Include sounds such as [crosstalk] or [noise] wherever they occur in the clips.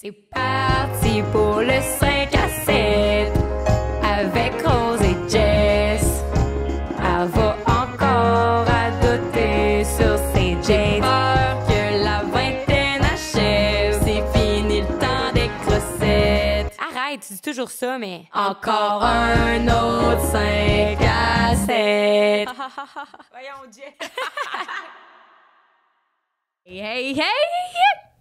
C'est parti pour le 5 à 7 avec Rose et Jess. Elle va encore doter sur ses jeans. Peur que la vingtaine achève, c'est fini le temps des crossettes. Arrête, tu dis toujours ça, mais... Encore un autre 5 à 7. Voyons, Jess. hey, hey, hey!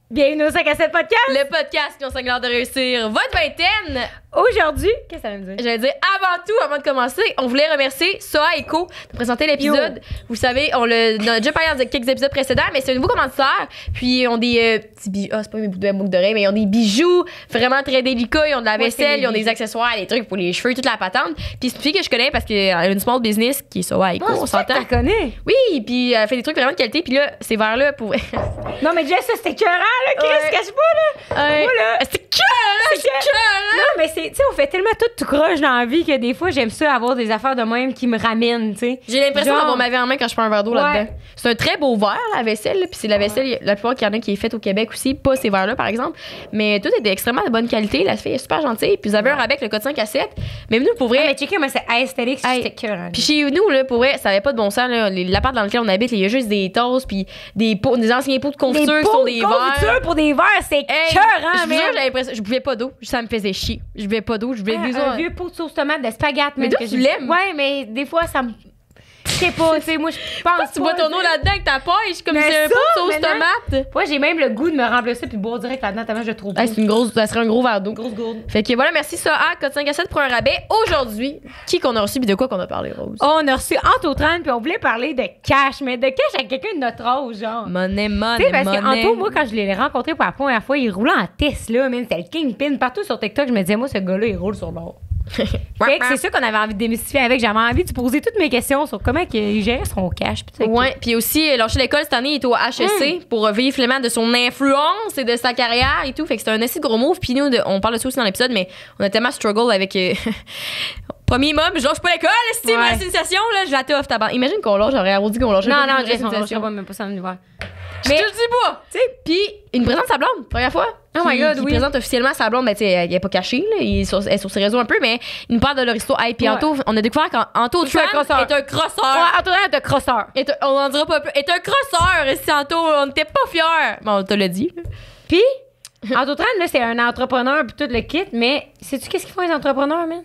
Bienvenue au 5 à 7 podcast. Le podcast qui ont 5 de réussir votre vingtaine. Aujourd'hui, qu'est-ce que ça veut dire? J'allais dire avant tout, avant de commencer, on voulait remercier Soa Echo de présenter l'épisode. Vous savez, on le a déjà parlé dans quelques épisodes précédents, mais c'est un nouveau commentateur. Puis ils ont des euh, petits bijoux. Ah, c'est pas mes boucles d'oreilles, mais ils ont des bijoux vraiment très délicats. Ils ont de la vaisselle, ils ont des accessoires, des trucs pour les cheveux, toute la patente. Puis c'est une fille que je connais parce qu'elle a une small business qui est Soa Echo, Oh, on s'entend. Tu la connais? Oui, puis elle fait des trucs vraiment de qualité. Puis là, ces verres là pour. [laughs] non, mais déjà, c'était qu'est-ce ah, C'est que, là, c'est que, Non, mais c'est, tu sais, on fait tellement tout tout croche dans la vie que des fois, j'aime ça avoir des affaires de même qui me ramènent, tu sais. J'ai l'impression d'avoir ma vie en main quand je prends un verre d'eau là-dedans. C'est un très beau verre, la vaisselle, puis c'est la vaisselle, la plupart qu'il y en a qui est faite au Québec aussi, pas ces verres-là, par exemple. Mais tout était extrêmement de bonne qualité. La fille est super gentille, puis vous avez un avec le à cassette. Mais nous, pour vrai. Ah, mais checker, moi, c'est aesthétique, c'est hein. Puis chez nous, là, pour vrai, ça avait pas de bon sens, là. L'appart dans lequel on habite, il y a juste des tasses, puis des pots, anciens pots de confiture qui sont des verres pour des verres, c'est hey, cœur, hein, mais. l'impression, je buvais pas d'eau. Ça me faisait chier. Je buvais pas d'eau. Je buvais des ah, des Un vieux pot de sauce tomate de spaghettes, mais. Mais tu l'aimes. Ouais, mais des fois, ça me sais pas, tu sais, moi, je pense. tu bois ton eau là-dedans avec ta poêle comme si un sauce tomate. Moi, j'ai même le goût de me remplir ça puis boire direct là-dedans tellement je trouve. Ah, c'est une grosse, ça serait un gros verre d'eau. Grosse gourde. Fait que voilà, merci ça, code 5 à pour un rabais. Aujourd'hui, qui qu'on a reçu puis de quoi qu'on a parlé, Rose? On a reçu Anto Tran puis on voulait parler de cash, mais de cash avec quelqu'un de notre âge, genre. Money, money, sais parce qu'Anto, moi, quand je l'ai rencontré pour la première fois, il roulait en Tesla, même c'était le kingpin. Partout sur TikTok, je me disais, moi, ce gars-là, il roule sur l'or. [laughs] c'est ça qu'on avait envie de démystifier avec. J'avais envie de poser toutes mes questions sur comment ils gèrent son cash. Oui, puis aussi, euh, lâcher l'école cette année, il est au HEC hmm. pour vivre vraiment de son influence et de sa carrière et tout. Fait que c'est un assez gros move. Puis nous, on parle de ça aussi dans l'épisode, mais on a tellement struggle avec. Euh, [laughs] premier mais je lâche pas l'école, c'est ouais. ma situation, là, je la t'offre ta Imagine qu'on lâche, j'aurais dit qu'on lâche. Non, non, je pas, même pas ça, je te le dis pas. Puis une présence à blonde, première fois. Oh my God, présente officiellement sa blonde. mais tu sais, elle n'est pas caché. Il est sur, ses réseaux un peu, mais il nous parle de leur histoire. Hey, puis Anto, on a découvert qu'Anto Tran est un crosseur. Est Anto est un crosseur. on en dira pas plus. Est un crosseur, si Anto, on n'était pas fiers. Bon, on te l'a dit. Puis, Anto Tran, là, c'est un entrepreneur, puis tout le kit, mais sais-tu qu'est-ce qu'ils font les entrepreneurs, man?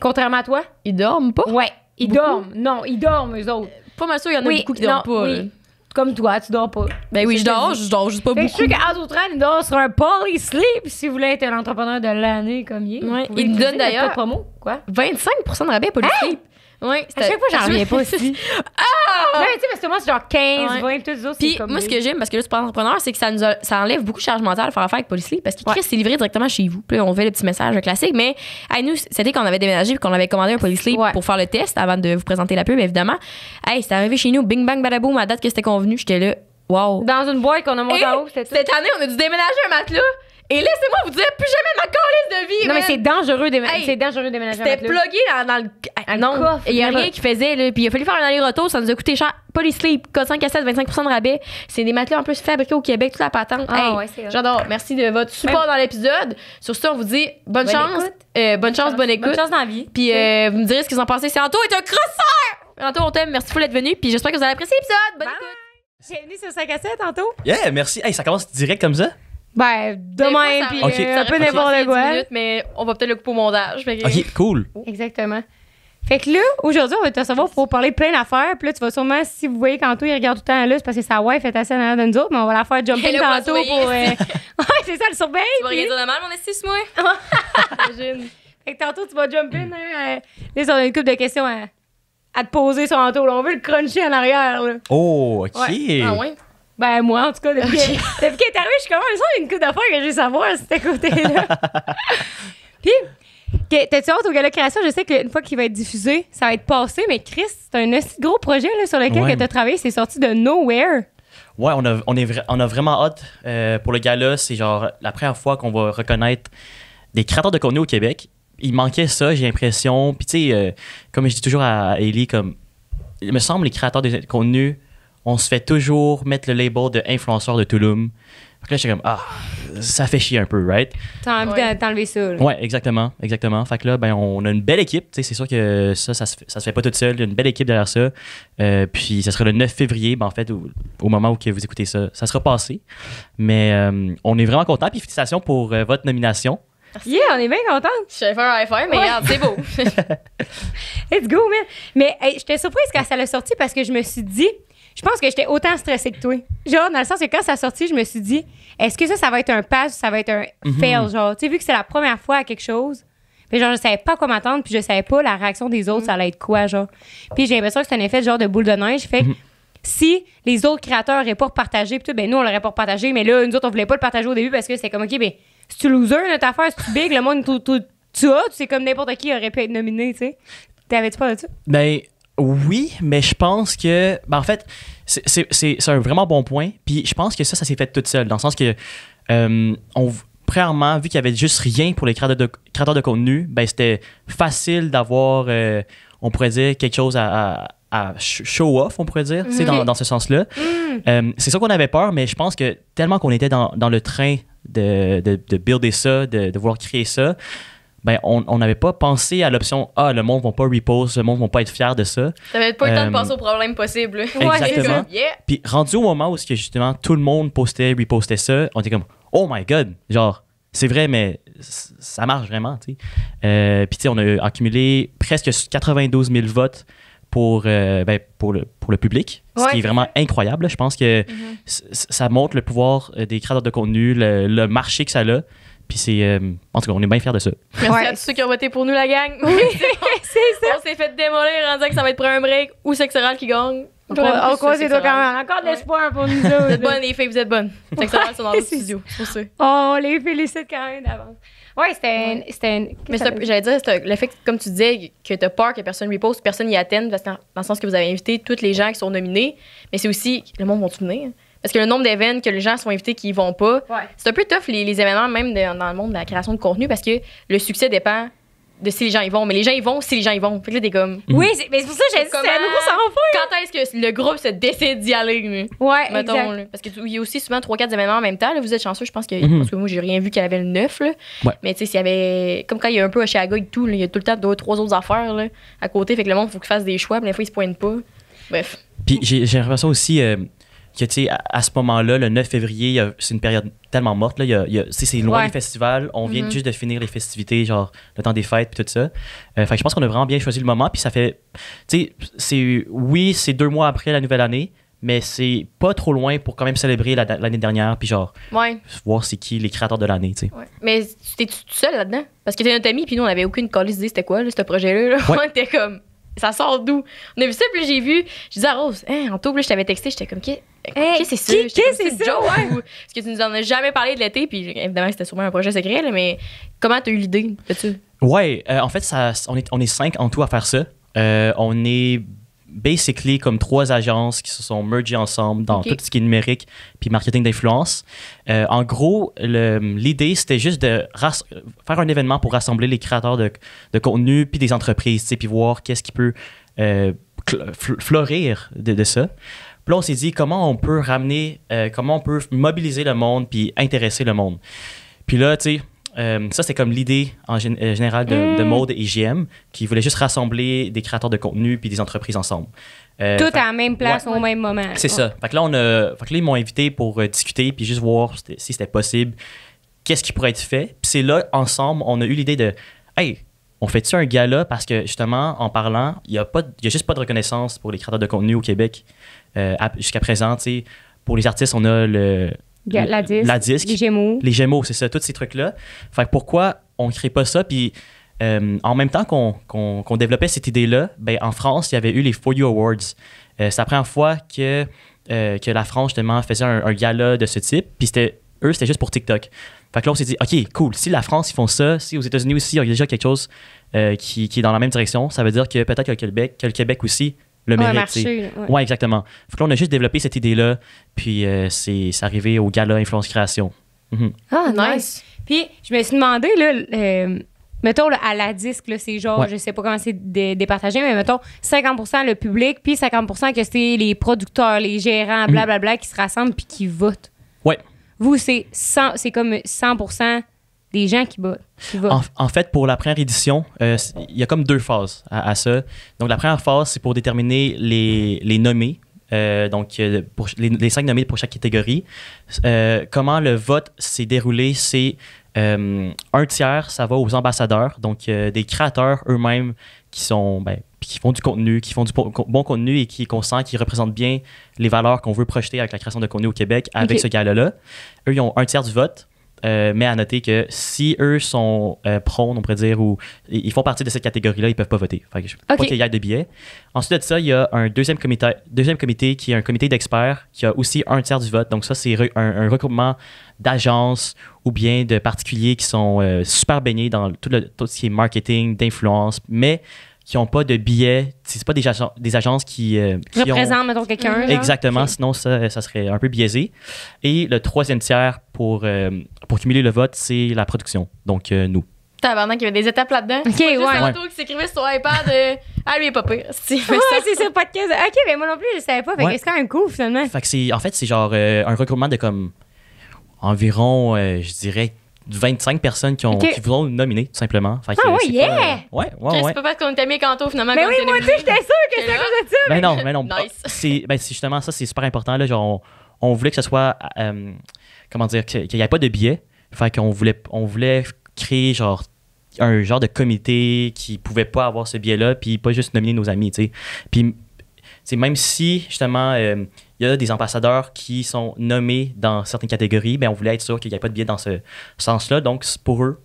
Contrairement à toi? Ils dorment pas? Ouais. Ils dorment. Non, ils dorment, eux autres. Pas mal sûr, il y en a beaucoup qui dorment pas. Oui comme toi, tu dors pas. Ben oui, je dors, je dors juste pas fait beaucoup. Je suis qu'Az il dort sur un poly sleep si vous voulez être l'entrepreneur de l'année comme il Il nous donne d'ailleurs. promo, quoi. 25 de rabais polysleep. sleep. à chaque fois, j'en [laughs] reviens pas aussi. [laughs] ah! mais ben, tu sais, parce que moi, c'est genre 15, 20, tout ça. Puis moi, ce que j'aime, parce que là, tu pas c'est que ça nous ça enlève beaucoup de charge mentale à faire affaire avec Policely parce que Chris, c'est livré directement chez vous. Puis on fait le petit message classique, mais à nous, c'était qu'on avait déménagé puis qu'on avait commandé un Policely pour faire le test avant de vous présenter la pub, évidemment. Hey, c'est arrivé chez nous, bing bang badaboum, à la date que c'était convenu, j'étais là, wow. Dans une boîte qu'on a montée en haut, c'était Cette année, on a dû déménager un matelas. Et laissez-moi vous dire, plus jamais ma colise de vie. Non, mais c'est dangereux, déménager. c'est dangereux déménager. C'était plugué dans, le. non, coffre, il n'y a rien qui faisait. Puis il a fallu faire un aller-retour. Ça nous a coûté cher. Polysleep, code 5 à 7, 25 de rabais. C'est des matelas en plus fabriqués au Québec, toute la patente. Ah, c'est ouais, J'adore. Merci de votre support dans l'épisode. Sur ce, on vous dit bonne, chance. Euh, bonne, chance, bonne écoute. Bonne chance dans la vie. Puis euh, vous me direz ce qu'ils ont pensé. C'est Anto est un crosseur! Anto, on t'aime. Merci pour d'être venu. Puis j'espère que vous avez apprécié l'épisode. Bonne écoute. J'ai sur 5 à 7, Anto. Yeah, merci. Hey, ça commence direct comme ça. Ben, demain, puis euh, Ça un peu n'importe quoi. Minutes, mais on va peut-être le couper au montage. OK, cool. Exactement. Fait que là, aujourd'hui, on va te recevoir pour parler plein d'affaires. Puis là, tu vas sûrement, si vous voyez qu'Anto, il regarde tout le temps à c'est parce que sa wife est assez en arrière de nous autres, mais on va la faire jumping tantôt pour. Euh... [laughs] ouais, c'est ça, le surveille. Tu puis... vas rien dire de mal, mon estime, moi. [laughs] Imagine. Fait que tantôt, tu vas jumper. Hein, euh, Là, on a une couple de questions à, te poser sur Anto. On veut le cruncher en arrière. Là. Oh, OK. Ah, ouais. Ben, moi, en tout cas, [laughs] depuis, qu'elle est arrivée, je suis comme, ça, ah, une coupe d'affaires que je veux savoir, cet côté-là. [laughs] Puis, T'as-tu hâte au Gala Création? Je sais qu'une fois qu'il va être diffusé, ça va être passé, mais Chris, c'est un aussi gros projet sur lequel tu as travaillé. C'est sorti de nowhere. Ouais, on a, est on a vraiment hâte euh, pour le Gala. C'est genre la première fois qu'on va reconnaître des créateurs de contenu au Québec. Il manquait ça, j'ai l'impression. Puis tu sais, euh, comme je dis toujours à Ellie, comme, il me semble les créateurs de contenu on se fait toujours mettre le label de influenceur de Tulum. Fait là, j'étais comme, ah, ça fait chier un peu, right? T'as envie d'enlever ça. Ouais, exactement, exactement. Fait que là, ben, on a une belle équipe. C'est sûr que ça, ça se, fait, se fait pas toute seule. Il y a une belle équipe derrière ça. Euh, puis, ça sera le 9 février, ben, en fait, au, moment où que vous écoutez ça. Ça sera passé. Mais euh, on est vraiment contents. Puis, félicitations pour euh, votre nomination. Merci. on est bien contente. Je vais faire un mais c'est beau. [laughs] Let's go, man. Mais j'étais surprise quand ça l'a sorti parce que je me suis dit, je pense que j'étais autant stressée que toi. Genre, dans le sens que quand ça sorti, je me suis dit, est-ce que ça, ça va être un pass ou ça va être un mhm. fail? Genre, tu sais, vu que c'est la première fois à quelque chose, puis genre, je savais pas quoi m'attendre, puis je savais pas la réaction des autres, ça mhm. allait être quoi, genre. Puis j'ai l'impression que c'est un effet genre de boule de neige. Fait que mhm. si les autres créateurs n'auraient pas repartagé, puis tout, ben nous, on l'aurait pas repartagé, mais là, nous autres, on voulait pas le partager au début parce que c'était comme, OK, ben, si tu loser, notre affaire, si tu big, le monde, tout, tout, tu sais comme n'importe qui aurait pu être nominé, tu sais. T'avais-tu pas de ça? Ben, oui, mais je pense que. Ben, en fait, c'est un vraiment bon point. Puis je pense que ça, ça s'est fait toute seule. Dans le sens que, euh, premièrement, vu qu'il n'y avait juste rien pour les créateurs de, créateurs de contenu, ben c'était facile d'avoir, euh, on pourrait dire, quelque chose à, show off, on pourrait dire, mhm. dans, ce sens-là. Mhm. Euh, c'est ça qu'on avait peur, mais je pense que tellement qu'on était dans, le train de, de, de builder ça, de, de vouloir créer ça, ben, on n'avait pas pensé à l'option Ah, le monde ne va pas repost, le monde ne va pas être fier de ça. Ça pas eu le temps de euh, penser aux problèmes possibles. Exactement. Puis rendu au moment où que justement tout le monde postait, repostait ça, on était comme Oh my God! Genre, c'est vrai, mais ça marche vraiment. Euh, puis on a accumulé presque 92 000 votes pour, euh, ben, pour, le, pour le public, ce qui est vraiment incroyable. Je pense que mm-hmm. ça montre le pouvoir des créateurs de contenu, le marché que ça a. Puis c'est. Euh, en tout cas, on est bien fiers de ça. Merci à tous ceux qui ont voté pour nous, la gang. Oui, c'est ça. [laughs] On s'est fait démolir en disant que ça va être pour un break ou sexoral qui gagne. On croise quand même. Encore de l'espoir pour nous deux. Vous êtes bonnes, les filles, vous êtes bonnes. sexoral sont dans le studio. C'est pour ça. [laughs] Oh, on les félicite quand même d'avance. Oui, c'était une. Mais j'allais dire, le fait comme tu disais, que tu as peur que personne repose, personne n'y attende, dans, le sens que vous avez invité toutes les gens qui sont nominés, mais c'est aussi le monde va-tu venir? Parce que le nombre d'événements que les gens sont invités qui y vont pas, c'est un peu tough les, événements, même dans le monde de la création de contenu, parce que le succès dépend de si les gens y vont. Mais les gens y vont si les gens y vont. Fait que là, t'es comme. Oui, hmm. mais c'est pour ça que j'ai dit, c'est ça ah, Quand est-ce que le groupe se décide d'y aller, lui? Ouais, exact. Parce qu'il y a aussi souvent 3-4 événements en même temps. Là, vous êtes chanceux, je pense que. Mhm. Parce que moi, j'ai rien vu qu'il y avait le 9. Là. Ouais. Mais tu sais, s'il y avait. Comme quand il y a un peu Chicago et tout, il y a tout le temps trois autres affaires là, à côté. Fait que le monde, faut qu'il fasse des choix. Mais des fois, il se pointe pas. Bref. Puis j'ai l'impression aussi. Euh, tu sais, à, ce moment-là, le 9 février, c'est une période tellement morte. Là, c'est loin les festivals. On vient mm-hmm. juste de finir les festivités, genre le temps des fêtes puis tout ça. enfin euh, je pense qu'on a vraiment bien choisi le moment. Puis ça fait. Tu sais, Oui, c'est deux mois après la nouvelle année, mais c'est pas trop loin pour quand même célébrer l'année dernière. Puis genre. Voir c'est qui les créateurs de l'année, tu sais. Mais t'es tout seul là-dedans? Parce que t'es notre ami, puis nous, on n'avait aucune colise d'idée c'était quoi, là, ce projet-là. Là. [laughs] On était comme ça sort d'où? On a vu ça, puis j'ai vu, je disais à Rose, hein, En tout, là, je t'avais texté, j'étais comme, qui, hey, c'est ça? Qui, c'est Joe? parce hein? que tu nous en as jamais parlé de l'été, puis évidemment, c'était sûrement un projet secret, mais comment t'as eu l'idée de ça? Ouais, euh, en fait, ça, on, est, cinq en tout à faire ça. Euh, on est basically comme trois agences qui se sont mergées ensemble dans tout ce qui est numérique puis marketing d'influence. Euh, en gros, l'idée, c'était juste de faire un événement pour rassembler les créateurs de, de contenu puis des entreprises, puis voir qu'est-ce qui peut euh, fleurir de, de, ça. Puis on s'est dit comment on peut ramener, euh, comment on peut mobiliser le monde puis intéresser le monde. Puis là, tu sais, euh, ça, c'est comme l'idée en euh, général de, Mode mm. et IGM, qui voulait juste rassembler des créateurs de contenu puis des entreprises ensemble. Euh, Tout à la même place au même moment. C'est ça. Fait que là, on a, fait ils m'ont invité pour discuter puis juste voir si c'était possible, qu'est-ce qui pourrait être fait. Puis c'est là, ensemble, on a eu l'idée de Hey, on fait-tu un gala parce que justement, en parlant, il n'y a, pas, a juste pas de reconnaissance pour les créateurs de contenu au Québec jusqu'à présent. Pour les artistes, on a le la disque, les Gémeaux. Les Gémeaux, c'est ça, tous ces trucs-là. Fait pourquoi on ne crée pas ça? Puis euh, en même temps qu'on développait cette idée-là, ben, en France, il y avait eu les For Awards. Euh, c'est la première fois que, euh, que la France, justement, faisait un, gala de ce type. Puis eux, c'était juste pour TikTok. Fait que là, on s'est dit, OK, cool, si la France, ils font ça, si aux États-Unis aussi, il y a déjà quelque chose qui, est dans la même direction, ça veut dire que peut-être que, que le Québec aussi le ah, marché, exactement. Fait que là, on a juste développé cette idée-là, puis euh, c'est arrivé au gala Influence Création. Mm-hmm. Ah, nice. Puis je me suis demandé, là, mettons, à la disque, c'est genre, je je sais pas comment c'est départagé, mais mettons, 50 le public, puis 50 que c'est les producteurs, les gérants, mm-hmm. blablabla, qui se rassemblent puis qui votent. Oui. Vous, c'est comme 100 des gens qui votent. En, fait, pour la première édition, euh, il y a comme deux phases à, ça. Donc, la première phase, c'est pour déterminer les, les nommés. Euh, donc, euh, pour les, cinq nommés pour chaque catégorie. comment le vote s'est déroulé, c'est un tiers, ça va aux ambassadeurs, donc des créateurs eux-mêmes qui sont ben, qui font du contenu, qui font du bon contenu et qui qu'on sent qu'ils représentent bien les valeurs qu'on veut projeter avec la création de contenu au Québec avec ce gars-là. Eux, ils ont un tiers du vote. Euh, mais à noter que si eux sont euh, prônes, on pourrait dire, ou ils font partie de cette catégorie-là, ils peuvent pas voter. Fait que je, Pas qu'il y de billets. Ensuite de ça, il y a un deuxième comité, deuxième comité qui est un comité d'experts qui a aussi un tiers du vote. Donc ça, c'est un, un, regroupement d'agences ou bien de particuliers qui sont euh, super baignés dans tout, le, tout ce qui est marketing, d'influence, mais qui n'ont pas de billets. C'est pas des, des agences qui. Euh, qui représentent, mettons, quelqu'un. Mhm. Exactement, sinon ça, ça, serait un peu biaisé. Et le troisième tiers pour, euh, pour cumuler le vote, c'est la production, donc euh, nous. nous. maintenant qu'il y avait des étapes là-dedans. Ok, ouais. Juste un qui s'écrivait sur iPad. ah, lui, est pas pire. Si [laughs] ouais, c'est sur podcast. Ok, mais moi non plus, je savais pas. ouais. c'est quand même cool, finalement. en fait, c'est genre un recrutement de comme environ, je dirais, 25 personnes qui, ont, qui nominer, tout simplement. ah oui, yeah! Euh, ouais, ouais, ouais. C'est pas parce qu'on était mis Canto, finalement. Mais oui, moi aussi, j'étais sûre que c'était à cause de ça. Mais non, mais non. nice. [laughs] Ben, c'est justement ça, c'est super important. Là, genre, on, voulait que ce soit, euh, euh, comment dire, qu'il n'y ait pas de biais. Fait qu'on voulait, on voulait créer, genre, un genre de comité qui pouvait pas avoir ce biais-là, puis pas juste nominer nos amis, tu sais. Puis, même si, justement il y a des ambassadeurs qui sont nommés dans certaines catégories, mais on voulait être sûr qu'il n'y ait pas de biais dans ce sens-là. Donc, pour eux,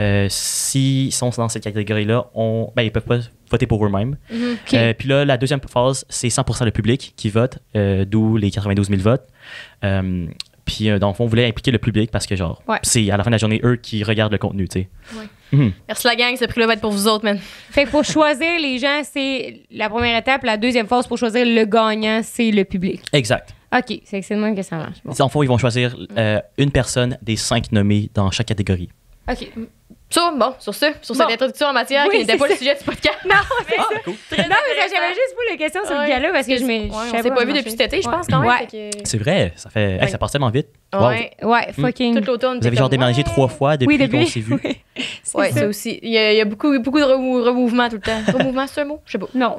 euh, s'ils sont dans cette catégorie-là, ben, ils ne peuvent pas voter pour eux-mêmes. Mm-hmm. Euh, puis là, la deuxième phase, c'est 100 le public qui vote, euh, d'où les 92 000 votes. Puis, euh, dans le fond, on voulait impliquer le public parce que, genre, c'est à la fin de la journée eux qui regardent le contenu, tu sais. Ouais. Mhm. Merci la gang, ce prix-là va être pour vous autres, man. Fait que pour choisir les gens, c'est la première étape. La deuxième phase pour choisir le gagnant, c'est le public. Exact. OK, c'est excellent que ça marche. Dans le fond, ils vont choisir euh, une personne des cinq nommés dans chaque catégorie. OK. Ça, bon, sur ce sur cette introduction en matière qui n'était pas le sujet du podcast. Non, [laughs] c'est ah, ça. cool. Non, mais j'avais juste pour la question sur le gala parce que, je ne Ouais, on s'est pas, vu depuis cet été, je pense, quand même. Que... C'est vrai, ça fait. ça passe tellement vite. Ouais, ouais, hmm. fucking. Tout l'automne. Vous avez genre déménagé trois fois depuis, qu'on s'est vu. [laughs] Oui, ça aussi. Il y a, beaucoup, beaucoup de remouvements tout le temps. Remouvement, c'est un mot? Je sais pas. Non,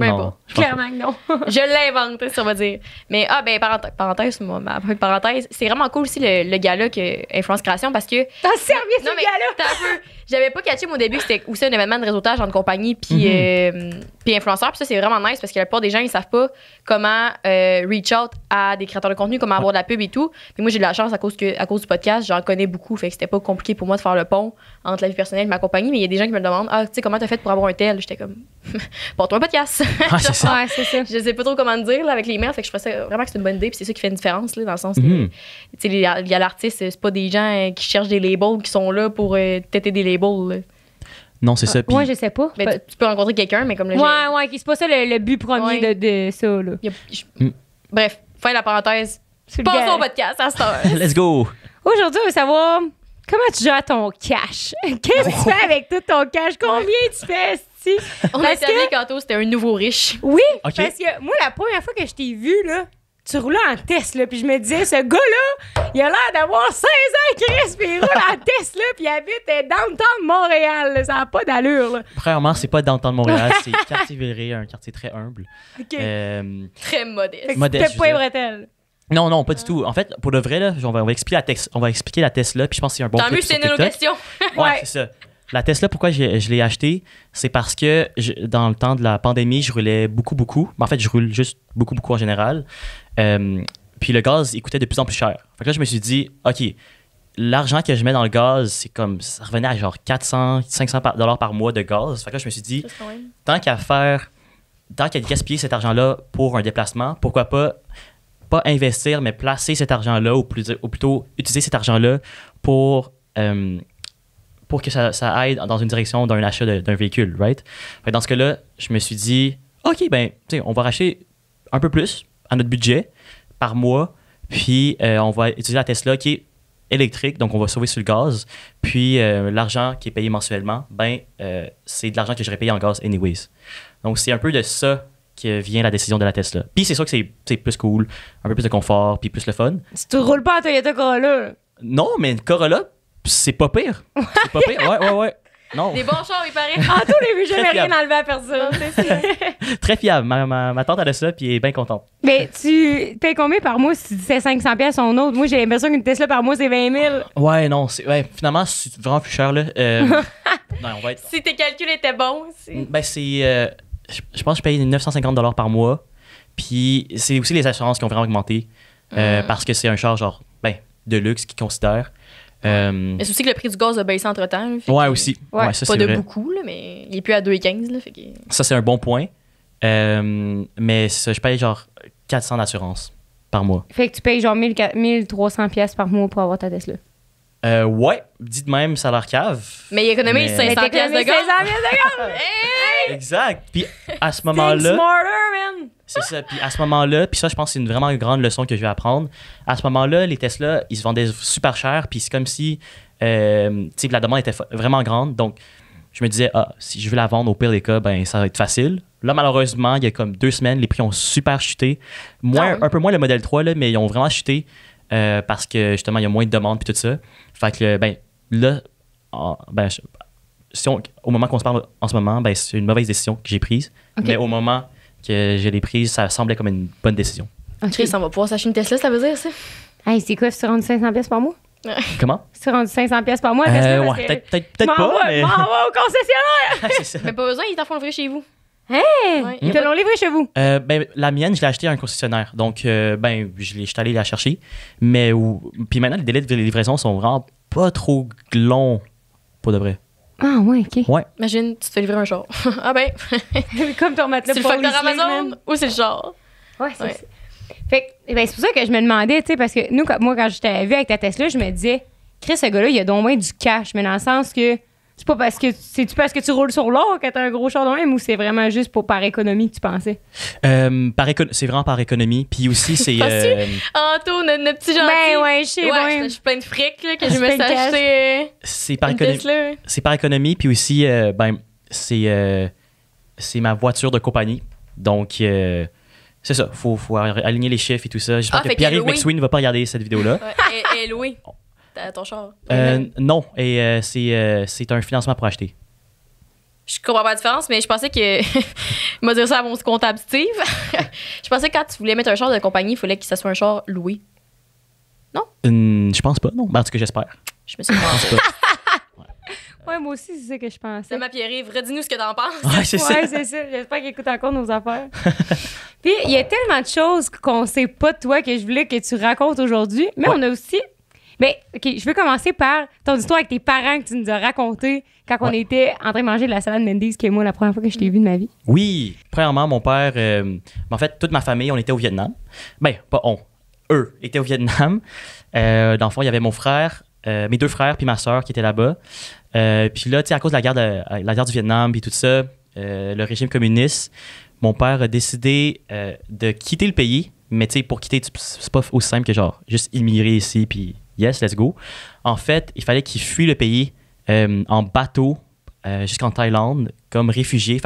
Clairement que non. [laughs] je l'invente, on va dire. Mais, ah, ben, parenthèse, parenthèse, c'est vraiment cool aussi le, gala que Influence Création parce que. T'as servi ce gala! J'avais pas catché, mon début, c'était c'était aussi un événement de réseautage en compagnie, puis mhm. euh, puis influenceur, Puis ça, c'est vraiment nice parce que a pas des gens, ils savent pas comment euh, reach out à des créateurs de contenu, comment avoir de la pub et tout. Puis moi, j'ai de la chance à cause, que, à cause du podcast, j'en connais beaucoup. Fait que c'était pas compliqué pour moi de faire le pont entre la vie personnelle et ma compagnie. Mais il y a des gens qui me demandent Ah, tu sais, comment t'as fait pour avoir un tel J'étais comme Porte-toi un podcast. Ah, [laughs] c'est ça. Ouais, ça. Je sais pas trop comment dire avec les mails. Fait que je pensais vraiment que c'est une bonne idée. Puis c'est ça qui fait une différence dans le sens que, mm. tu sais, il y a l'artiste, c'est pas des gens euh, qui cherchent des labels qui sont là pour euh, têter des labels. Non, c'est ça. Moi, je sais pas. tu, peux rencontrer quelqu'un, mais comme le. Ouais, ouais, c'est pas ça le, le but premier de, de, ça, là. Hmm. Bref, fin de la parenthèse. Passons au podcast à cette [laughs] Let's go. Aujourd'hui, on veut savoir comment tu gères ton cash. [laughs] Qu'est-ce que tu fais avec tout ton cash? Combien tu fais? On a que... quand c'était un nouveau riche. Oui, parce que moi, la première fois que je t'ai vu, là, tu roules en Tesla. Puis je me disais, ce gars-là, il a l'air d'avoir 16 ans, Chris, puis il roule en [laughs] Tesla, puis il habite euh, de Montréal. Ça n'a pas d'allure. Là. Premièrement, c'est pas dans le temps de Montréal, c'est [laughs] quartier Villeray, un quartier très humble. Euh, très modeste. modeste pas bretelle. Non, non, pas du ah. tout. En fait, pour de vrai, là, on, va, on, va, expliquer la on va expliquer la Tesla, puis je pense que c'est un bon Tant mieux, c'est nos questions. ouais, c'est ça. La Tesla, pourquoi je, l'ai achetée, c'est parce que dans le temps de la pandémie, je roulais beaucoup, beaucoup. En fait, je roule juste beaucoup, beaucoup en général. Euh, puis le gaz, il coûtait de plus en plus cher. Fait que là, je me suis dit, OK, l'argent que je mets dans le gaz, c'est comme, ça revenait à genre 400, 500 dollars par mois de gaz. Fait que là, je me suis dit, tant qu'à faire, tant qu'à gaspiller cet argent-là pour un déplacement, pourquoi pas pas investir, mais placer cet argent-là, ou, plutôt utiliser cet argent-là pour, euh, pour que ça, ça, aide dans une direction d'un achat d'un véhicule, right? Fait que dans ce cas-là, je me suis dit, OK, ben, on va racheter un peu plus, à notre budget par mois. Puis euh, on va utiliser la Tesla qui est électrique, donc on va sauver sur le gaz. Puis euh, l'argent qui est payé mensuellement, ben euh, c'est de l'argent que j'aurais payé en gaz anyways. Donc c'est un peu de ça que vient la décision de la Tesla. Puis c'est sûr que c'est plus cool, un peu plus de confort, puis plus le fun. Si tu roules pas en Toyota Corolla. Non, mais une Corolla, c'est pas pire. C'est pas pire. [laughs] Ouais, ouais, ouais. Non. Des bons chars, il paraît. En ah, tous les j'ai jamais rien enlevé à personne. [laughs] Très fiable. Ma, ma, tante, a de ça, puis elle est bien contente. Mais tu payes combien par mois si c'est 500 pièces son autre? Moi, j'ai l'impression qu'une Tesla par mois, c'est 20 000. Ouais, non. Ouais, finalement, c'est vraiment plus cher, là. Euh, [laughs] non, on va être... Si tes calculs étaient bons. Mm, ben, c'est... Euh, je, pense que je paye 950 par mois. Puis c'est aussi les assurances qui ont vraiment augmenté. Euh, mm. Parce que c'est un char, genre, ben, de luxe qu'ils considèrent. Euh, mais c'est aussi que le prix du gaz a baissé entre temps. Ouais, aussi. pas de beaucoup, là, mais il est plus à 2,15. Que... Ça, c'est un bon point. Euh, mais je paye genre 400 d'assurance par mois. Fait que tu payes genre 1300$ par mois pour avoir ta Tesla. Euh, ouais, dites même salaire cave. Mais il économise 500 pièces de [laughs] Exact. Puis à ce moment-là. C'est ça. Puis à ce moment-là, puis ça, je pense que c'est une vraiment grande leçon que je vais apprendre. À ce moment-là, les Tesla, ils se vendaient super cher. Puis c'est comme si euh, la demande était vraiment grande. Donc, je me disais, ah, si je veux la vendre, au pire des cas, ben, ça va être facile. Là, malheureusement, il y a comme deux semaines, les prix ont super chuté. Moins, ah Un peu moins le modèle 3, là, mais ils ont vraiment chuté. Euh, parce que justement, il y a moins de demandes puis tout ça. Fait que, ben, là, ben, si au moment qu'on se parle en ce moment, ben, c'est une mauvaise décision que j'ai prise. Mais au moment que je l'ai prise, ça semblait comme une bonne décision. Ok, Chris, on va pouvoir s'acheter une Tesla, ça veut dire ça? Hey, c'est quoi, c'est rendu 500 pièces par mois? Comment? C'est rendu 500 pièces par mois, euh, ouais, peut-être peut être pas, mais... M'envoie au concessionnaire! [laughs] Mais pas besoin, ils t'en font le vrai chez vous. Hey! Ils te l'ont livré chez vous? Euh, ben, la mienne, je l'ai achetée à un concessionnaire. Donc, euh, ben, je, suis allé la chercher. Mais, puis maintenant, les délais de livraison sont vraiment pas trop longs, pour de vrai. Ah, ouais, OK. Ouais. Imagine, tu te fais livrer un jour [laughs] ah, ben. [laughs] Comme ton matelas C'est le facteur Amazon ou c'est le genre Ouais, c'est ouais. Fait eh ben, c'est pour ça que je me demandais, tu sais, parce que nous, moi, quand j'étais vu avec ta Tesla, je me disais, Chris, ce gars-là, il a donc moins du cash, mais dans le sens que c'est pas parce que c'est-tu parce que tu roules sur l'or que t'as un gros char ou c'est vraiment juste pour par économie que tu pensais? Euh, par c'est vraiment par économie. Puis aussi, c'est. [laughs] En euh, Anto, notre, petit gentil. Ben ouais, je sais. Ben. je suis plein de fric là, que je me suis acheté. C'est par, économie. c'est par économie. Puis aussi, euh, ben, c'est, c'est ma voiture de compagnie. Donc. C'est ça, faut, faut aligner les chiffres et tout ça. J'espère ah, que Pierre-Yves McSween ne va pas regarder cette vidéo là Elle est ton char? Euh, non, et euh, euh, c'est, un financement pour acheter. Je comprends pas la différence, mais je pensais que. Il [laughs] m'a dit ça à mon comptable Steve. [laughs] je pensais que quand tu voulais mettre un char de compagnie, il fallait que ce soit un char loué. Non? je pense pas, non. Ben, en tout cas, j'espère. Je me suis pas. [laughs] Ouais, moi aussi, c'est ça que je pensais. ma Pierre-Yves, redis-nous ce que t'en penses. Ouais, c'est ça. ça. J'espère qu'il écoute encore nos affaires. Puis, il y a tellement de choses qu'on sait pas de toi que je voulais que tu racontes aujourd'hui, mais on a aussi mais, ben, OK, je veux commencer par ton histoire avec tes parents que tu nous as raconté quand on était en train de manger de la salade Mendy's qui est moi la première fois que je t'ai vu de ma vie. Oui. Premièrement, mon père, euh, en fait, toute ma famille, on était au Vietnam. Ben, pas on. Eux étaient au Vietnam. Euh, dans le fond, il y avait mon frère, euh, mes deux frères, puis ma soeur qui étaient là-bas. Euh, puis là, tu sais, à cause de la guerre, de, la guerre du Vietnam, puis tout ça, le régime communiste, mon père a décidé de quitter le pays. Mais tu sais, pour quitter, c'est pas aussi simple que genre juste immigrer ici, puis yes, let's go. En fait, il fallait qu'il fuit le pays euh, en bateau euh, jusqu'en Thaïlande comme réfugié.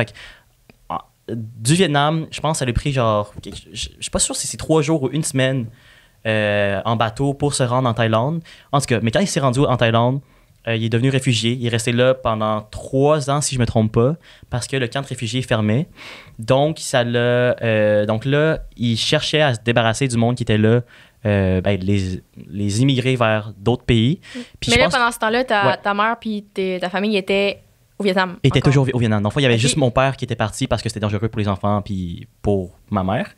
du Vietnam, je pense que ça a pris genre. Je, ne suis pas sûr si c'est trois jours ou une semaine euh, en bateau pour se rendre en Thaïlande. En tout cas, mais quand il s'est rendu en Thaïlande, il est devenu réfugié. Il est resté là pendant trois ans, si je me trompe pas, parce que le camp de réfugiés fermait. Donc, ça donc là, il cherchait à se débarrasser du monde qui était là euh, ben, les, les, immigrer vers d'autres pays. Mm. Puis Mais là, pendant ce temps-là, ta, ta mère et ta famille étaient au Vietnam. Était étaient toujours au Vietnam. Donc, il y avait juste mon père qui était parti parce que c'était dangereux pour les enfants puis pour ma mère.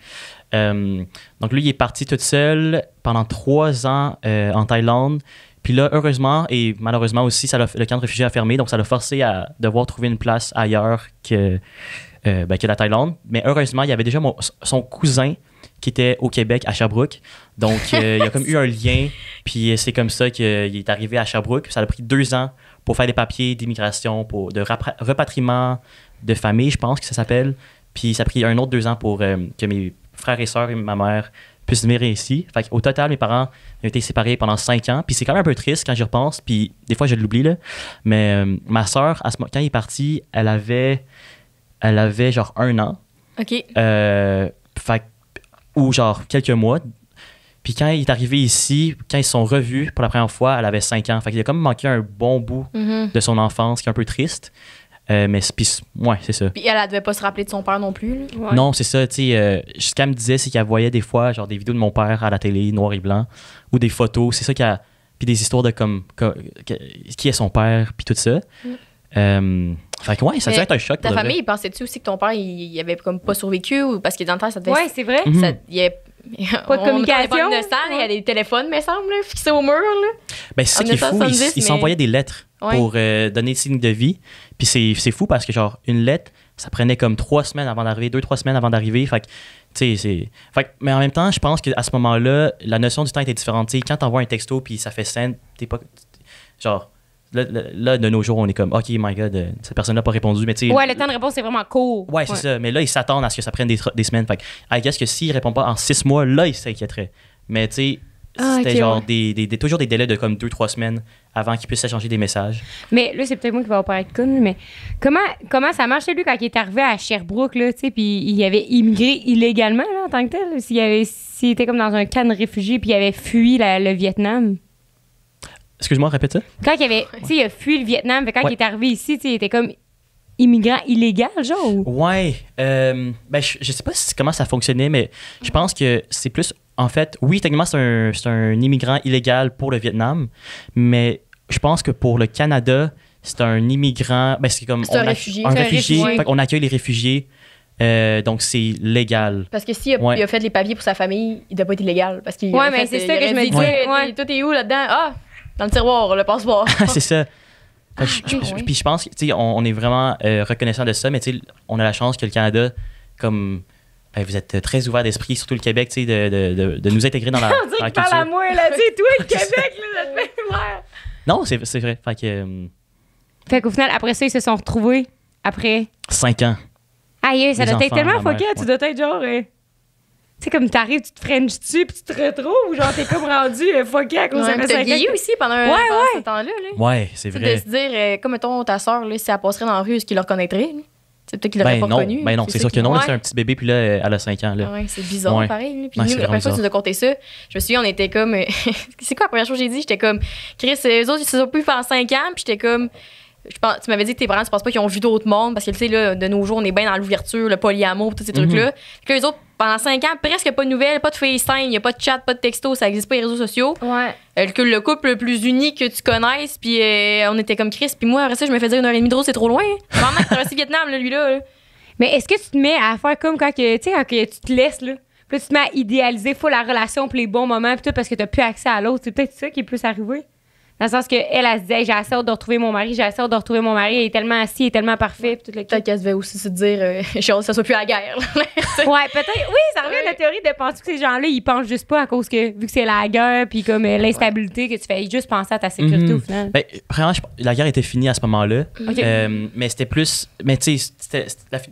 Euh, donc lui, il est parti tout seul pendant trois ans euh, en Thaïlande. Puis là, heureusement et malheureusement aussi, ça le camp de réfugiés a fermé, donc ça l'a forcé à devoir trouver une place ailleurs que, ben, que la Thaïlande. Mais heureusement, il y avait déjà son cousin qui était au Québec, à Sherbrooke. Donc, euh, il y a comme eu un lien. [laughs] Puis euh, c'est comme ça qu'il est arrivé à Sherbrooke. Ça a pris deux ans pour faire des papiers d'immigration, pour de repatriement de famille, je pense que ça s'appelle. Puis ça a pris un autre deux ans pour euh, que mes frères et sœurs et ma mère puissent venir ici. Au total, mes parents ont été séparés pendant cinq ans. Puis c'est quand même un peu triste quand j'y repense. Puis des fois, je l'oublie, là. Mais ma sœur, à ce moment, quand il est parti, elle avait, elle avait genre un an. OK. ou genre quelques mois puis quand il est arrivé ici, quand ils sont revus pour la première fois, elle avait 5 ans. Fait qu'il a comme manqué un bon bout mhm. de son enfance qui est un peu triste. Euh, mais puis, ouais, c'est ça. Puis elle, ne devait pas se rappeler de son père non plus. Non, c'est ça. Tu sais, euh, ce qu'elle me disait, c'est qu'elle voyait des fois genre des vidéos de mon père à la télé, noir et blanc, ou des photos. C'est ça qu'elle. Puis des histoires de comme, qui est son père, puis tout ça. Mm. Euh, fait que ouais, ça devait être un choc. Ta famille, pensais-tu aussi que ton père, il, n'avait avait comme pas survécu ou parce que dans le temps, ça devait. Ouais, c'est vrai. Mhm pas de communication. de hein. il y a des téléphones, me semble, fixés au mur. Ben, c'est ça qui est fou. Ils s'envoyaient des lettres pour euh, donner des signes de vie. Puis c'est fou parce que, genre, une lettre, ça prenait comme trois semaines avant d'arriver, deux, trois semaines avant d'arriver. Fait que, mais en même temps, je pense qu'à ce moment-là, la notion du temps était différente. quand t'envoies un texto puis ça fait scène, t'es pas. Genre, Là, de nos jours, on est comme, OK, my God, euh, cette personne-là n'a pas répondu. Mais ouais, le temps de réponse c'est vraiment court. Ouais, c'est ça. Mais là, ils s'attendent à ce que ça prenne des, semaines. Fait que, I guess que s'il ne répond pas en six mois, là, ils s'inquiéteraient. Mais tu sais, ah, c'était genre des, toujours des délais de comme deux trois semaines avant qu'ils puissent échanger des messages. Mais là, c'est peut-être moi qui vais apparaître con, mais comment, comment ça marchait, lui, quand il est arrivé à Sherbrooke, là, tu sais, puis il avait immigré illégalement, là, en tant que tel? S'il, s'il était comme dans un camp de réfugiés, puis il avait fui le Vietnam? Excuse-moi, répète ça. Quand il avait, tu sais, il a fui le Vietnam, quand il est arrivé ici, tu il était comme immigrant illégal, genre. Ouais, euh, ben je, ne sais pas comment ça fonctionnait, mais je pense que c'est plus, en fait, oui, techniquement c'est un, un, immigrant illégal pour le Vietnam, mais je pense que pour le Canada, c'est un immigrant, ben c'est comme un, réfugié. on accueille les réfugiés. Euh, donc, c'est légal. Parce que s'il a, fait les papiers pour sa famille, il doit pas être illégal. Parce ouais, mais c'est ça que je me disais. Tout est où là-dedans? Ah, dans le tiroir, le passeport. [laughs] c'est ça. Ah, puis je pense qu'on on est vraiment euh, reconnaissant de ça, mais on a la chance que le Canada, comme ben, vous êtes très ouvert d'esprit, surtout le Québec, de, de, de, de, nous intégrer dans la, [laughs] on dit qu'il parle à moi, là, tu toi, le [laughs] Québec, là, Non, c'est vrai. Fait que. Euh, fait qu'au final, après ça, ils se sont retrouvés après. Cinq ans. Aïe, ça doit être tellement foqué, tu dois être genre. Euh, c'est comme t'arrives, tu te freines dessus, puis tu te retrouves, genre, t'es comme rendu fuck euh, fucké à cause de ça. T'as vieilli aussi pendant, ouais, temps-là. Ouais, c'est vrai. De se dire, euh, comme mettons ta soeur, là, si elle passerait dans la rue, est-ce qu'il la reconnaîtrait? C'est peut-être qu'il l'aurait ben pas connu. Ben non, c'est sûr que non. C'est un petit bébé, puis là, elle a 5 ans. Là. c'est bizarre, pareil. Puis nous, la première fois que tu nous as conté ça, je me souviens, on était comme. Euh, [laughs] c'est quoi la première chose que j'ai dit? J'étais comme, Chris, eux autres, ils se sont plus en 5 ans, puis j'étais comme tu m'avais dit que tes parents, tu penses pas qu'ils ont vu d'autres mondes parce que, tu sais, de nos jours, on est bien dans l'ouverture, le polyamour, tous ces mhm. trucs-là. Que les autres, pendant cinq ans, presque pas de nouvelles, pas de FaceTime, Y'a a pas de chat, pas de texto, ça existe pas les réseaux sociaux. Ouais. que euh, le couple le plus uni que tu connaisses, puis euh, on était comme Chris, puis moi, après ça, je me fais dire non les midros, c'est trop loin. Maman, c'est aussi Vietnam, lui-là. Mais est-ce que tu te mets à faire comme quand, que, tu te laisses, là? tu te mets à idéaliser faut la relation, pour les bons moments, puis tout, parce que t'as plus accès à l'autre. C'est peut-être ça qui est plus arrivé. Dans le sens qu'elle, elle, elle se disait, j'ai assez hâte de retrouver mon mari, j'ai assez hâte de retrouver mon mari, il est tellement assis, il est tellement parfait. Peut-être qu'elle devait aussi se dire, je euh, [laughs] que ça soit plus à la guerre. [laughs] ouais, peut-être. Oui, ça revient à la théorie de penser que ces gens-là, ils pensent juste pas à cause que, vu que c'est la guerre, puis comme euh, l'instabilité, que tu fais ils juste pensent à ta sécurité mhm. au final. Ben, vraiment la guerre était finie à ce moment-là. Euh, mais c'était plus. Mais tu sais,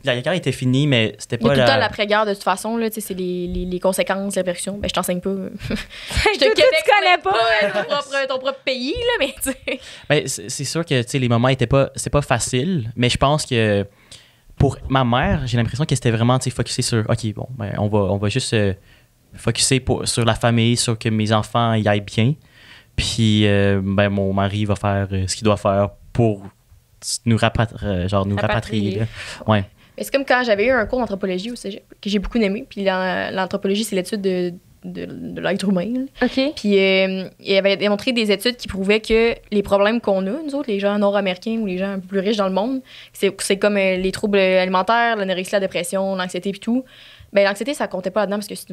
la, guerre était finie, mais c'était pas. a tout l'après-guerre, de toute façon, là, c'est les, les, conséquences, les répercussions. Ben, je t'enseigne pas. [laughs] je te connais pas ton propre pays mais ben, c'est sûr que les moments étaient pas. c'est pas facile, mais je pense que pour ma mère, j'ai l'impression qu'elle était vraiment focusée sur OK, bon, ben, on, va, on va juste euh, focuser sur la famille, sur que mes enfants y aillent bien. Puis euh, ben, mon mari va faire euh, ce qu'il doit faire pour nous, euh, genre, nous rapatrier. Ouais. C'est comme quand j'avais eu un cours d'anthropologie que j'ai beaucoup aimé. Puis l'anthropologie, c'est l'étude de de, de l'être OK. Puis euh, il avait démontré des études qui prouvaient que les problèmes qu'on a, nous autres, les gens nord-américains ou les gens plus riches dans le monde, c'est comme euh, les troubles alimentaires, l'anorexie, la dépression, l'anxiété puis tout. Ben, l'anxiété, ça comptait pas là-dedans parce que c'est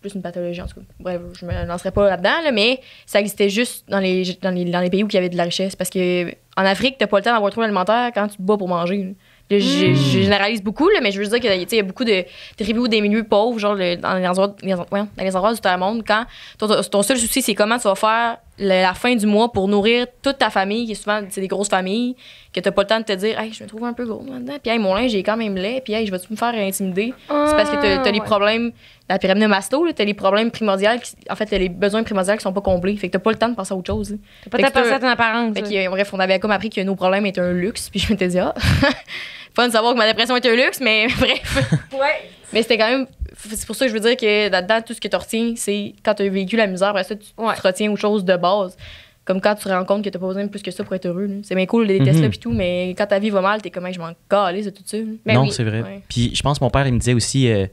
plus une pathologie, en tout cas. Bref, je me lancerai pas là-dedans, là, mais ça existait juste dans les, dans les, dans les pays où il y avait de la richesse. Parce que en Afrique, t'as pas le temps d'avoir un trouble alimentaire quand tu te bats pour manger je, hmm. généralise beaucoup, là, mais je veux dire qu'il y a beaucoup de tribus ou des milieux pauvres, genre dans, les endroits, du tout dans les endroits du monde quand ton, seul souci, c'est comment tu vas faire la fin du mois pour nourrir toute ta famille, qui est souvent c'est des grosses familles, que t'as pas le temps de te dire Hey, je me trouve un peu gros maintenant, puis mon linge est quand même laid, puis je vais-tu me faire intimider? c'est parce que t'as, as les ah, problèmes, la pyramide de masto, t'as les problèmes primordiaux, en fait, t'as les besoins primordiaux qui sont pas comblés. Fait que t'as pas le temps de penser à autre chose. T'as pas le temps de penser à ton apparence. Euh, bref, on avait comme appris que nos problèmes étaient un luxe, puis je me dit Ah, [laughs] fun de savoir que ma dépression était un luxe, mais [laughs] bref. ouais. Mais c'était quand même c'est pour ça que je veux dire que là-dedans, tout ce que tu retiens, c'est quand tu as vécu la misère, ça, tu, te retiens aux choses de base. Comme quand tu te rends compte que tu n'as pas besoin de plus que ça pour être heureux. C'est bien cool, les mm ça tests mhm. pis tout, mais quand ta vie va mal, t'es comme, je m'en calais de tout ça. suite. Ben non, c'est vrai. Puis je pense que mon père, il me disait aussi, euh,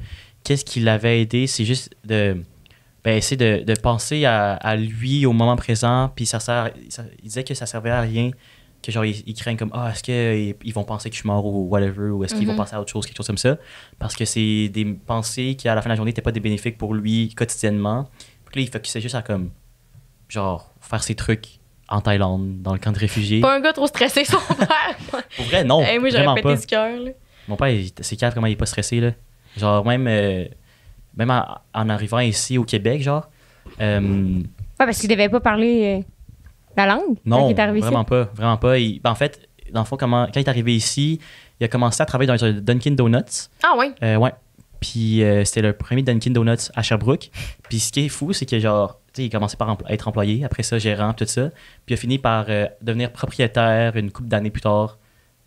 qu'est-ce qui l'avait aidé, c'est juste de ben, essayer de, de penser à, à, lui au moment présent, puis ça ça, il disait que ça servait à rien que genre ils, craignent comme ah est-ce qu'ils euh, ils vont penser que je suis mort ou whatever ou est-ce qu'ils vont mhm. penser à autre chose quelque chose comme ça parce que c'est des pensées qui à la fin de la journée n'étaient pas des bénéfiques pour lui quotidiennement puis là il s'est juste à comme genre faire ses trucs en Thaïlande dans le camp de réfugiés pas un gars trop stressé son [laughs] père pour vrai non hey, moi j'aurais pété cœur mon père c'est calme comment il est pas stressé là genre même euh, même en, arrivant ici au Québec genre euh, parce qu'il devait pas parler euh, langue non, vraiment pas. Vraiment pas. Ben, en fait, quand il est arrivé ici, il a commencé à travailler dans un Dunkin' Donuts. Ah ouais? Euh, ouais. Puis euh, c'était le premier Dunkin' Donuts à Sherbrooke. Puis ce qui est fou, c'est que genre, tu sais, il commençait par être employé, après ça, gérant, tout ça. Puis il a fini par euh, devenir propriétaire une couple d'années plus tard,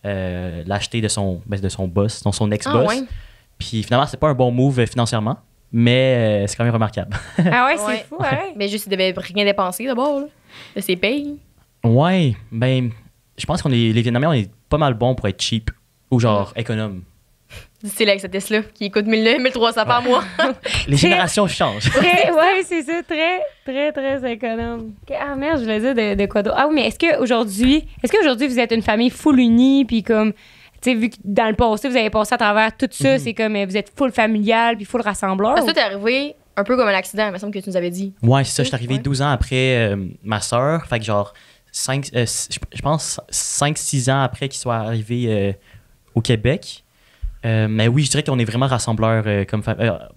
euh, l'acheter de son, ben, de son boss, son ex-boss. Ah ouais. Puis finalement, c'est pas un bon move financièrement, mais c'est quand même remarquable. ah ouais, [laughs] c'est fou, hein? ouais. Mais juste, il devait rien dépenser d'abord de ces pays. Ouais, ben, je pense qu'on est, les Vietnamiens, on est pas mal bons pour être cheap ou genre mm. économe. C'est là avec cette Tesla qui coûte 1300 par mois. [laughs] Les générations changent. [laughs] Oui, c'est ça. Très, très, très économe. Ah merde, je voulais dire de, de quoi d'autre. Ah oui, mais est-ce qu'aujourd'hui, est-ce qu'aujourd'hui vous êtes une famille full unie, puis comme, tu sais, vu que dans le passé, vous avez passé à travers tout ça, mm-hmm. c'est comme, euh, vous êtes full familial, puis full rassembleur. Ça, t'es arrivé un peu comme un accident, il me semble que tu nous avais dit. Ouais, c'est ça. Je suis arrivé 12 ans après euh, ma soeur. Fait que genre, 5, euh, je pense 5-6 ans après qu'il soit arrivé euh, au Québec. mais oui, je dirais qu'on est vraiment rassembleurs comme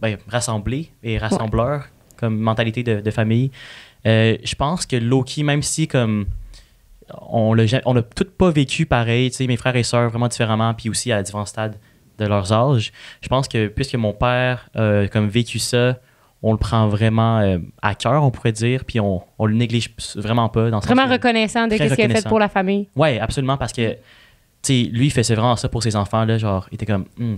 ben, rassemblés et rassembleurs comme mentalité de, famille. je pense que Loki, même si comme on n'a on toutes pas vécu pareil, tu sais, mes frères et sœurs vraiment différemment, puis aussi à différents stades de leurs âges. Je pense que puisque mon père a comme vécu ça on le prend vraiment euh, à cœur, on pourrait dire, puis on, on le néglige vraiment pas. Dans vraiment reconnaissant de ce qu'il a fait pour la famille. Oui, absolument, parce que lui, il faisait vraiment ça pour ses enfants. Là, genre, il était comme, hmm,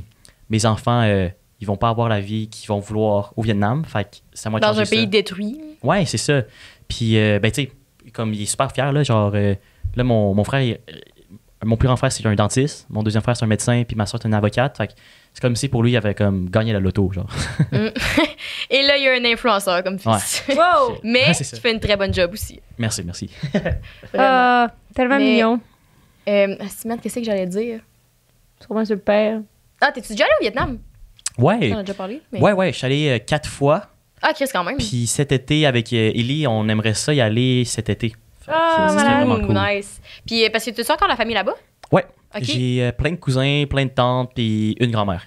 mes enfants, euh, ils vont pas avoir la vie qu'ils vont vouloir au Vietnam. Fait que ça m'a Dans un pays détruit. Oui, c'est ça. Puis, euh, ben, comme il est super fier, genre, là, mon, mon frère, il, mon plus grand frère, c'est un dentiste. Mon deuxième frère, c'est un médecin. Puis ma soeur, c'est une avocate. Fait c'est comme si pour lui, il avait comme gagné la loto, genre. [laughs] Mm. [laughs] Et là, il y a un influenceur comme fils. [laughs] Wow! Mais tu fais une très bonne job aussi. Merci, merci. Euh, tellement mignon. Euh, ah, Simon, qu'est-ce que j'allais dire? Tu sur un père. Ah, t'es-tu déjà allé au Vietnam? Ouais. On a déjà parlé. Ouais, ouais, je suis allé euh, quatre fois. Ah, Chris, quand même. Puis cet été, avec euh, Ellie, on aimerait ça y aller cet été. Ah, malade, nice. Puis euh, parce que tu as encore la famille là-bas? Ouais. J'ai euh, plein de cousins, plein de tantes, puis une grand-mère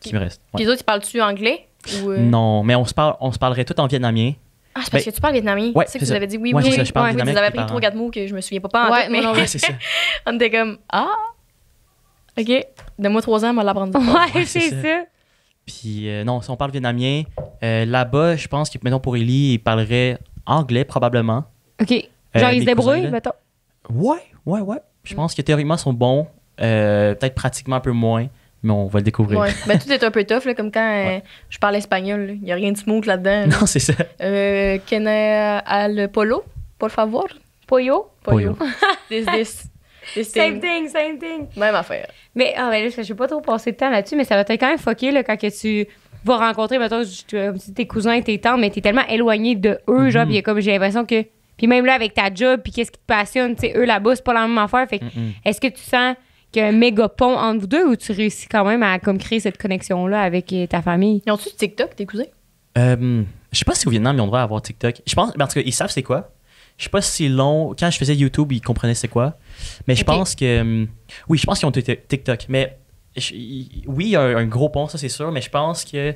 qui me reste. Puis les autres, ils parlent-tu anglais? Ou euh? Non, mais on se, parle, on se parlerait tout en vietnamien. Ah, c'est parce ben, que tu parles vietnamien. Ouais, c'est ça que vous avez dit. Oui, oui, oui. je parle oui, vietnamien. Vous avez pris trois, quatre mots que je me souviens pas. pas en ouais, mais... ouais, c'est ça. on était comme, ah, OK, donne-moi trois ans, on va l'apprendre. Ouais, c'est ça. Puis non, si on parle vietnamien, là-bas, je pense que, mettons, pour Ellie, il parlerait anglais probablement. OK. Euh, genre, ils se débrouillent, mettons. Ouais, ouais, ouais. Je mm. pense que théoriquement, ils sont bons. Euh, peut-être pratiquement un peu moins mais on va le découvrir. Ouais. [laughs] mais tout est un peu tough, là, comme quand euh, je parle espagnol. Il n'y a rien de smooth là-dedans. Non, c'est ça. Euh, uh, al polo, por favor. Pollo. Pollo. [laughs] this, this, same thing. same thing. Même affaire. Mais, ah, ben, je ne vais pas trop passer de temps là-dessus, mais ça va être quand même fucké là, quand que tu vas rencontrer, mettons, tes cousins et tes tantes, mais tu es tellement éloigné de eux, genre, mm-hmm. il j'ai l'impression que puis même là, avec ta job, puis qu'est-ce qui te passionne, tu sais, eux là-bas, c'est pas la même affaire. Fait est-ce que tu sens qu'il y a un méga pont entre vous deux ou tu réussis quand même à comme, créer cette connexion-là avec euh, ta famille? Ils ont-tu TikTok, tes cousins? Euh, je sais pas si au Vietnam, ils ont droit à avoir TikTok. Je pense, parce ben, ils savent c'est quoi. Je sais pas si long. Quand je faisais YouTube, ils comprenaient c'est quoi. Mais je pense que. Euh, oui, je pense qu'ils ont TikTok. Mais oui, il y a un, gros pont, ça c'est sûr. Mais je pense que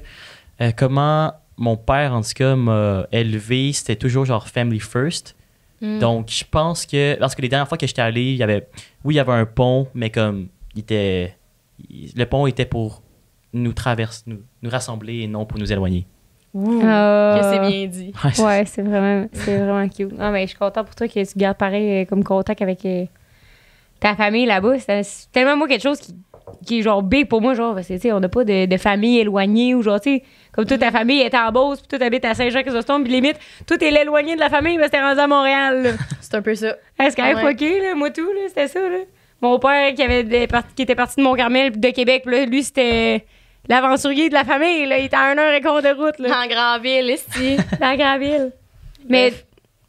comment mon père, en tout cas, m'a élevé, c'était toujours genre family first. Hmm. Donc, je pense que. lorsque les dernières fois que j'étais allé, il y avait. Oui, il y avait un pont, mais comme. Il était. le pont était pour nous traverser, nous, nous, rassembler et non pour nous éloigner. Ouh, ah. que c'est bien dit. Ouais, c'est vraiment, c'est vraiment cute. ah mais je suis contente pour toi que tu gardes pareil euh, comme contact avec euh, ta famille là-bas. C'est tellement moi quelque chose qui, qui est genre b pour moi, genre, on n'a pas de, famille éloignée ou genre, tu sais, comme toute ta famille est en Beauce, puis tout habite à saint jacques chrysostome puis limite, tout est l'éloigné de la famille, mais c'était rendu à Montréal. [laughs] c'est un peu ça. Est-ce qu'elle est là, moi tout, là, c'était ça, là. Mon père qui, avait des qui était parti de Mont-Carmel, de Québec, là, lui, c'était l'aventurier de la famille, là. Il était à un heure et quart de route, là. En Grandville, ici. en [laughs] ville. Mais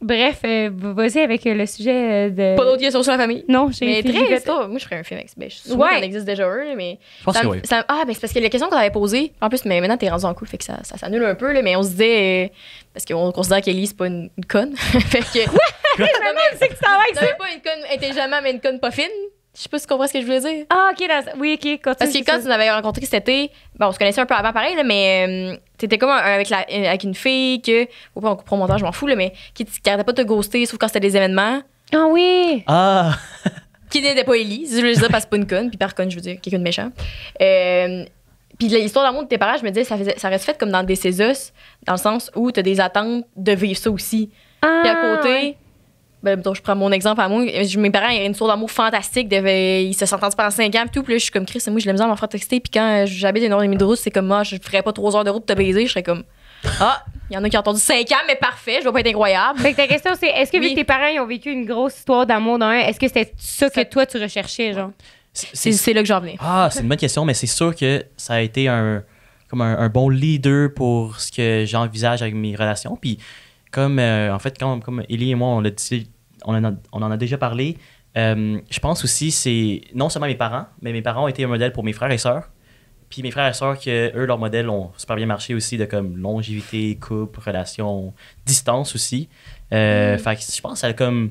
Bref, euh, vas-y avec euh, le sujet euh, de. Pas d'autres questions sur la famille. Non, j'ai Mais très vite. Oh, moi, je ferais un film avec. il ben, je suis qu'il en existe déjà un, mais. Je pense que oui. ah, mais ben, c'est parce que les questions qu'on avait posées. En plus, mais maintenant, t'es rendu en couple, fait que ça, ça s'annule un peu, mais on se disait. parce qu'on considère qu'Ellie, c'est pas une, conne. [laughs] fait que. Ouais! non, mais, [laughs] [laughs] que ça va avec non, ça. pas une conne intelligemment, mais une conne pas fine. Je sais pas si tu comprends ce que je voulais dire. Ah, ok, oui, ok, continue. Parce que quand tu nous avais rencontré cet été, bon, on se connaissait un peu avant pareil, là, mais tu euh, t'étais comme avec, la, euh, avec une fille que, ou pas, on coupe mon je m'en fous, là, mais qui, ne pas de te ghoster, sauf quand c'était des événements. Ah oui! Ah! [laughs] qui n'était pas Ellie, je veux dire, parce que c'est pas une conne, puis par conne, je veux dire, quelqu'un de méchant. Euh, puis l'histoire d'amour de tes parents, je me disais, ça, ça reste fait comme dans des Césos, dans le sens où tu as des attentes de vivre ça aussi. Ah, puis à côté, ben, donc, je prends mon exemple à moi. mes parents, ils avaient une histoire d'amour fantastique. Ben, ils se sont entendus pendant 5 ans. tout. Puis là, je suis comme Chris, moi, je l'aime bien m'en faire texter. Puis quand j'habite une heure et de route, c'est comme moi, ah, je ferais pas 3 heures de route pour te baiser. Je serais comme. Ah, il y en a qui ont entendu 5 ans, mais parfait, je vais pas être incroyable. Fait ta question, c'est est-ce que vu que tes parents ils ont vécu une grosse histoire d'amour dans un, est-ce que c'était ça, que toi tu recherchais, genre? C'est là que j'en venais. Ah, c'est une bonne question, mais c'est sûr que ça a été un, comme un bon leader pour ce que j'envisage avec mes relations. Puis comme euh, en fait, quand, comme Ellie et moi, on, on, en, a, déjà parlé, euh, je pense aussi c'est non seulement mes parents, mais mes parents ont été un modèle pour mes frères et sœurs. Puis mes frères et sœurs, que eux, leurs modèles ont super bien marché aussi de comme longévité, couple, relation, distance aussi. Euh, mm. Fait que je pense ça comme.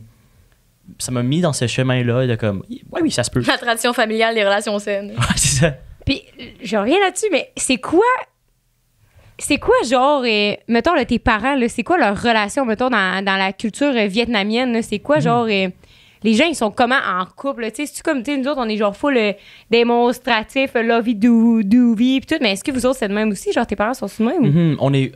Ça m'a mis dans ce chemin-là de comme. Ouais, oui, ça se peut. La tradition familiale, les relations saines. [laughs] Ouais, c'est ça. Puis, je rien là-dessus, mais c'est quoi c'est quoi, genre, euh, mettons, tes parents, là, c'est quoi leur relation, mettons, dans, la culture euh, vietnamienne? C'est quoi, mm. genre, euh, les gens, ils sont comment en couple? Tu sais, c'est-tu comme, tu nous autres, on est genre full euh, démonstratif, lovey-dovey, pis tout, mais est-ce que vous autres, c'est de même aussi? Genre, tes parents sont sous même? Mm-hmm. On est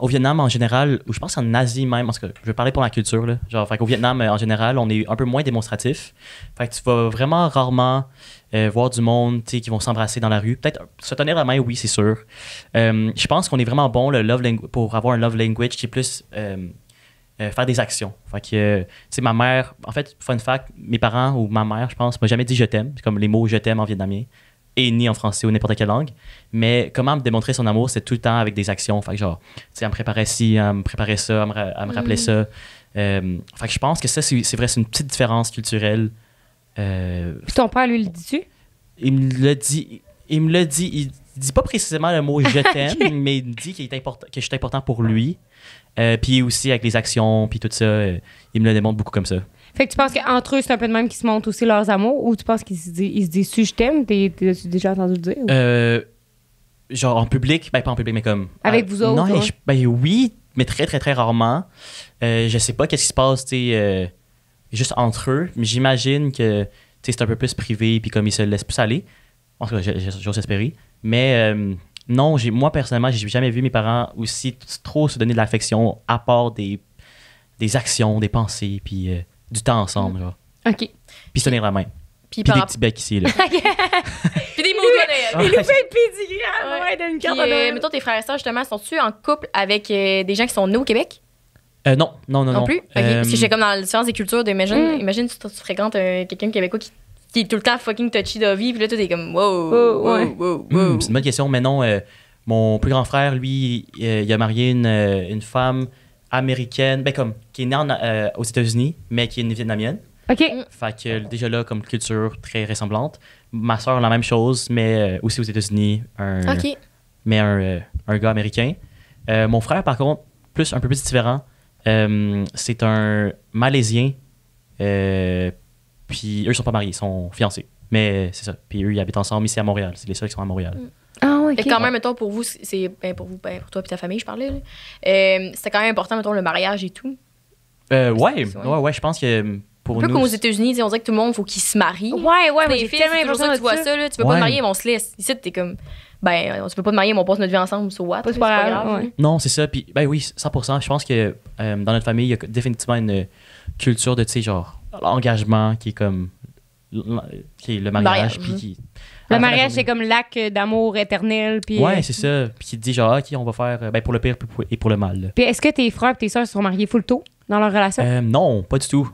au Vietnam en général, ou je pense en Asie même, parce que je vais parler pour la culture. Là. Genre, fait Vietnam en général, on est un peu moins démonstratif. Fait que tu vas vraiment rarement euh, voir du monde qui vont s'embrasser dans la rue. Peut-être se tenir la main, oui, c'est sûr. Euh, je pense qu'on est vraiment bon le love pour avoir un love language qui est plus euh, faire des actions. Fait que, ma mère, en fait, fun fact, mes parents ou ma mère, je pense, m'a jamais dit je t'aime, comme les mots je t'aime en vietnamien et ni en français ou n'importe quelle langue. Mais comment me démontrer son amour, c'est tout le temps avec des actions. Fait que genre, tu sais, elle me préparait ci, elle me préparait ça, elle me, rappeler rappelait mm. ça. Euh, fait que je pense que ça, c'est vrai, c'est une petite différence culturelle euh, Ton père, lui, le dit-tu? Il me le dit. Il me le dit. Il dit pas précisément le mot je [laughs] t'aime, mais il dit qu'il est important, que je suis important pour lui. Euh, puis aussi avec les actions, puis tout ça, euh, il me le démontre beaucoup comme ça. Fait que tu penses qu'entre eux, c'est un peu de même qu'ils se montrent aussi leurs amours, ou tu penses qu'ils se disent, si je t'aime, t'as-tu déjà entendu le dire? Euh, genre en public, ben pas en public, mais comme. Avec vous autres? Non, ben oui, mais très, très, très rarement. je sais pas qu'est-ce qui se passe, tu juste entre eux. Mais j'imagine que c'est un peu plus privé, puis comme ils se laissent plus aller. En tout cas, j'ose espérer. Mais euh, non, moi personnellement, j'ai jamais vu mes parents aussi trop se donner de l'affection à part des, actions, des pensées, puis euh, du temps ensemble. Mm. Genre. OK. Puis se tenir la main. Puis, des petits becs ici. Là. [laughs] puis des mots Il lui fait le à ouais. d'une carte euh, Mettons, tes frères et sœurs, justement, sont-tu en couple avec des gens qui sont nés au Québec? Euh, non, non, non. Non plus? Parce que euh, j'ai comme dans la différence des cultures, imagine hmm. tu, fréquentes quelqu'un québécois qui, est tout le temps fucking touchy vie, puis là, tu es comme wow, oh, wow, ouais. wow, hmm, wow. c'est une bonne question, mais non, euh, mon plus grand frère, lui, il a marié une, une, femme américaine, ben comme, qui est née aux États-Unis, mais qui est une vietnamienne. OK. Fait que déjà là, comme culture très ressemblante. Ma soeur, la même chose, mais aussi aux États-Unis. Un, Mais un, un, gars américain. mon frère, par contre, plus un peu plus différent. Euh, c'est un Malaisien. Euh, puis eux, ils sont pas mariés, ils sont fiancés. Mais c'est ça. Puis eux, ils habitent ensemble ici à Montréal. C'est les seuls qui sont à Montréal. Mm. Ah, et Ah, quand même, mettons, pour vous, c'est ben, pour vous, ben, pour toi et ta famille, je parlais. Euh, c'était quand même important, mettons, le mariage et tout. ouais, ouais, ouais, je pense que pour un peu comme aux États-Unis, on dirait que tout le monde faut qu'il se marie. Ouais, ouais, mais les c'est tellement que tu vois ça, là, tu peux pas te marier, mais on se laisse. Ici, t'es comme ben, euh, on se peut pas marier, mais on passe notre vie ensemble, sur what? Non, c'est ça. Puis, ben oui, 100%. Je pense que euh, dans notre famille, il y a définitivement une culture de, tu sais, genre, l'engagement qui est comme. le mariage. Puis le mariage, c'est comme l'acte d'amour éternel. Puis... Euh, ouais, c'est ça. Puis qui dit, genre, OK, on va faire ben, pour le pire et pour le mal. Puis est-ce que tes frères et tes sœurs sont mariés full tôt dans leur relation? non, pas du tout.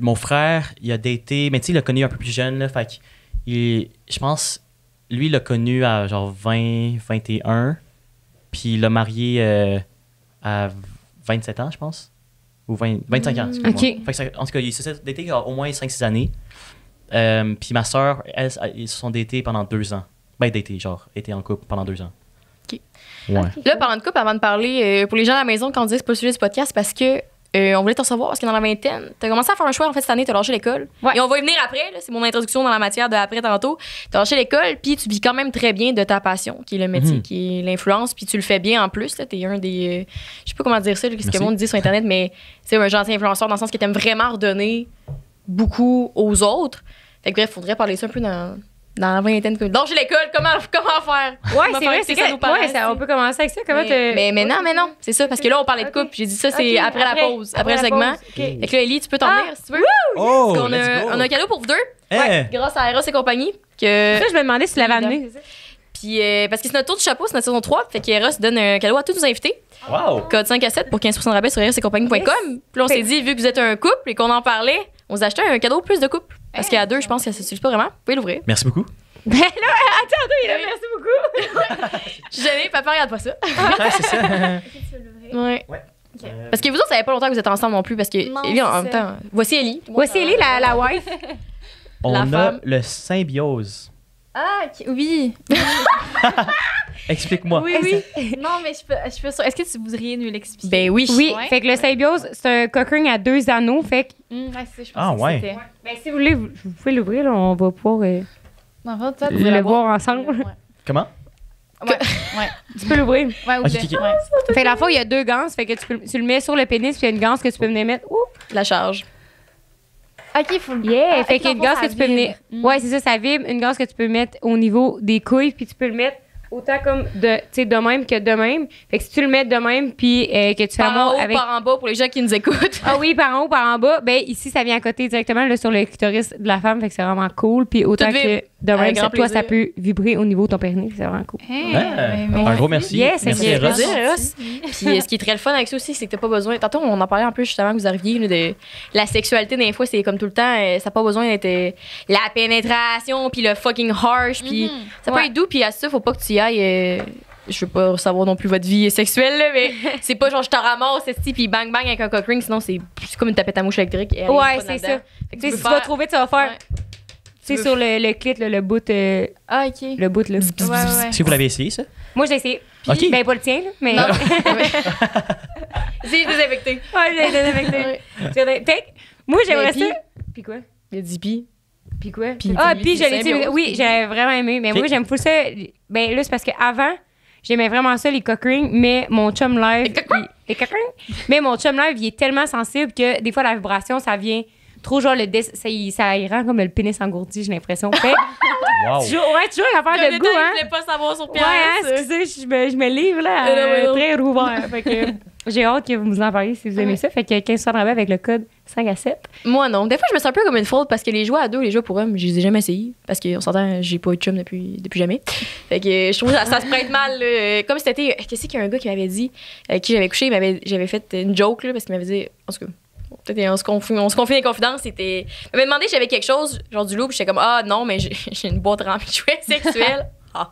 mon frère, il a daté, mais tu sais, il l'a connu un peu plus jeune, là, fait je pense, lui, il l'a connu à genre 20, 21. Puis il l'a marié euh, à 27 ans, je pense. Ou 25 ans, moi en tout cas, il s'est daté au moins 5-6 années. Euh, puis ma soeur, elle, ils se sont datés pendant deux ans. Ben, datés, genre, étaient en couple pendant deux ans. OK. Ouais. Là, parlant de couple, avant de parler, euh, pour les gens à la maison, quand on dit c'est pas le sujet podcast, parce que euh, on voulait te savoir parce que dans la vingtaine, t'as commencé à faire un choix en fait cette année, t'as lâché l'école. Et on va y venir après, c'est mon introduction dans la matière de après tantôt. T'as lâché l'école, puis tu vis quand même très bien de ta passion, qui est le métier, mhm. qui est l'influence, puis tu le fais bien en plus. Tu es un des. Euh, je sais pas comment dire ça, là, ce que le monde dit sur Internet, mais c'est un gentil influenceur dans le sens que t'aimes vraiment redonner beaucoup aux autres. Fait que bref, faudrait parler ça un peu dans, dans la vingtaine que j'ai l'école comment comment faire ouais c'est vrai c'est ça, on peut commencer avec ça comment mais, mais, non mais non c'est ça parce que là on parlait de couple j'ai dit ça c'est après, la pause après, le segment okay. que là Ellie tu peux t'en ah, venir si tu veux oh, on, a, on, a, un cadeau pour vous deux eh. grâce à Eros et compagnie que je me demandais si tu l'avais amené puis euh, parce que c'est notre tour de chapeau c'est notre saison 3 fait qu'Eros donne un cadeau à tous nos invités wow. code 5 à 7 pour 15% de rabais sur erosetcompagnie.com puis là on s'est dit vu que vous êtes un couple et qu'on en parlait on vous acheté un cadeau plus de couple parce qu'il y a deux, je pense qu'elle se s'utilise pas vraiment. Vous pouvez l'ouvrir. Merci beaucoup. Ben [laughs] attends, attends, il a merci beaucoup. [laughs] je suis papa regarde pas ça. ouais, c'est ça. [laughs] Euh, parce que vous autres, ça n'avait pas longtemps que vous êtes ensemble non plus, parce que Ellie, eh en même temps. Voici Ellie. Voici Ellie, la, wife. On a le symbiose. Ah, oui. [laughs] Explique-moi. Oui, oui. [laughs] non, mais je peux, je peux... Est-ce que vous voudriez nous l'expliquer? Ben oui. Oui, fait que le symbiose, c'est un cockering à deux anneaux, fait que... Hum, ah, ouais. ben, si vous voulez, vous, pouvez l'ouvrir, on va pouvoir... En euh, le voir ensemble. Comment? Ouais, [laughs] Tu peux l'ouvrir. Ouais, ah, ouais. Fait la fois, il y a deux ganses. Fait que tu, peux, tu, le mets sur le pénis, puis il y a une gans que tu peux venir mettre. Ouh, la charge. OK, faut Yeah, ah, fait qu'il une gaz que tu peux venir. Mm. Ouais, c'est ça, ça vibre. Une gaz que tu peux mettre au niveau des couilles, puis tu peux le mettre autant comme de, de même que de même. Fait que si tu le mets de même, puis euh, que tu fais en haut, par en bas pour les gens qui nous écoutent. ah oui, par en haut, par en bas. Ben ici, ça vient à côté directement sur le clitoris de la femme. Fait que c'est vraiment cool. Puis autant que de toi, ça peut vibrer au niveau de ton périnée. C'est vraiment cool. Un gros merci. merci, Puis euh, ce qui est très le fun avec ça aussi, c'est que t'as pas besoin. Tantôt, on en parlait un peu justement que vous arriviez de la sexualité. Des fois, c'est comme tout le temps, euh, ça pas besoin d'être la pénétration, puis le fucking harsh, puis mm-hmm. ça peut être doux, puis à ça, faut pas que tu y euh, je veux pas savoir non plus votre vie sexuelle, mais [laughs] c'est pas genre je t'en ramasse, c'est puis bang bang avec un cock ring, sinon c'est comme une tapette à mouche électrique. ouais, c'est ça. tu si tu vas trouver, tu vas faire. Tu sais, sur le, le clit, le bout. Euh, ah, OK. Le bout, là. Ouais, vous l'avez essayé, ça? Moi, j'ai essayé. Puis, Ben, pas le tien, là, mais. Non. si, je désinfecté. Ouais, je l'ai désinfecté. Moi, j'aimerais ça. Puis quoi? Il a puis quoi? ah, puis j'allais l'ai Oui, j'avais vraiment aimé. Mais moi, j'aime pas ça. Ben là, c'est parce qu'avant, j'aimais vraiment ça, les cock mais mon chum live. Les cock rings? Mais mon chum live, il est tellement sensible que des fois, la vibration, ça vient trop genre le ça, il, rend comme le pénis engourdi, j'ai l'impression. [laughs] wow. ouais, toujours une affaire de goût. Hein. Je voulais pas savoir sur hein, Pierre. Ouais, je me, je me livre là, eh euh, très rouvert. fait que, j'ai hâte que vous nous en parliez si vous aimez ça. Fait que 15 de rabais avec le code 5 à 7. Moi, non. Des fois, je me sens un peu comme une fraude parce que les jouets à deux, les jouets pour hommes, je les ai jamais essayés. Parce qu'on s'entend, j'ai pas eu de chum depuis, depuis jamais. Fait que je trouve ça, ça se prête mal. Comme si c'était. Qu'est-ce qu'il y a un gars qui m'avait dit, avec euh, qui j'avais couché, j'avais fait une joke parce qu'il m'avait dit. En tout cas, peut-être on se confie, on se les confidences. Il m'avait demandé si j'avais quelque chose, genre du loup, j'étais comme, ah non, mais [laughs] j'ai une boîte remplie de jouets sexuels. Puis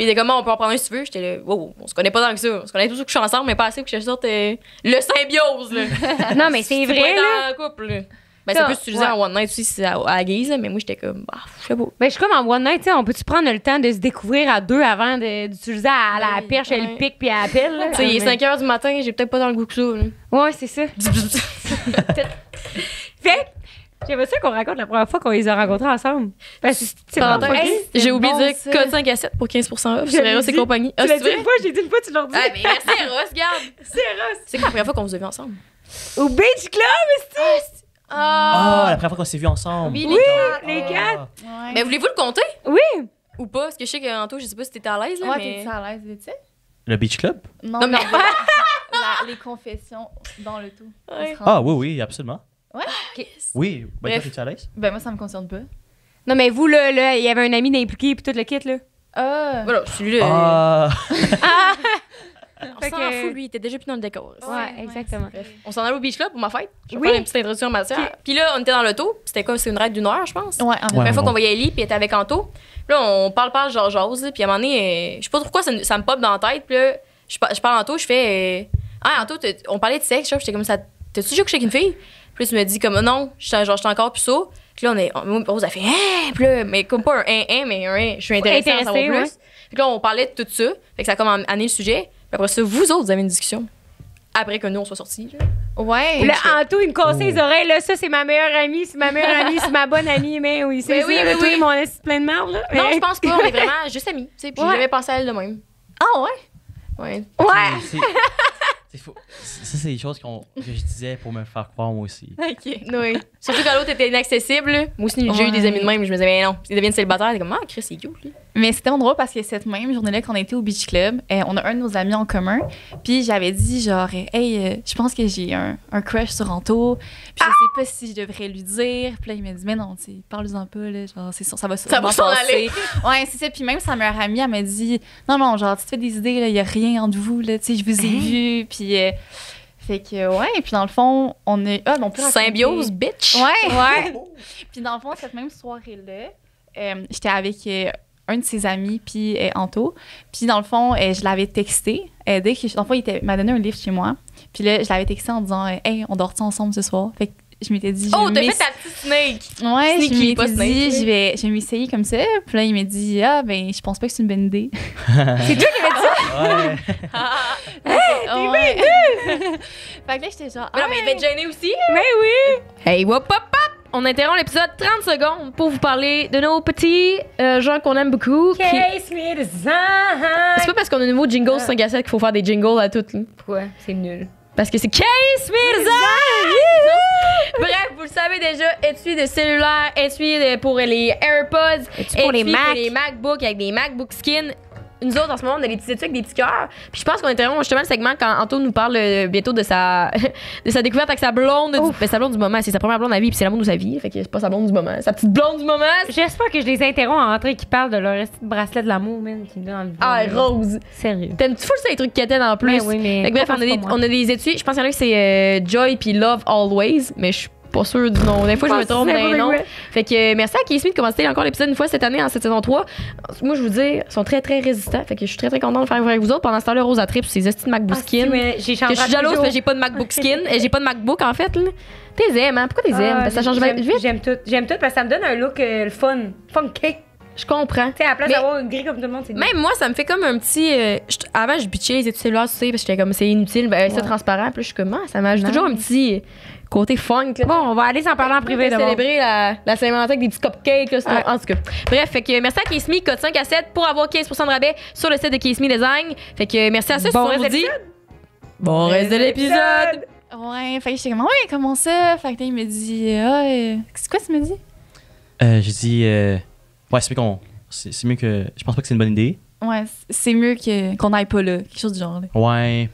il était comme, on peut en prendre un si tu veux. J'étais là, wow, on se connaît pas tant que ça. On se connaît tous que je suis ensemble, mais pas assez pour que je sorte euh, le symbiose, là. [laughs] non, mais c'est vrai. là. dans le couple, là. Ben, ça, peut s'utiliser en one night aussi, à, à la guise, mais moi, j'étais comme, bah, je sais Ben, je suis comme en one night, tu sais on peut-tu prendre le temps de se découvrir à deux avant d'utiliser à, à, la perche, elle pique, puis à la pile? Tu sais, il est 5 ah, h du matin, j'ai peut-être pas dans le goût que ça. Là. Ouais, c'est ça. [laughs] [laughs] fait J'aimerais ça qu'on raconte la première fois qu'on les a rencontrés ensemble. Ben, Parce que J'ai oublié de dire code 5 à 7 pour 15 off sur Eros et compagnie. Tu l'as dit une fois, j'ai dit une fois, tu leur dis. Ah, mais merci Eros, regarde. [laughs] C'est Eros. C'est quoi la première fois qu'on vous a vu ensemble? Au Beach Club, ah, c'est Ah, la première fois qu'on s'est vus ensemble. Oui, les quatre. Ah. Mais voulez-vous le compter? Oui. Ou pas? Parce que je sais tout, je sais pas si t'étais à l'aise. Ouais, t'étais à l'aise, tu sais? Le Beach Club? Non, mais. [laughs] Les confessions dans le tout. Ah, oui, oui, absolument. Ouais. Ah, oui, ben Bref. toi, tu à l'aise? Ben moi, ça me concerne pas. Non, mais vous, là, il y avait un ami d'impliqué puis tout le kit, là. Ah! Voilà, celui-là. Ah. ah! On s'en fout, lui, il était déjà plus dans le décor. Ouais, exactement. On s'en allait au beach Club pour ma fête. Je faire une petite introduction à ma soeur. Puis là, on était dans l'auto, c'était comme c'est une ride d'une heure, je pense. Ouais, La première fois qu'on voyait Ellie, puis elle était avec Anto. Puis là, on parle, parle, genre, j'ose. Puis à un moment donné, euh, je sais pas pourquoi ça, ça me pop dans la tête. Puis là, je, parle à Anto, je fais. Ah, Anto, on parlait de sexe, j'étais comme ça. T'as-tu déjà couché avec une fille? Puis tu me dis comme, non, je suis encore plus ça. Puis là, on est, moi, Rose, a fait, hein, puis là, mais comme pas un hein, hein, mais un hein, je suis intéressée, à savoir plus. Puis là, on parlait de tout ça. Fait que ça a comme amené le sujet. Puis après ça, vous autres, vous avez une discussion. Après que nous, on soit sortis, là. Ouais. Là, tout, il me cassait les oh. oreilles. Là, ça, c'est ma meilleure amie, c'est ma meilleure amie, c'est ma bonne amie. Mais oui, c'est oui, oui, oui. mon est plein de merde, là. Non, je pense pas. On est [laughs] vraiment juste amis. Tu sais, puis j'avais pensé à elle de même. Ah, ouais? Ouais. Ouais. Ça, c'est des choses que je disais pour me faire croire moi aussi. OK. Oui. Surtout quand l'autre était inaccessible. Moi aussi, j'ai eu des amis de même. Je me disais, mais non, ils deviennent célibataires. T'es comme, ah, Chris, c'est cool Mais c'était mon droit parce que cette même journée-là qu'on était au Beach Club, eh, on a un de nos amis en commun. Puis j'avais dit, genre, hey, euh, je pense que j'ai un, un, crush sur Anto. Puis je ah! sais pas si je devrais lui dire. Puis là, il m'a dit, mais non, parle-en pas, là. Genre, ça va Ça va s'en aller. [laughs] ouais, c'est ça. Puis même sa meilleure amie, elle m'a dit, non, non, genre, tu te fais des idées, là, il y a rien entre vous, là. Tu sais, je vous ai hein? vu. Puis euh, fait que, ouais, puis dans le fond, on est. Ah, ben, Symbiose, bitch! Ouais, ouais. [laughs] [laughs] puis dans le fond, cette même soirée-là, euh, j'étais avec euh, un de ses amis, puis Anto. Puis dans le fond, je l'avais texté. dès que, dans le fond, il m'a donné un livre chez moi. Puis là, je l'avais texté en disant Hey, on dort ensemble ce soir? Fait je m'étais dit. Oh, t'as fait ta petite snake! Ouais, snake je m'étais dit, snake. je vais, je vais m'essayer comme ça. Puis là, il m'a dit, ah, ben, je pense pas que c'est une bonne idée. [laughs] c'est toi qui m'as dit ça? Ouais. Hé! [laughs] ouais. [laughs] fait que là, j'étais genre. Mais non, ah, mais il va être gêné aussi. Mais ben oui! Hey, wop, wop, wop! On interrompt l'épisode 30 secondes pour vous parler de nos petits euh, gens qu'on aime beaucoup. Qui... C'est pas parce qu'on a un nouveau jingle 5 à 7 qu'il faut faire des jingles à toutes. Pourquoi? C'est nul. Parce que c'est Case Mirza! Bref, vous le savez déjà, étui de cellulaire, étui pour les AirPods, étui pour les Mac. les MacBooks avec des MacBook Skin, nous autres, en ce moment, on a des petits études avec des petits cœurs. Puis je pense qu'on interrompt justement le segment quand Anto nous parle euh, bientôt de sa, [laughs] de sa découverte avec sa blonde. Du, ben, sa blonde du moment. C'est sa première blonde à vie, puis c'est l'amour de sa vie. Fait que c'est pas sa blonde du moment, sa petite blonde du moment. J'espère que je les interromps en et qui parlent de leur bracelet de l'amour, man, qui dans donne ah, envie. Ah, Rose. Sérieux. T'aimes-tu fou ça, les trucs qu'elle en plus? oui, mais. bref, on a, des, on études. Je pense qu'il y en a qui c'est euh, Joy puis Love Always, mais je suis pas du nom. Des fois, je, me trompe d'un nom. Fait que euh, merci à Kay Smith de commencer encore l'épisode une fois cette année en cette saison 3. Moi, je vous dis, ils sont très, très résistants. Fait que je suis très, très contente de faire avec vous autres. Pendant ce temps-là, Rose a trip sur ses de MacBook ah, Skin. je suis jalouse parce que j'ai pas de MacBook Skin. [laughs] j'ai pas de MacBook, en fait. T'es aimes, hein? Pourquoi t'es ah, aimes? parce que ça change vite. J'aime tout. J'aime tout parce que ça me donne un look euh, fun. Funky. Je comprends. Tu sais, à la place d'avoir une gris comme tout le monde, c'est Même moi, ça me fait comme un petit. Euh, avant, je bitchais les études cellulaires, tu sais, parce que j'étais comme, c'est inutile, ben, c'est transparent. Puis je suis comme, ah, ça m'ajoute. toujours un petit côté funk. Là. Bon, on va aller s'en parler en privé. va célébrer la, la Saint-Valentin avec des petits cupcakes. Là, En tout cas. Bref, fait que merci à Case Me, code 5 à 7 pour avoir 15 de rabais sur le site de Case Me Design. Fait que merci à ceux bon de dit. Bon reste de l'épisode! Ouais, fait que j'étais comme, ouais, comment ça? Fait que il me dit, ah, euh, c'est quoi tu me dis? Euh, j'ai dit, euh, ouais, c'est mieux qu'on. C'est, mieux que. Je pense pas que c'est une bonne idée. Ouais, c'est mieux qu'on aille pas là, quelque chose du genre. Là. Ouais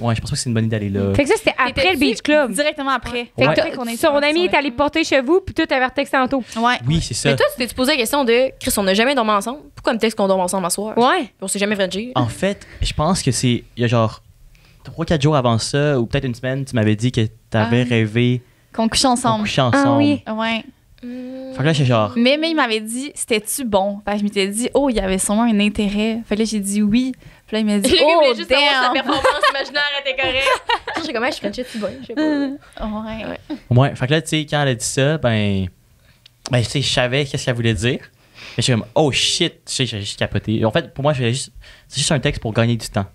ouais, je pense pas que c'est une bonne idée d'aller là. Fait que ça, c'était après le Beach Club. Directement après. Fait que est son ami est allé porter chez vous, puis toi, t'avais retexté tantôt. Ouais. Oui, c'est ça. Mais toi, tu t'es posé la question de Chris, on n'a jamais dormi ensemble. Pourquoi me texte qu'on dort ensemble à soir? Ouais. On s'est jamais frenché. En fait, je pense que c'est. Il y a genre 3-4 jours avant ça, ou peut-être une semaine, tu m'avais dit que t'avais ah. rêvé. Qu'on couche ensemble. Qu'on ensemble. Ah oui. Ouais. Fait que là, c'est genre. Mais, il m'avait dit, c'était-tu bon? Fait que je m'étais dit, oh, il y avait sûrement un intérêt. Fait que là, j'ai dit oui. Puis là, il m'a dit, [laughs] oh, juste damn! sa performance [laughs] imaginaire était correcte. J'ai comme, je suis un tu boy, je sais pas. Ouais. ouais. ouais. Fait que là, tu sais, quand elle a dit ça, ben, ben tu sais, je savais qu'est-ce qu'elle voulait dire. Mais je suis comme, oh shit, j'ai juste capoté. En fait, pour moi, c'est juste, juste un texte pour gagner du temps.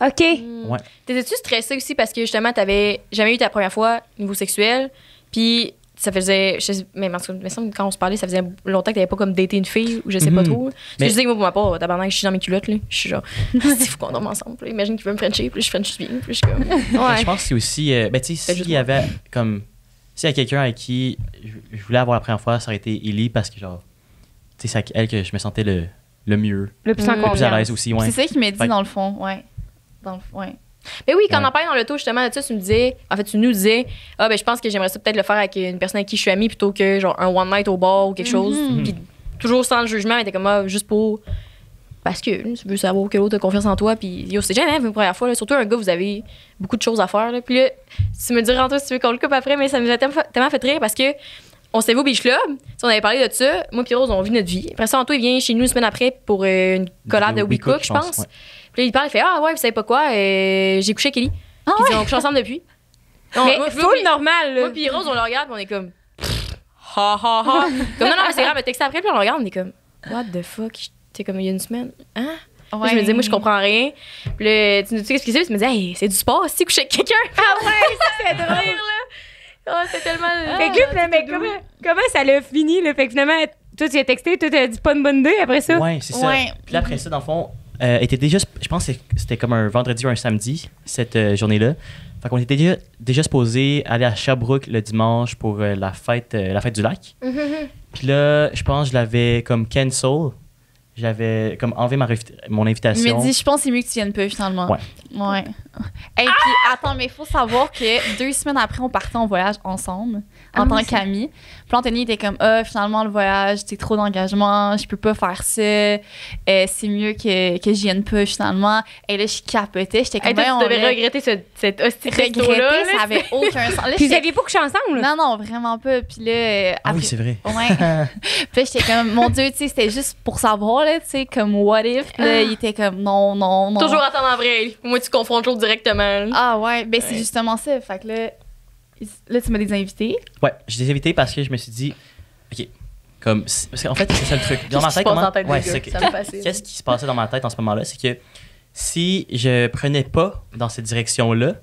OK. Mm. Ouais. T'étais-tu stressée aussi parce que justement, t'avais jamais eu ta première fois niveau sexuel? Puis ça faisait. Je sais, mais, mais quand on se parlait, ça faisait longtemps que t'avais pas comme daté une fille ou je sais pas mhm. trop. Mais, je disais que moi, pour ma part, tabarnak, je suis dans mes culottes, là. Je suis genre, il [laughs] ah, faut qu'on dorme ensemble. Là. Imagine qu'il veut me frencher, puis je french bien, puis je suis comme. [laughs] je pense que c'est aussi. Euh, ben, tu sais, s'il y avait comme. S'il y a quelqu'un avec qui je, voulais avoir la première fois, ça aurait été Ellie parce que, genre, tu sais, c'est avec elle que je me sentais le, le mieux. Le plus, encore. Mm. à l'aise aussi, ouais. C'est ça qui m'a dit, dans le fond, ouais. Dans le fond, ouais. Mais oui, quand on en parlait dans taux, justement, tu, me disais, en fait, tu nous disais, ah, ben, je pense que j'aimerais ça peut-être le faire avec une personne avec qui je suis amie plutôt que genre un one night au bar ou quelque mhm. chose. Mhm. Puis toujours sans le jugement, mais t'es comme, ah, juste pour. Parce que tu veux savoir que l'autre a confiance en toi. Puis, yo, c'est jamais une première fois. surtout un gars, vous avez beaucoup de choses à faire. Là. Puis là, tu me dis, rentre si tu veux qu'on le coupe après, mais ça nous a tellement fait rire parce que on s'est vu au Beach Club. Si on avait parlé de ça, moi et Rose, on vit notre vie. Après ça, Antoine, il vient chez nous une semaine après pour euh, une collab de WeCook, je pense. Puis là, il parle, il fait Ah ouais, vous savez pas quoi, euh, j'ai couché Kelly. Ah puis ouais. on couche ensemble depuis. mais normal. Là. Moi, puis Rose, on le regarde, puis on est comme Ha ha ha. [laughs] comme non, non, mais c'est grave, mais texte après, puis on le regarde, on est comme What the fuck? T'es comme il y a une semaine. Hein? Je me disais, moi, je comprends rien. Puis là, tu nous dis qu'est-ce que c'est? Tu me disais, c'est du sport aussi, coucher avec quelqu'un. Ah ouais, ça, [laughs] c'est drôle, là. Oh, c'est tellement. Ah, fait là, mais comment, comment, ça l'a fini, là? Fait que finalement, toi, tu as texté, toi, as dit pas de bonne idée après ça? Ouais, c'est ça. Ouais. Puis après ça, dans le fond, euh, était déjà, je pense que c'était comme un vendredi ou un samedi, cette euh, journée-là. On était déjà, déjà supposé aller à Sherbrooke le dimanche pour euh, la, fête, la fête du lac. Mm-hmm. Puis là, je pense que je l'avais comme cancel j'avais comme enlevé ma mon invitation. Il m'a dit « je pense que c'est mieux que tu viennes pas, finalement. Ouais. Ouais. Et puis attends, mais il faut savoir que deux semaines après, on partait en voyage ensemble en ah, tant qu'amis. Puis Anthony était comme Ah, finalement, le voyage, c'est trop d'engagement, je peux pas faire ça. Euh, c'est mieux que, que je vienne pas, finalement. Et là, je capotais. J'étais comme hey, toi, Tu devais regretter cette hostilité. Regretter, là, ça avait aucun sens. Là, [laughs] puis vous aviez pas suis ensemble? Non, non, vraiment pas. Puis là. Euh, ah oui, c'est vrai. Ouais. [laughs] puis j'étais comme Mon Dieu, tu sais, c'était juste pour savoir comme what if. Ah. il était comme non, non, non. Toujours attendre vrai. Moi, tu confonds toujours directement. Ah ouais, ben c'est justement ça. Fait que là, tu m'as désinvité. invités. Ouais, je les ai invités parce que je me suis dit, OK, comme. Parce fait, c'est ça le truc. Dans ma tête, comment. Tête ouais, Qu'est-ce qui se passait dans ma tête en ce moment-là? C'est que si je prenais pas dans cette direction-là,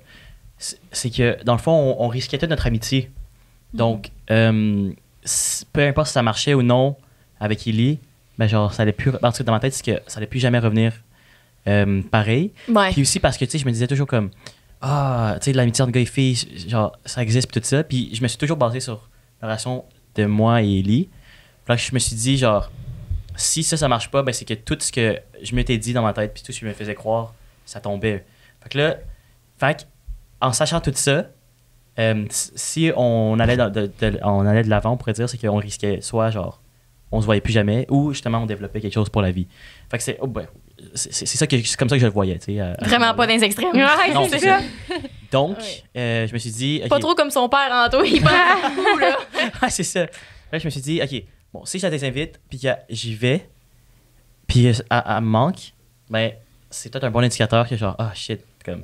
c'est que dans le fond, on, risquait notre amitié. Mm. Donc, euh, peu importe si ça marchait ou non avec Ellie, genre, ça allait plus. Parce dans ma tête, c'est que ça allait plus jamais revenir euh, pareil. Puis aussi parce que, tu sais, je me disais toujours comme, ah, tu sais, l'amitié entre gars et filles, genre, ça existe, tout ça. Puis je me suis toujours basé sur la relation de moi et Ellie. là, je me suis dit, genre, si ça, ça marche pas, ben, c'est que tout ce que je m'étais dit dans ma tête, puis tout ce que je me faisais croire, ça tombait. Fait que là, fait en sachant tout ça, euh, si on allait on allait de l'avant, on pourrait dire, c'est qu'on risquait soit, genre, on se voyait plus jamais, ou justement on développait quelque chose pour la vie. Fait que c'est, oh, ben, c'est, ça que, c'est comme ça que je le voyais. tu sais. Euh, Vraiment pas dans les extrêmes. ça. Donc, ah euh, je me suis dit. Pas trop comme son père, Antoine. ah, [laughs] [laughs] c'est ça. je me suis dit, OK, bon, si je t'invite invite, puis que j'y vais, puis elle me manque, ben, c'est peut-être un bon indicateur que genre, ah, shit, comme,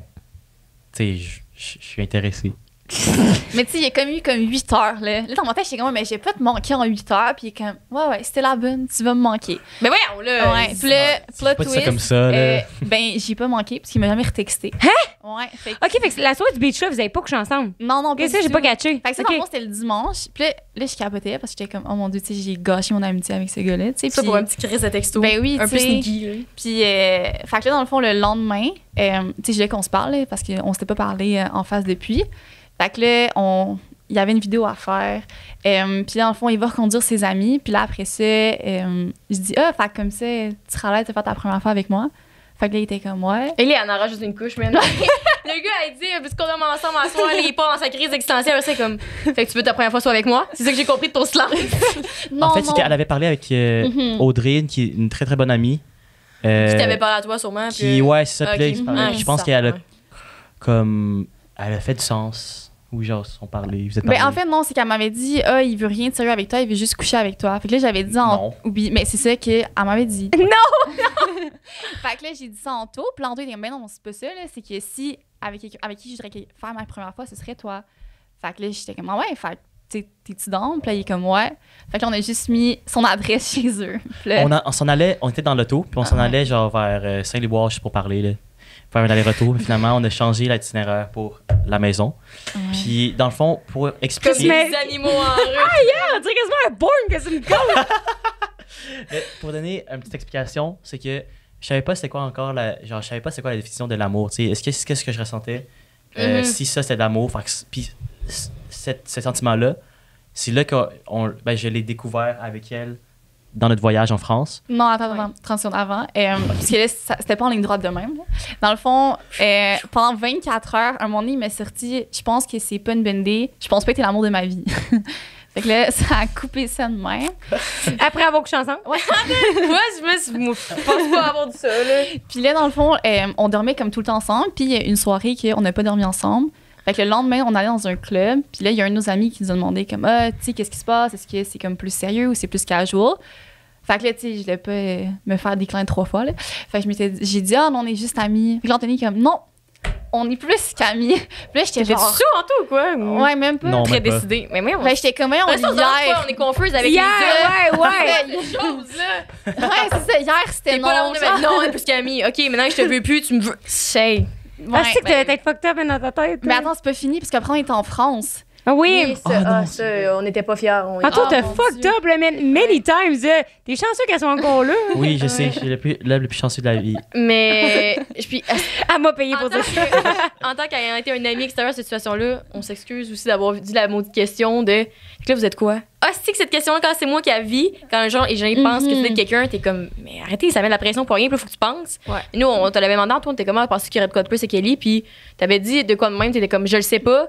tu sais, je suis intéressé. [laughs] mais tu sais, il a comme eu comme 8 heures, là. Là, dans mon tête, j'étais comme, mais j'ai pas te manqué en 8 heures. Puis il est comme, ouais, ouais, c'était la bonne, tu vas me manquer. Mais là. Ouais, on là, twist. comme ça, euh, ben, j'ai pas manqué, parce qu'il m'a jamais retexté. Hein? Ouais. Fait Ok, fait que la soirée du beach là, vous avez pas couché ensemble. Non, non, pas. Et ça, j'ai pas gâché Fait que ça, okay. c'était le dimanche. Puis là, là, je capotais parce que j'étais comme, oh mon dieu, tu sais, j'ai gâché mon amitié avec ce gars-là. Tu sais, pour un petit crise de texto. Ben oui, un peu sneaky. Puis, euh, fait que là, dans le fond, le lendemain, euh, tu sais, je voulais qu'on se parle, parce qu'on s'était pas parlé euh, en face depuis. Fait que là, on, il y avait une vidéo à faire. Euh, puis dans le fond, il va reconduire ses amis. Puis là, après ça, euh, je dis Ah, fait comme ça, tu seras là, tu faire ta première fois avec moi. Fait que là, il était comme Ouais. Et là, en aura juste une couche, mais [laughs] le gars, il dit euh, Puisqu'on est ensemble à soir, il est pas dans sa crise existentielle. C'est comme Fait que tu veux ta première fois soit avec moi C'est ça que j'ai compris de ton slam. [laughs] en fait, elle avait parlé avec mm-hmm. Audrey, qui est une très très bonne amie. Tu t'avais parlé à toi, sûrement. Qui, puis, ouais, c'est ça. Ah, je pense qu'elle a comme. Elle a fait du sens ou genre, son parler. vous êtes ben, en fait, non, c'est qu'elle m'avait dit, ah, il veut rien de sérieux avec toi, il veut juste coucher avec toi. Fait que là, j'avais dit en. Oublie, mais c'est ça qu'elle m'avait dit. [laughs] non! non! [laughs] fait que là, j'ai dit ça en taux. Puis l'endroit, deux, il dit, mais ben non, c'est pas ça, C'est que si, avec, avec qui je voudrais faire ma première fois, ce serait toi. Fait que là, j'étais comme, ah ouais, fait t'es-tu dans? Puis là, il est comme, ouais. Fait que là, on a juste mis son adresse [laughs] chez eux. on, s'en allait, on était dans l'auto, puis on s'en ah allait genre vers euh, saint liboire pour parler, là faire un aller-retour. Finalement, on a changé l'itinéraire pour la maison. Puis, dans le fond, pour expliquer. les animaux en rue. ah, yeah, quasiment un born que c'est une goat. [laughs] pour donner une petite explication, c'est que je savais pas c'est quoi encore la. Genre, je savais pas c'est quoi la définition de l'amour. Est-ce que qu'est-ce que je ressentais? Euh, mm-hmm. Si ça, c'était de l'amour. Puis, ce sentiment-là, c'est là, que Ben, je l'ai découvert avec elle dans notre voyage en France? Non, attends, attends. transition avant. Euh, parce que là, c'était pas en ligne droite de même. Dans le fond, euh, pendant 24 heures, un moment donné, il m'est sorti Je pense que c'est pas une bonne Je pense pas que t'es l'amour de ma vie. [laughs] fait que là, ça a coupé ça de main. Après avoir couché ensemble? Ouais. [laughs] Moi, je me suis. Je pense pas avoir du ça, Puis là, dans le fond, euh, on dormait comme tout le temps ensemble. Puis une soirée on n'a pas dormi ensemble. Fait que le lendemain, on allait dans un club, puis là, il y a un de nos amis qui nous a demandé comme ah, tu qu'est-ce qui se passe Est-ce que c'est comme plus sérieux ou c'est plus casual fait que là, tu sais, je voulais pas euh, me faire décliner trois fois. Là. Fait que je j'ai dit, ah, oh, non, on est juste amis. Puis l'Anthony, comme, non, on est plus qu'amis. Puis là, j'étais genre. T'étais en tout ou quoi? Ouais, même pas. Non, Très décidé. Mais moi, on... Ben, j'étais comme, on est hier. on est confuse avec hier, les Ouais, ouais. [laughs] chose là. Ouais, c'est ça. Hier, c'était non. Pas non, on est plus qu'amis. OK, maintenant, je te veux plus, tu me veux. Shay. Ah, ouais, ah, je sais que t'avais peut-être fucked up dans ta tête. Mais attends, c'est pas fini, parce qu'après, on est en France. Ah oui! Oh, ah, on n'était pas fiers. On... Ah, toi, t'as fucked up many times. T'es chanceux qu'elles soient encore là. [laughs] oui, je sais. Je suis le plus, là, le plus chanceux de la vie. Mais. [laughs] je puis, [laughs] Elle m'a payé pour ça. en tant qu'ayant été un ami extérieur à cette situation-là, on s'excuse aussi d'avoir dit la de question de. Là, vous êtes quoi? Ah, si, que cette question-là, quand c'est moi qui la vis, quand genre, gens pensent pense que mm-hmm. c'est es quelqu'un, t'es comme, mais arrêtez, ça met la pression pour rien, il faut que tu penses. Nous, on te l'avait demandé, Antoine, t'es comme, on pensait qu'il y aurait de quoi de plus c'est Kelly, puis t'avais dit de quoi de même, t'étais comme, je le sais pas.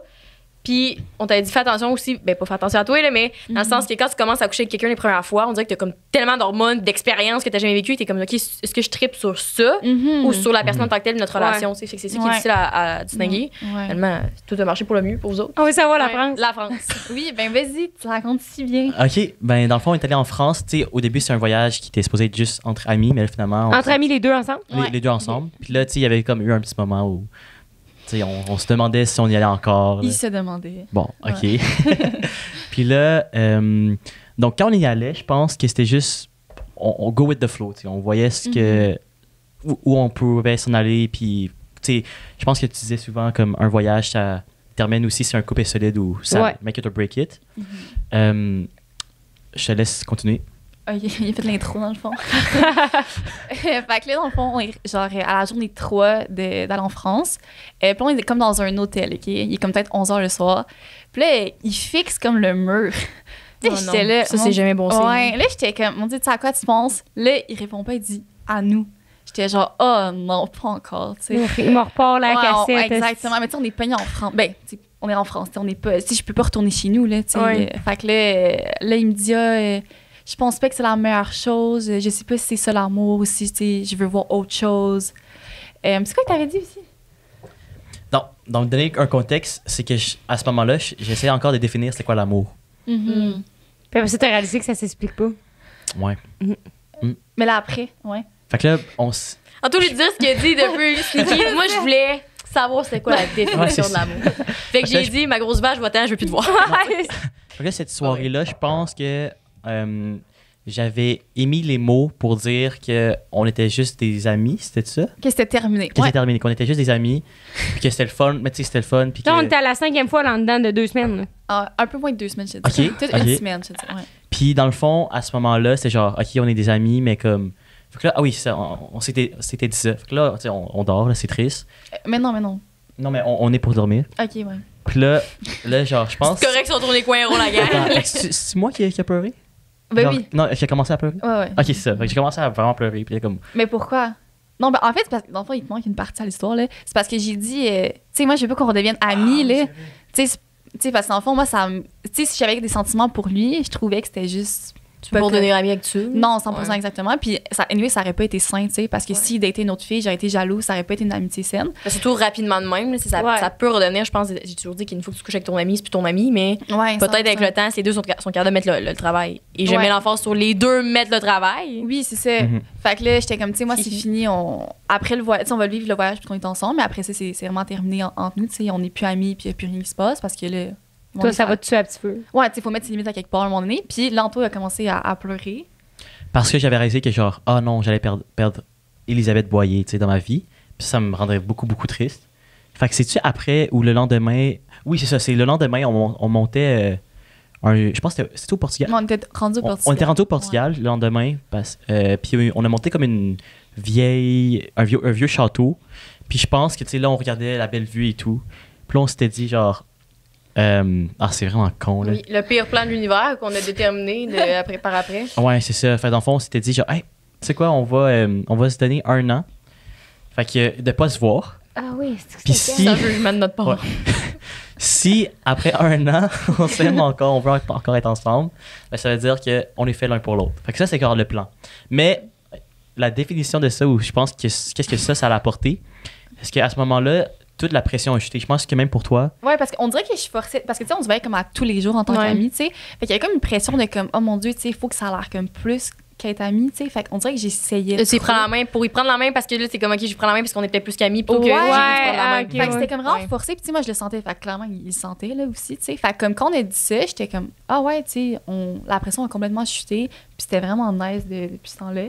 Puis on t'avait dit, fais attention aussi, ben pas faire attention à toi, là, mais dans le mhm. sens que quand tu commences à coucher avec quelqu'un les premières fois, on dirait que t'as comme tellement d'hormones, d'expériences que t'as jamais vécu, t'es comme, OK, est-ce que je tripe sur ça mhm. ou sur la personne mhm. en tant que telle, notre relation, c'est ça qui est difficile à, distinguer. Finalement, tout a marché pour le mieux pour vous autres. oui, ça va, la France. La France. [laughs] oui, ben vas-y, tu la racontes si bien. OK, ben dans le fond, on est allé en France, tu sais, au début, c'est un voyage qui était supposé être juste entre amis, mais finalement. Entre amis, les deux ensemble? Les, les deux ensemble. Puis là, tu sais, il y avait comme eu un petit moment où on, se demandait si on y allait encore. Il se demandait. Bon, OK. [laughs] [laughs] puis là, euh, donc quand on y allait, je pense que c'était juste, on, go with the flow. On voyait ce que, mhm. où, on pouvait s'en aller. Puis, je pense que tu disais souvent comme un voyage, ça termine aussi si un couple est solide ou ça make it or break it. Mhm. Euh, je te laisse continuer. Ah, il a fait l'intro, dans le fond. [laughs] fait que là, dans le fond, on est genre à la journée 3 d'aller en France. Et euh, puis on est comme dans un hôtel, OK? Il est comme peut-être 11h le soir. Puis là, il fixe comme le mur. tu oh j'étais là. Ça, c'est jamais bon signe. Ouais, là, j'étais comme, mon Dieu, tu sais à quoi tu penses? Là, il répond pas, il dit à nous. J'étais genre, oh non, pas encore, tu sais. Il me repart la ouais, cassette. exactement. Mais tu sais, on est peigné en France. Ben, tu on est en France, on tu sais, je peux pas retourner chez nous, là, tu sais. Euh, fait que là, euh, là, il me dit, ah, je pense pas que c'est la meilleure chose. Euh, je sais pas si c'est ça l'amour ou si je veux voir autre chose. Euh, c'est quoi que t'avais dit aussi? Non, donc donner un contexte, c'est que à ce moment-là, j'essaie encore de définir c'est quoi l'amour. Mm-hmm. Mm -hmm. réalisé que ça s'explique pas. Ouais. Mm-hmm. Mm. Mais là, après, ouais. Fait que là, on En tout cas, je dire ce qu'il a dit depuis. moi, je voulais savoir c'est quoi la définition de l'amour. Fait que j'ai dit, ma grosse vache, vois tant, je veux plus te voir. [laughs] cette soirée-là, je pense que euh, j'avais émis les mots pour dire que on était juste des amis, c'était ça? Que c'était terminé. Que c'était terminé, qu'on était juste des amis, puis que c'était le fun, mais tu sais, c'était le fun. Puis que... on était à la cinquième fois là, dedans de deux semaines. Ah, un peu moins de deux semaines, je te Une semaine, je Ouais. Puis dans le fond, à ce moment-là, c'est genre, OK, on est des amis, mais comme. que là, ah oui, ça, on, on s'était dit ça. Fait que là, on, on, dort, c'est triste. Euh, mais non, mais non. Non, mais on, est pour dormir. OK, ouais. Puis là, là genre, je pense. C'est correct si on tourne les coins ronds, la gueule. C'est moi qui ai, qui a pleuré? Ben oui. Non, j'ai commencé à pleurer. Ouais, ouais. Ok, c'est ça. j'ai commencé à vraiment pleurer. Puis comme. Mais pourquoi? Non, ben en fait, parce que dans le fond, il te manque une partie à l'histoire. C'est parce que j'ai dit, euh, tu sais, moi, je veux pas qu'on redevienne ah, amis. là. Tu sais, parce que dans le fond, moi, ça. Tu sais, si j'avais des sentiments pour lui, je trouvais que c'était juste tu peux pour donner ami avec tu. Non, 100% exactement. Puis, ça, anyway, ça aurait pas été sain, tu sais, parce que si datait une autre fille, j'aurais été jaloux, ça aurait pas été une amitié saine. Ben, surtout rapidement de même, mais ça, ça, peut redonner, je pense, j'ai toujours dit qu'il faut que tu couches avec ton ami, c'est plus ton ami, mais peut-être avec le temps, ces deux sont, sont capables de mettre le, travail. Et je mets l'enfance sur les deux mettre le travail. Oui, c'est ça. Mm-hmm. Fait que là, j'étais comme, tu sais, moi, c'est fini, on... après le voyage, on va vivre le voyage, puis qu'on est ensemble, mais après ça, c'est vraiment terminé entre nous, tu sais, on n'est plus amis, puis il n'y a plus rien qui se passe, parce que là, toi, ça va te tuer un petit peu. Ouais, tu sais, faut mettre ses limites à quelque part à un moment donné. Puis l'anto a commencé à, pleurer. Parce que j'avais réalisé que, genre, ah oh non, j'allais perdre, perdre Elisabeth Boyer, tu sais, dans ma vie. Puis ça me rendrait beaucoup, beaucoup triste. Fait que c'est-tu après ou le lendemain Oui, c'est ça, c'est le lendemain, on, on montait. Euh, je pense que c'était au Portugal. on était rendu au Portugal. On, était rendu au Portugal le lendemain. Euh, puis on a monté comme une vieille, un, vieux, un vieux château. Puis je pense que, tu sais, là, on regardait la belle vue et tout. Puis là, on s'était dit, genre, euh, ah, c'est vraiment con, là. Oui, le pire plan de l'univers qu'on a déterminé de, [laughs] après, par après. Ouais, c'est ça. Fait dans le fond, on s'était dit, genre, hey, tu sais quoi, on va, euh, on va se donner un an. Fait que euh, de pas se voir. Ah oui, c'est si... un jugement de notre part. [laughs] si après un an, [laughs] on s'aime encore, on veut encore être ensemble, ben, ça veut dire qu'on est fait l'un pour l'autre. Fait que ça, c'est encore le plan. Mais la définition de ça, où je pense que qu'est-ce que ça, ça a apporté, que qu'à ce moment-là, toute la pression a chuté. Je pense que même pour toi. Ouais, parce qu'on dirait que je suis forcée. Parce que, tu sais, on se voyait comme à tous les jours en tant qu'amis, tu sais. Fait qu'il y avait comme une pression de comme, oh mon Dieu, tu sais, il faut que ça a l'air comme plus qu'être ami, tu sais. Fait qu'on dirait que j'essayais. Tu prendre la main pour y prendre la main parce que là, c'est comme, OK, je prends la main parce qu'on était peut-être plus qu'amis pour que. Ouais, la fait que c'était comme vraiment forcé. Puis, moi, je le sentais. Fait que clairement, il le sentait, là aussi, tu sais. Fait que, comme quand on a dit ça, j'étais comme, ah ouais, tu sais, la pression a complètement chuté. Puis, c'était vraiment nice depuis ce temps-là.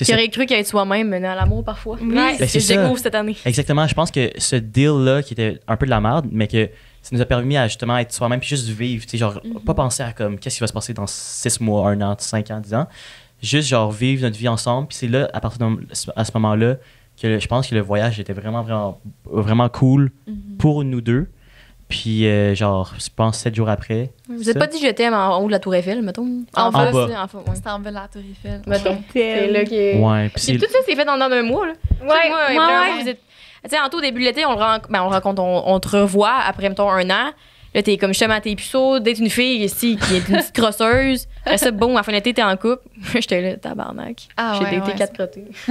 J'aurais cru qu'être soi-même menait à l'amour parfois. Oui, ben, c'est ce cette année. Exactement. Je pense que ce deal-là, qui était un peu de la merde, mais que ça nous a permis à justement être soi-même puis juste vivre. Genre, sais, genre mm-hmm. pas penser à comme qu'est-ce qui va se passer dans 6 mois, 1 an, 5 ans, 10 ans. Juste genre vivre notre vie ensemble. Puis c'est là, à partir de à ce moment-là, que je pense que le voyage était vraiment, vraiment, vraiment cool mm-hmm. pour nous deux. Puis, euh, genre, je pense sept jours après. Vous n'avez pas dit que j'étais en haut de la Tour Eiffel, mettons. En, en bas. C'était en bas de la Tour Eiffel. Mettons. C'est là qui Ouais, tout ça, c'est fait en un mois, là. Ouais, ouais, ouais. Tu sais, en tout début de l'été, ben, on on, te revoit après, mettons, un an. Là, t'es comme justement, t'es puceau, d'être une fille ici qui est une petite crosseuse. Après ça, bon, t'es en couple. [laughs] J'étais là, tabarnak. Ah J'ai ouais, quatre côtés. [laughs]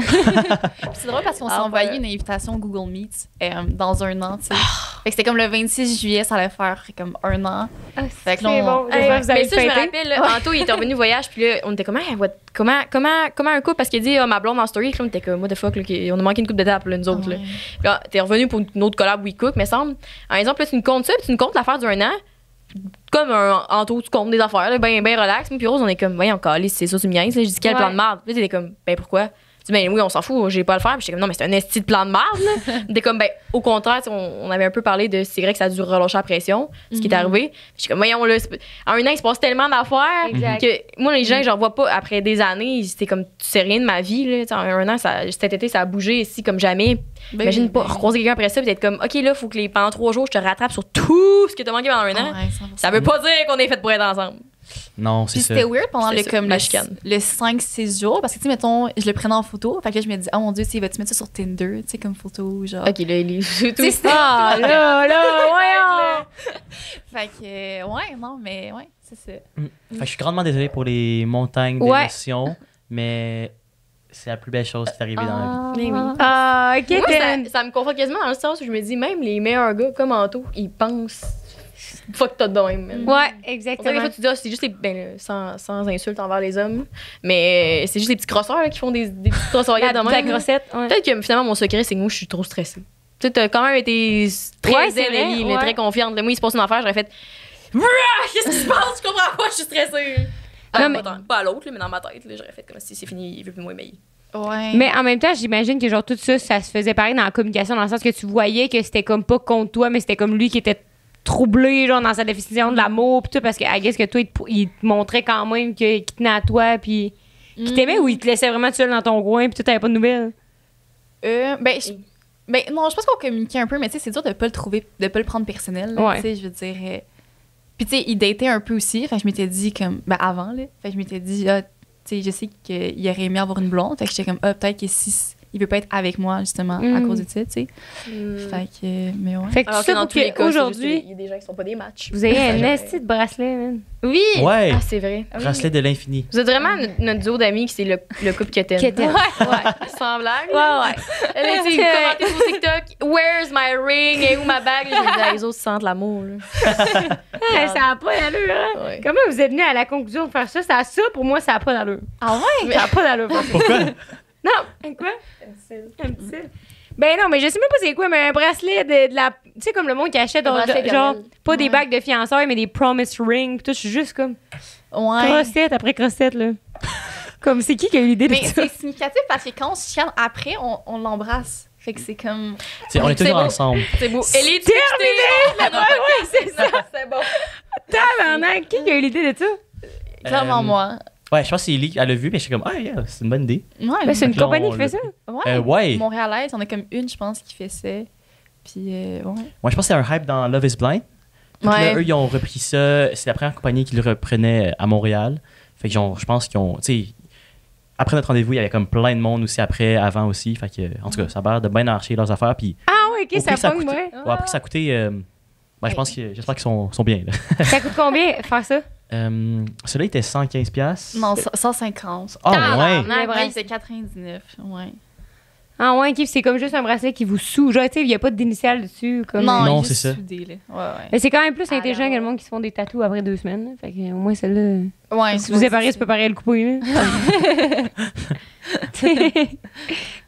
c'est drôle parce qu'on s'est ah, envoyé une invitation Google Meet euh, dans un an, tu sais. Ah! Fait que c'était comme le 26 juillet, ça allait faire comme un an. Ah, fait que bon. mais ça, je me rappelle, Anto, il était revenu voyage, puis là, on était comme, comment, comment, comment un couple? Parce qu'il dit, oh, ma blonde en story, on était comme, what the fuck, on a manqué une coupe de là, nous autres. Là. Puis là, t'es revenu pour une autre collab We Cook, mais semble. En exemple, là, tu nous comptes ça, tu nous comptes l'affaire d'un an comme un entour, tu comptes des affaires, ben, ben relax. Mais puis Rose, on est comme, voyons, calé, c'est ça, c'est mien. c'est J'ai dit, quel plan de merde. Puis il est comme, ben pourquoi? dis, ben oui, on s'en fout, j'ai pas à le faire. Puis j'étais comme, non, mais c'est un esti de plan de merde. [laughs] T'es comme, ben, au contraire, on, avait un peu parlé de c'est vrai que ça a dû relâcher la pression, ce qui est mhm. arrivé. J'étais comme, voyons, là, en un an, il se passe tellement d'affaires mhm. que moi, les gens, mhm. j'en vois pas après des années. C'était comme, tu sais rien de ma vie, là. En un an, ça, cet été, ça a bougé ici comme jamais. Ben Imagine pas ben recroiser quelqu'un après ça, peut être comme, OK, là, faut que les, pendant trois jours, je te rattrape sur tout ce que t'as manqué pendant un an. ça veut pas dire qu'on est fait pour être ensemble. Non, c'est ça. c'était weird pendant le, comme, le, le 5-6 jours, parce que, tu sais, mettons, je le prenais en photo, fait que je me dis, oh mon Dieu, tu vas-tu mettre ça sur Tinder, tu sais, comme photo, genre. Ok, là, il est tout ça. là, [laughs] là, voyons! fait que, euh, ouais, non, mais, ouais, c'est ça. Mm. Fait que je suis grandement désolé pour les montagnes d'émotions, mais c'est la plus belle chose qui est arrivée dans la vie. Ah. Mais oui. Ah, ok. Moi, ça, ça, me confond quasiment dans le sens où je me dis, même les meilleurs gars comme Anto, ils pensent [laughs] fuck t'as de même. Ouais, exactement. tu dis, ah, c'est juste les. Ben, sans, sans insulte envers les hommes, mais euh, c'est juste les petits crosseurs qui font des, des petites crossoyades de La grossette. Peut-être que finalement, mon secret, c'est que moi, je suis trop stressée. Tu sais, t'as quand même été très ouais, mais très confiante. Moi, il se passe une affaire, j'aurais fait. Qu'est-ce qui se passe? Je comprends pas, je suis stressée. Ah, non, pas, mais... pas à l'autre, mais dans ma tête, j'aurais fait comme si c'est fini, il veut plus moi Ouais. Mais en même temps, j'imagine que genre tout ça, ça se faisait pareil dans la communication, dans le sens que tu voyais que c'était comme pas contre toi, mais c'était comme lui qui était troublé genre dans sa définition de l'amour puis tout parce que qu'est-ce que toi il te, montrait quand même qu'il tenait à toi puis qu'il mm. t'aimait ou il te laissait vraiment seul dans ton coin puis tu t'avais pas de nouvelles euh, ben, ben non je pense qu'on communiquait un peu mais c'est dur de pas le trouver de pas le prendre personnel tu sais je veux euh, puis tu sais il datait un peu aussi enfin je m'étais dit comme ben avant là je m'étais dit ah, sais je sais qu'il aurait aimé avoir une blonde fait que j'étais comme ah peut-être que si il veut pas être avec moi justement à mm. cause de ça, tu sais. Mm. Fait que, euh, mais ouais. Fait que Alors ça pour aujourd'hui, il y a des gens qui sont pas des matchs. Vous avez un esti de bracelet, man. Oui. Ouais. Ah, c'est vrai. Ah bracelet de l'infini. Vous êtes vraiment notre duo d'amis qui c'est le, le, couple qui était. Que Ouais. ouais. Sans [laughs] blague. Hein, ouais, ouais. Elle a dit, [laughs] commentez sur TikTok, where's my ring et où ma bague. les autres sentent l'amour, là. [laughs] ça n'a pas d'allure, hein. Comment vous êtes venus à la conclusion de faire ça? Ça, ça pour moi, ça n'a pas d'allure. Ah ouais? Ça n'a pas d'allure. Pourquoi? Non, Un quoi? Un mm. Ben non, mais je sais même pas c'est quoi, mais un bracelet de, la. Tu sais, comme le monde qui achète, genre, pas des bagues de fiançailles, mais des promise rings. Tout, je suis juste comme. Ouais. Crossette après crossette, là. [laughs] comme c'est qui qui a eu l'idée de mais ça? C'est significatif parce que quand on se tient après, on, l'embrasse. Fait que c'est comme. on est, toujours ensemble. C'est beau. Elle est terminée! Ah ouais, c'est ça. C'est bon. Tabarnak, qui a eu l'idée de ça? Clairement, euh, moi. Ouais, je pense elle l'a vu, mais je suis comme, ah, yeah, c'est une bonne idée. Ouais, c'est une compagnie qui fait ça. Ouais. Euh, Montréalaise, on a comme une, je pense, qui fait ça. Puis, euh, ouais. Moi, je pense que c'est un hype dans Love is Blind. ouais. là, eux, ils ont repris ça. C'est la première compagnie qui le reprenait euh, à Montréal. Fait que, je pense qu'ils ont, tu sais, après notre rendez-vous, il y avait comme plein de monde aussi après, avant aussi. Fait que, en tout cas, ça a l'air de bien marcher leurs affaires. Puis, ah, ouais, ok, ça, coûte. ouais. ouais. Après, ça a coûté. Euh, ben, je pense que j'espère qu'ils sont, sont bien. ça coûte combien faire ça? [laughs] Euh, celui-là était 115$. Non, 150$. Ah, ouais! Non, c'est 99$. Ouais. Ah ouais, c'est comme juste un bracelet qui vous sous. Genre, tu sais, il n'y a pas d'initial dessus. Comme... Non, c'est ça. Mais c'est quand même plus ah, intelligent que le monde qui se font des tatous après deux semaines. Fait que, au moins, celle-là. Ouais, si vous séparez, c'est pas pareil le coupé [laughs] [laughs] tu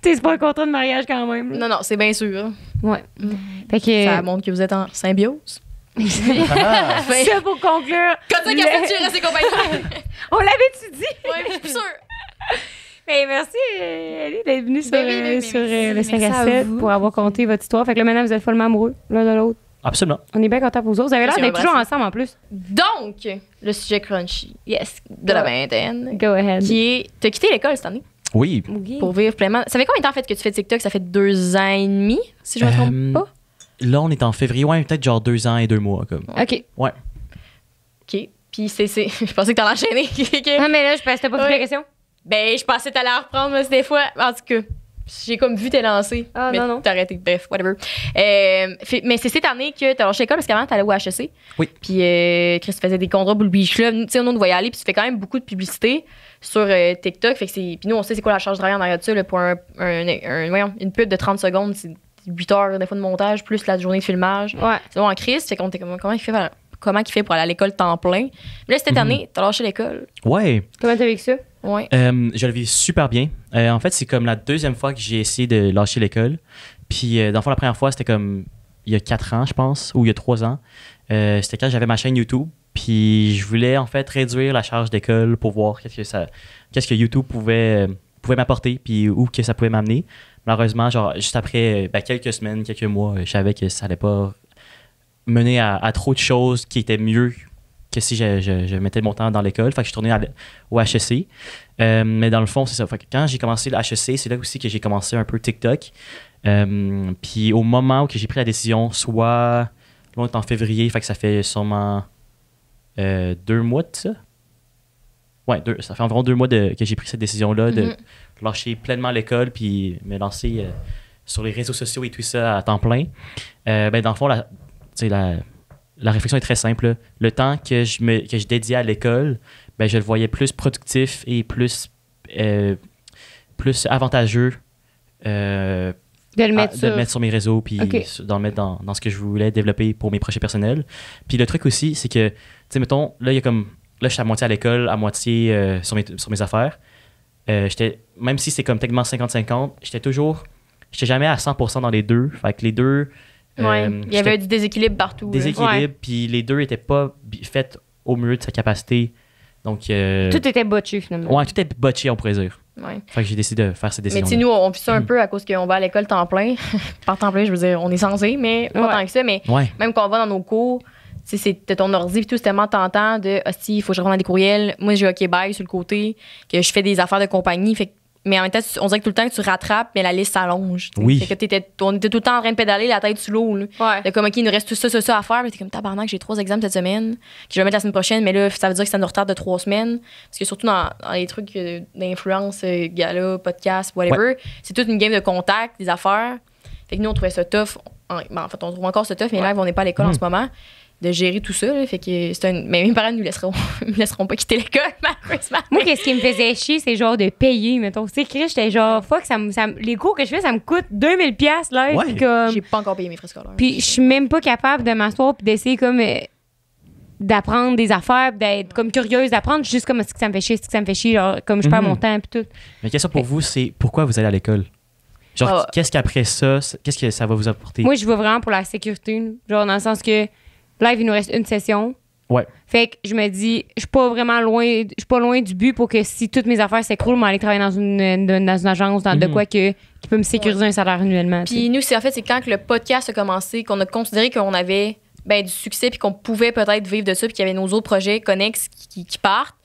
c'est pas un contrat de mariage quand même. Non, non, c'est bien sûr. Ouais. Mm. Fait que... Ça montre que vous êtes en symbiose. Ah. Ça [laughs] pour conclure. Comme ça qu'elle ses compagnies. [laughs] On l'avait-tu dit? Oui, mais je suis sûre. Mais [laughs] ben, merci, Ellie, d'être venue sur, ben ben sur euh, le 5 à 7 pour avoir conté votre histoire. Fait que là, maintenant, vous êtes follement amoureux l'un de l'autre. Absolument. On est bien contents pour vous autres. Vous avez l'air d'être toujours ensemble en plus. Donc, le sujet crunchy, yes, de la vingtaine. Go ahead. Qui est, t'as quitté l'école cette année? Oui. Pour vivre pleinement. Ça fait combien de temps en fait que tu fais TikTok? Ça fait deux ans et demi, si je ne me trompe euh, pas. Là, on est en février, ouais, peut-être genre deux ans et deux mois. Comme. OK. Ouais. OK. Puis c'est. [laughs] je pensais que t'allais enchaîner. [laughs] non, mais là, je pensais pas tu la question. Ben, je pensais que t'allais reprendre, mais des fois. En tout cas. J'ai comme vu t'es lancé. Ah, mais non, non. T'as arrêté. Bref, whatever. Euh, mais c'est cette année que t'as lâché l'école parce qu'avant, t'allais au HEC. Oui. Puis, euh, Chris faisait des contrats pour le Beach Club. Tu sais, on devait y aller. Puis, tu fais quand même beaucoup de publicité sur euh, TikTok. Fait que c'est. Puis, nous, on sait c'est quoi la charge de rien pour un, un, une pub de 30 secondes, 8 heures des fois de montage, plus la journée de filmage. Ouais. C'est bon en crise, comment il fait pour aller à l'école temps plein. Mais là, cette mhm. année, t'as lâché l'école. Ouais. Comment t'as vécu ça? Ouais. Euh, je le vis super bien. Euh, en fait, c'est comme la deuxième fois que j'ai essayé de lâcher l'école. Puis, euh, dans le fond, la première fois, c'était comme il y a 4 ans, je pense, ou il y a 3 ans. c'était quand j'avais ma chaîne YouTube. Puis, je voulais en fait réduire la charge d'école pour voir qu'est-ce que ça, qu'est-ce que YouTube pouvait, pouvait m'apporter, puis où que ça pouvait m'amener malheureusement, genre, juste après ben, quelques semaines, quelques mois, euh, je savais que ça allait pas mener à, trop de choses qui étaient mieux que si je, mettais mon temps dans l'école. Fait je suis tourné au HSC e euh, mais dans le fond, c'est ça. quand j'ai commencé le HSC e c'est là aussi que j'ai commencé un peu TikTok. Euh, puis au moment où j'ai pris la décision, soit est en février, fait que ça fait sûrement deux mois de ça. Ouais, deux, ça fait environ deux mois que j'ai pris cette décision-là de, mm-hmm lâcher pleinement l'école puis me lancer euh, sur les réseaux sociaux et tout ça à temps plein, euh, ben, dans le fond, la, la, la, réflexion est très simple. Le temps que je, me, que je dédiais à l'école, ben, je le voyais plus productif et plus, euh, plus avantageux de le, mettre, sur... De mettre sur mes réseaux, puis d'en mettre dans, dans, ce que je voulais développer pour mes projets personnels. Puis le truc aussi, c'est que, tu sais, mettons, là, il y a comme, là, je suis à moitié à l'école, à moitié sur, mes, sur mes affaires. Euh, même si c'est comme techniquement 50-50, j'étais toujours, j'étais jamais à 100% dans les deux. Fait que les deux. Ouais, euh, il y avait du déséquilibre partout. Déséquilibre, puis les deux n'étaient pas faites au mieux de sa capacité. Donc, euh, tout était botché finalement. Ouais, tout était botché, on pourrait dire. Fait que j'ai décidé de faire cette décision. Mais si nous, on fait ça un mm. peu à cause qu'on va à l'école temps plein. [laughs] Par temps plein, je veux dire, on est censé, mais pas tant que ça. Mais même quand on va dans nos cours, c'est ton ordi et tout, c'est tellement tentant de, ah, il faut que je réponde des courriels. Moi, j'ai OK bye sur le côté, que je fais des affaires de compagnie. mais en même temps, on dirait que tout le temps que tu rattrapes, mais la liste s'allonge. on était tout le temps en train de pédaler la tête sous l'eau. comme, OK, il nous reste tout ça, ça, ça à faire. mais t'es comme, tabarnak, j'ai trois examens cette semaine, que je vais mettre la semaine prochaine, mais là, ça veut dire que ça nous retarde de trois semaines. Parce que surtout dans, les trucs euh, d'influence, euh, gala, podcast, whatever, c'est toute une game de contact, des affaires. Fait que nous, on trouvait ça tough. En, ben, fait, on trouve encore ça tough, mais là, on n'est pas à l'école en mm-hmm. ce moment de gérer tout ça. fait que c'est un... Mais ben, mes parents ne nous laisseront, [laughs] me laisseront pas quitter l'école, [laughs] Moi, qu'est-ce qui me faisait chier, c'est genre de payer, mettons. Tu sais, j'étais genre, ça, ça les cours que je fais, ça me coûte 2000 pièces là. J'ai pas encore payé mes frais scolaires. Puis je suis même pas capable de m'asseoir puis d'essayer comme... Euh, d'apprendre des affaires, d'être comme curieuse d'apprendre, juste comme ce que ça me fait chier, ce que ça me fait chier, genre, comme je perds mhm. mon temps et tout. Mais question pour vous, c'est pourquoi vous allez à l'école? Genre, ah. qu'est-ce qu'après ça, qu'est-ce que ça va vous apporter? Moi, je vais vraiment pour la sécurité. Genre, dans le sens que Live, il nous reste une session. Ouais. Fait que je me dis, je suis pas vraiment loin, je suis pas loin du but pour que si toutes mes affaires s'écroulent, aller travailler dans une, dans une agence, dans de mhm. quoi que, qui peut me sécuriser un salaire annuellement. Puis nous, c'est en fait, c'est quand le podcast a commencé qu'on a considéré qu'on avait ben, du succès puis qu'on pouvait peut-être vivre de ça puis qu'il y avait nos autres projets connexes qui partent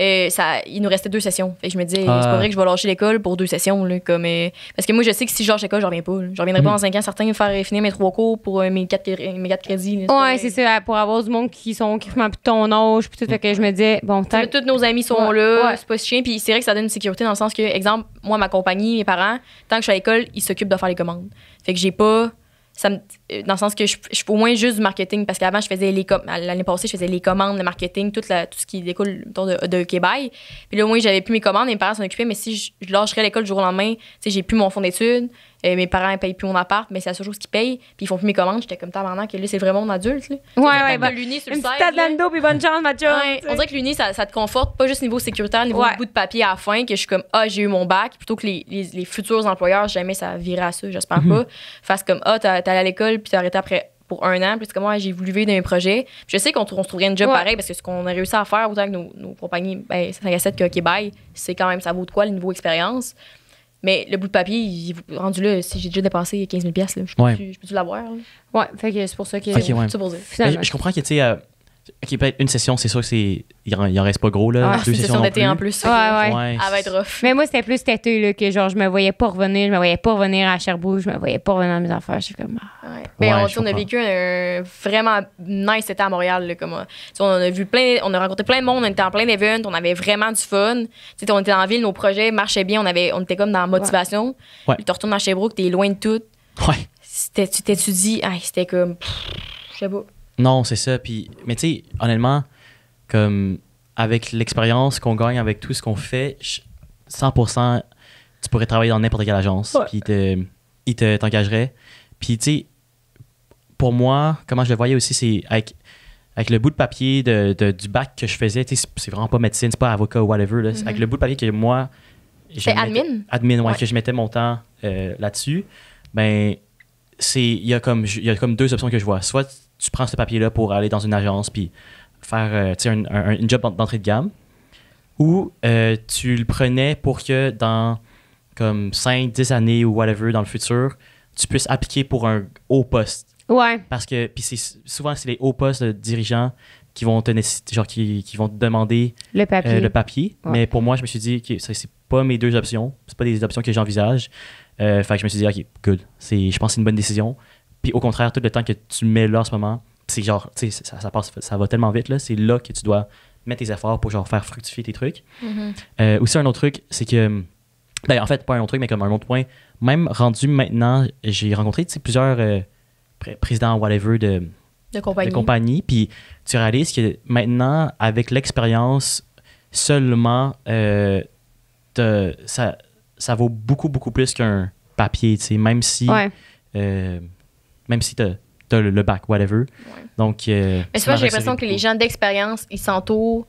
euh, ça, il nous restait deux sessions. Fait que je me disais, c'est pas ah. vrai que je vais lâcher l'école pour deux sessions. Là, comme, euh, parce que moi, je sais que si je lâche l'école, je reviens pas. Je reviendrai pas hmm. en cinq ans, certains, faire euh, finir mes trois cours pour mes, quatre, mes quatre crédits. Oui, ouais, c'est ça. Pour avoir du monde qui sont qui font ton âge, puis tout. Fait que je me disais, bon, tant Tous nos amis sont là, c'est pas si chiant. Puis c'est vrai que ça donne une sécurité dans le sens que, exemple, moi, ma compagnie, mes parents, tant que je suis à l'école, ils s'occupent de faire les commandes. Fait que j'ai pas. Euh, dans le sens que je, je suis au moins juste du marketing, parce qu'avant, je faisais les l'année passée, je faisais les commandes, le marketing, tout, la, tout ce qui découle de, de Québec. Puis là, au moins, j'avais plus mes commandes, mes parents s'en occupaient, mais si je, je lâcherais l'école du jour au lendemain, tu sais, j'ai plus mon fonds d'études, euh, mes parents ne payent plus mon appart, mais c'est la seule chose qu'ils payent, puis ils font plus mes commandes. J'étais comme tabarnak, que là, c'est vraiment mon adulte. Là. Ouais, ouais, bah, l'uni sur le puis bonne chance, ma on dirait que l'uni, ça, te conforte, pas juste niveau sécuritaire, niveau bout de papier à la fin, que je suis comme, ah, j'ai eu mon bac, plutôt que les, futurs employeurs, jamais ça virait à ça, j'espère mm-hmm. pas, fasse comme, ah, t'as à l'école, puis t'as arrêté après pour un an. Puis c'est comme, moi, j'ai voulu vivre dans mes projets. Puis je sais qu'on se trouverait une job pareil parce que ce qu'on a réussi à faire autant que nos, nos compagnies, ben, 5 à 7 que Québec, c'est quand même, ça vaut de quoi le niveau expérience. Mais le bout de papier, il, rendu là, si j'ai déjà dépensé 15 000 là, je peux-tu l'avoir? Ouais, fait que c'est pour ça que okay, dire. Je, comprends que, tu sais, euh, Ok, peut-être une session, c'est sûr que c'est. Il en, en reste pas gros, là. Ah, deux sessions. d'été en plus. Ouais, ouais. ouais. Mais moi, c'était plus têtu là, que genre, je me voyais pas revenir, je me voyais pas revenir à Sherbrooke, je me voyais pas revenir à mes affaires. Ah. Ben, je suis comme. Mais on, on a vécu un vraiment nice été à Montréal, là, comme. Euh, on a vu plein. On a rencontré plein de monde, on était en plein d'événements, on avait vraiment du fun. Tu sais, on était en ville, nos projets marchaient bien, on, avait, on était comme dans la motivation. Ouais. Tu retournes à Sherbrooke, t'es loin de tout. Ouais. Tu dit « ah, c'était comme. je sais pas non, c'est ça. Puis, mais tu sais, honnêtement, comme avec l'expérience qu'on gagne, avec tout ce qu'on fait, 100%, tu pourrais travailler dans n'importe quelle agence. Puis ils t'engageraient. Puis, tu sais, pour moi, comment je le voyais aussi, c'est avec, avec le bout de papier de, du bac que je faisais, c'est vraiment pas médecine, c'est pas avocat ou whatever. Avec mm-hmm. le bout de papier que moi. C'est admin. Admin, ouais, que je mettais mon temps euh, là-dessus. Ben, il y, a comme, y a comme deux options que je vois. Soit tu prends ce papier-là pour aller dans une agence puis faire euh, un, une job d'entrée de gamme, ou euh, tu le prenais pour que dans comme 5, 10 années ou whatever dans le futur, tu puisses appliquer pour un haut poste. Ouais. Parce que souvent c'est les hauts postes de dirigeants qui vont te genre qui, vont te demander le papier. Euh, le papier. Mais pour moi, je me suis dit que ne c'est pas mes deux options, c'est pas des options que j'envisage. Euh, fait je me suis dit OK, good. C'est je pense c'est une bonne décision. Puis au contraire, tout le temps que tu mets là en ce moment, c'est genre, tu sais, ça, passe, ça va tellement vite, là. C'est là que tu dois mettre tes efforts pour, genre, faire fructifier tes trucs. ou mm-hmm. euh, aussi, un autre truc, c'est que. D'ailleurs, ben, en fait, pas un autre truc, mais comme un autre point. Même rendu maintenant, j'ai rencontré, tu sais, plusieurs euh, présidents, whatever, de. De compagnie. Puis tu réalises que maintenant, avec l'expérience seulement, euh, ça, ça vaut beaucoup, beaucoup plus qu'un papier, tu sais, même si même si t'as le, bac, whatever. Donc, euh, c'est Mais souvent, j'ai l'impression que les gens d'expérience, ils s'entourent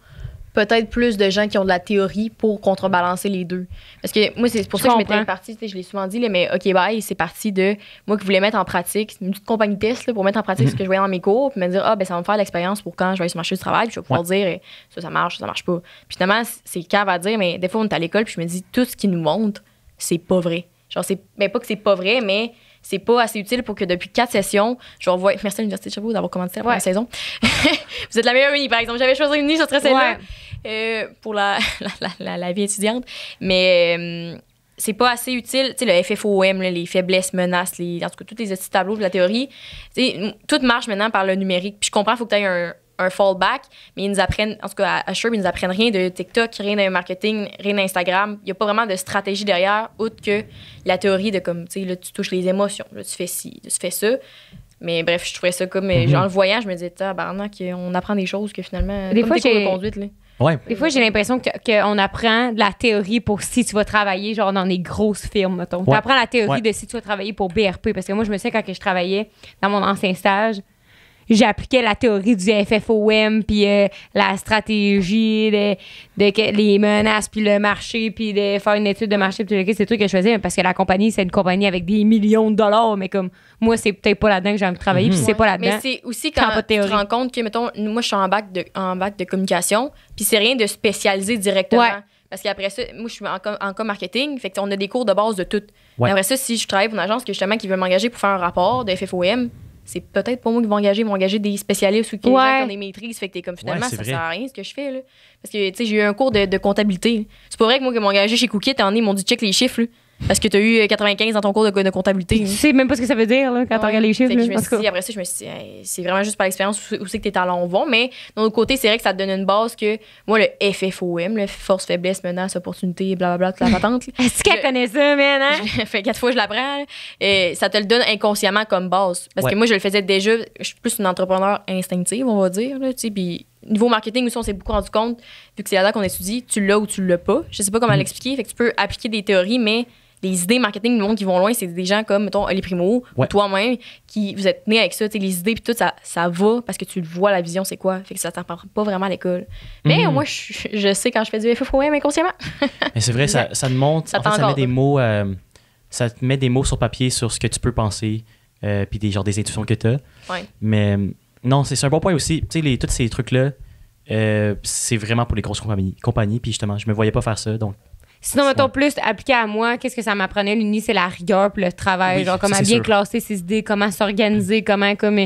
peut-être plus de gens qui ont de la théorie pour contrebalancer les deux. Parce que moi, c'est pour ça que je m'étais partie, je l'ai souvent dit, mais OK, bye, c'est parti de moi qui voulais mettre en pratique, une petite compagnie test pour mettre en pratique ce mhm. que je voyais dans mes cours, puis me dire, ah, ben ça va me faire l'expérience pour quand je vais sur le marché du travail, puis je vais pouvoir dire, eh, ça, ça marche, ça marche pas. Puis finalement, c'est cave à dire, mais des fois, on est à l'école, puis je me dis, tout ce qui nous montre, c'est pas vrai. Genre, c'est, mais ben, pas que c'est pas vrai, mais c'est pas assez utile pour que depuis quatre sessions, je revois. Merci à l'Université de Sherbrooke d'avoir commencé la saison. [laughs] Vous êtes la meilleure uni, par exemple. J'avais choisi une uni, ce serait pour [laughs] la, vie étudiante. Mais euh, c'est pas assez utile. Tu sais, le FFOM, les faiblesses, menaces, en tout cas, tous les petits tableaux de la théorie. Tu sais, tout marche maintenant par le numérique. Puis je comprends, il faut que tu aies un, un fallback, mais ils nous apprennent, en tout cas à Sherb, ils nous apprennent rien de TikTok, rien de marketing, rien d'Instagram. Il n'y a pas vraiment de stratégie derrière, outre que la théorie de comme, tu sais, là, tu touches les émotions, là, tu fais ci, tu fais ça. Mais bref, je trouvais ça comme, euh, mhm. genre, le voyage, je me disais, tabarnak, on apprend des choses que finalement, des fois, Des fois, j'ai l'impression qu'on apprend de la théorie pour si tu vas travailler genre dans des grosses firmes, mettons. Tu apprends la théorie de si tu vas travailler pour BRP. Parce que moi, je me souviens quand je travaillais dans mon ancien stage, j'appliquais la théorie du FFOM, puis euh, la stratégie, des les menaces, puis le marché, puis de faire une étude de marché, puis tout le trucs que je faisais, parce que la compagnie, c'est une compagnie avec des millions de dollars, mais comme moi, c'est peut-être pas là-dedans que j'ai envie de travailler, puis mhm. c'est pas là-dedans. Mais c'est aussi quand, tu te rends compte que, mettons, moi, je suis en bac de, en bac de communication, puis c'est rien de spécialisé directement. Parce qu'après ça, moi, je suis en, com en marketing, fait on a des cours de base de tout. Après ça, si je travaille pour une agence que justement qui veut m'engager pour faire un rapport de FFOM, c'est peut-être pas moi qui vais engager, ils vont engager des spécialistes ou qui, ouais. gens ont des maîtrises. Fait que t'es comme finalement, ça sert à rien ce que je fais. Là. Parce que, tu sais, j'ai eu un cours de, comptabilité. C'est pas vrai que moi qui m'engageais chez chez t'en es, ils m'ont dit check les chiffres. Là. Parce que tu as eu 95 euh, dans ton cours de, comptabilité. Tu sais même pas ce que ça veut dire là, quand tu regardes les chiffres. après ça, je me suis dit, c'est vraiment juste par l'expérience où, c'est que tes talents vont. Mais d'un autre côté, c'est vrai que ça te donne une base que, moi, le FFOM, le force, faiblesse, menace, opportunité, blablabla, toute la patente. [laughs] Est-ce qu'elle connaît ça, man? Hein? [laughs] fait quatre fois, je l'apprends. Et euh, ça te le donne inconsciemment comme base. Parce que moi, je le faisais déjà. Je suis plus une entrepreneur instinctive, on va dire. Là, puis niveau marketing nous on s'est beaucoup rendu compte, vu que c'est là qu'on qu'on étudie, tu l'as ou tu l'as pas. Je sais pas comment mm. l'expliquer, fait que tu peux appliquer des théories, mais les idées marketing du monde qui vont loin, c'est des gens comme, mettons, les Primo, toi-même, qui vous êtes né avec ça, les idées, puis tout, ça, ça va parce que tu le vois, la vision, c'est quoi. Fait que ça t'apprend pas vraiment à l'école. Mais mhm. moi, je, sais quand je fais du FFOM inconsciemment. [laughs] mais c'est vrai, ça, ça te montre, ça, en fait, ça des mots, euh, ça te met des mots sur papier sur ce que tu peux penser, euh, puis des, genre, des intuitions que tu as. Mais euh, non, c'est un bon point aussi. Tu sais, tous ces trucs-là, c'est vraiment pour les grosses compagnies, compagnies. Puis justement, je me voyais pas faire ça. Donc, Sinon, mettons plus appliqué à moi, qu'est-ce que ça m'apprenait l'uni, c'est la rigueur puis le travail. genre, comment bien classer ses idées, comment s'organiser, comment, comme,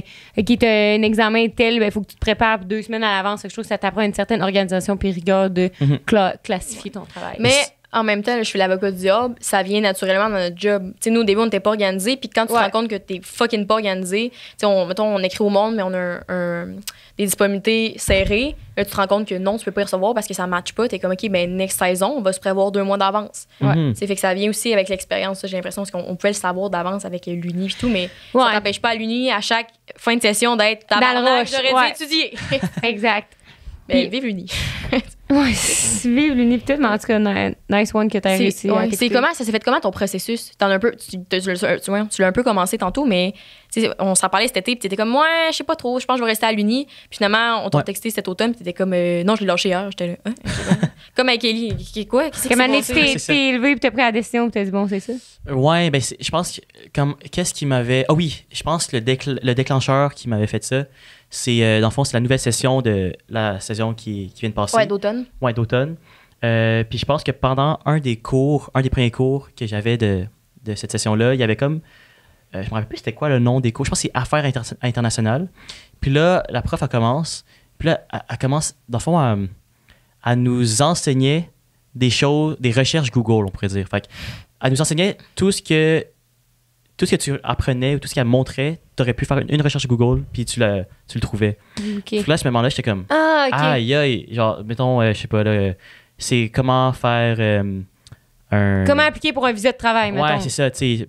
qui euh, un examen tel, il ben, faut que tu te prépares deux semaines à l'avance. Je trouve que ça t'apprend une certaine organisation puis rigueur de mhm. classifier ton travail. Mais en même temps, je suis l'avocat du job, ça vient naturellement dans notre job. Tu sais, nous, au début, on n'était pas organisé. puis quand tu te rends compte que tu t'es fucking pas organisé, on, mettons, on écrit au monde, mais on a des disponibilités serrées, là, tu te rends compte que non, tu peux pas y recevoir parce que ça ne matche pas. Tu es comme, OK, ben, next saison, on va se prévoir deux mois d'avance. Ouais. Mhm. fait que ça vient aussi avec l'expérience, j'ai l'impression, parce qu'on pouvait le savoir d'avance avec l'Uni et tout, mais ça t'empêche pas à l'Uni, à chaque fin de session, d'être dans j'aurais dû étudier. [laughs] exact. Ben, vive l'Uni. [laughs] vive l'Uni, peut-être, mais en tout cas, nice one que t'as réussi. c'est comment, ça s'est fait comment ton processus? T'en un peu, tu, tu, l'as un peu commencé tantôt, mais on s'en parlait cet été, puis t'étais comme, ouais, je sais pas trop, je pense que je vais rester à l'Uni. Puis finalement, on t'a texté cet automne, puis t'étais comme, euh, non, je l'ai lâché hier. J'étais là, hein? [laughs] Comme avec qui quoi? comme tu t'es, élevé puis t'as pris la décision tu t'as dit bon, c'est ça? Ouais, ben je pense que, comme, qu'est-ce qui m'avait. Ah oui, je pense que le, déclencheur qui m'avait fait ça, c'est, euh, dans fond, c'est la nouvelle session de la saison qui, vient de passer. Ouais, d'automne. Ouais, d'automne. Euh, puis je pense que pendant un des cours, un des premiers cours que j'avais de, cette session-là, il y avait comme. Euh, je me rappelle plus c'était quoi le nom des cours. Je pense que c'est Affaires internationales. Puis là, la prof, elle commence. Puis là, elle, commence, dans le fond, à à nous enseigner des choses, des recherches Google, on pourrait dire. Fait elle nous enseignait tout ce que tout ce que tu apprenais ou tout ce qu'elle montrait, tu aurais pu faire une, recherche Google, puis tu, tu le trouvais. Donc là, à ce moment-là, j'étais comme Ah, okay. aïe, aïe, genre, mettons, euh, je sais pas, c'est comment faire euh, un. Comment appliquer pour un visa de travail, mettons. Ouais, c'est ça, tu sais,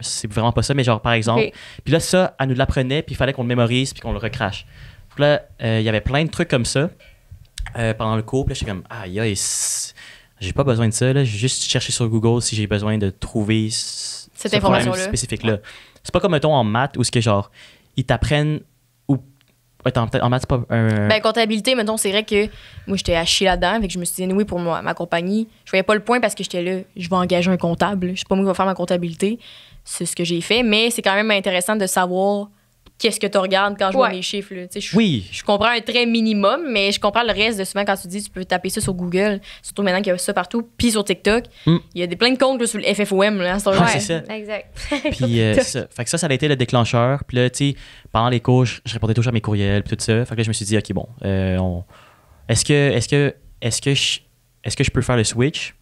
c'est vraiment pas ça, mais genre, par exemple. Puis là, ça, elle nous l'apprenait, puis il fallait qu'on le mémorise, puis qu'on le recrache. Donc là, euh, il y avait plein de trucs comme ça. Euh, pendant le cours. j'étais comme, ah, y'a j'ai pas besoin de ça. J'ai juste cherché sur Google si j'ai besoin de trouver cette information spécifique là. C'est pas comme mettons en maths où ce que genre ils t'apprennent ou en, maths c'est pas un… Ben comptabilité mettons c'est vrai que moi j'étais à chier là-dedans, et que je me suis dit oui pour ma compagnie, je voyais pas le point parce que j'étais là, je vais engager un comptable, je sais pas moi qui va faire ma comptabilité. C'est ce que j'ai fait, mais c'est quand même intéressant de savoir qu'est-ce que tu regardes quand je vois mes chiffres. oui. Je comprends un très minimum, mais je comprends le reste de souvent quand tu dis tu peux taper ça sur Google, surtout maintenant qu'il y a ça partout, puis sur TikTok. Mm. Il y a des, plein de comptes sur le FFOM. Là, c'est ça. Exact. puis euh, [laughs] ça. Fait que ça, ça a été le déclencheur. Puis là, tu sais, pendant les cours, je, répondais toujours à mes courriels, puis tout ça. Fait que là, je me suis dit, OK, bon, euh, est-ce que, est-ce que, est que, je, est-ce que je peux faire le switch?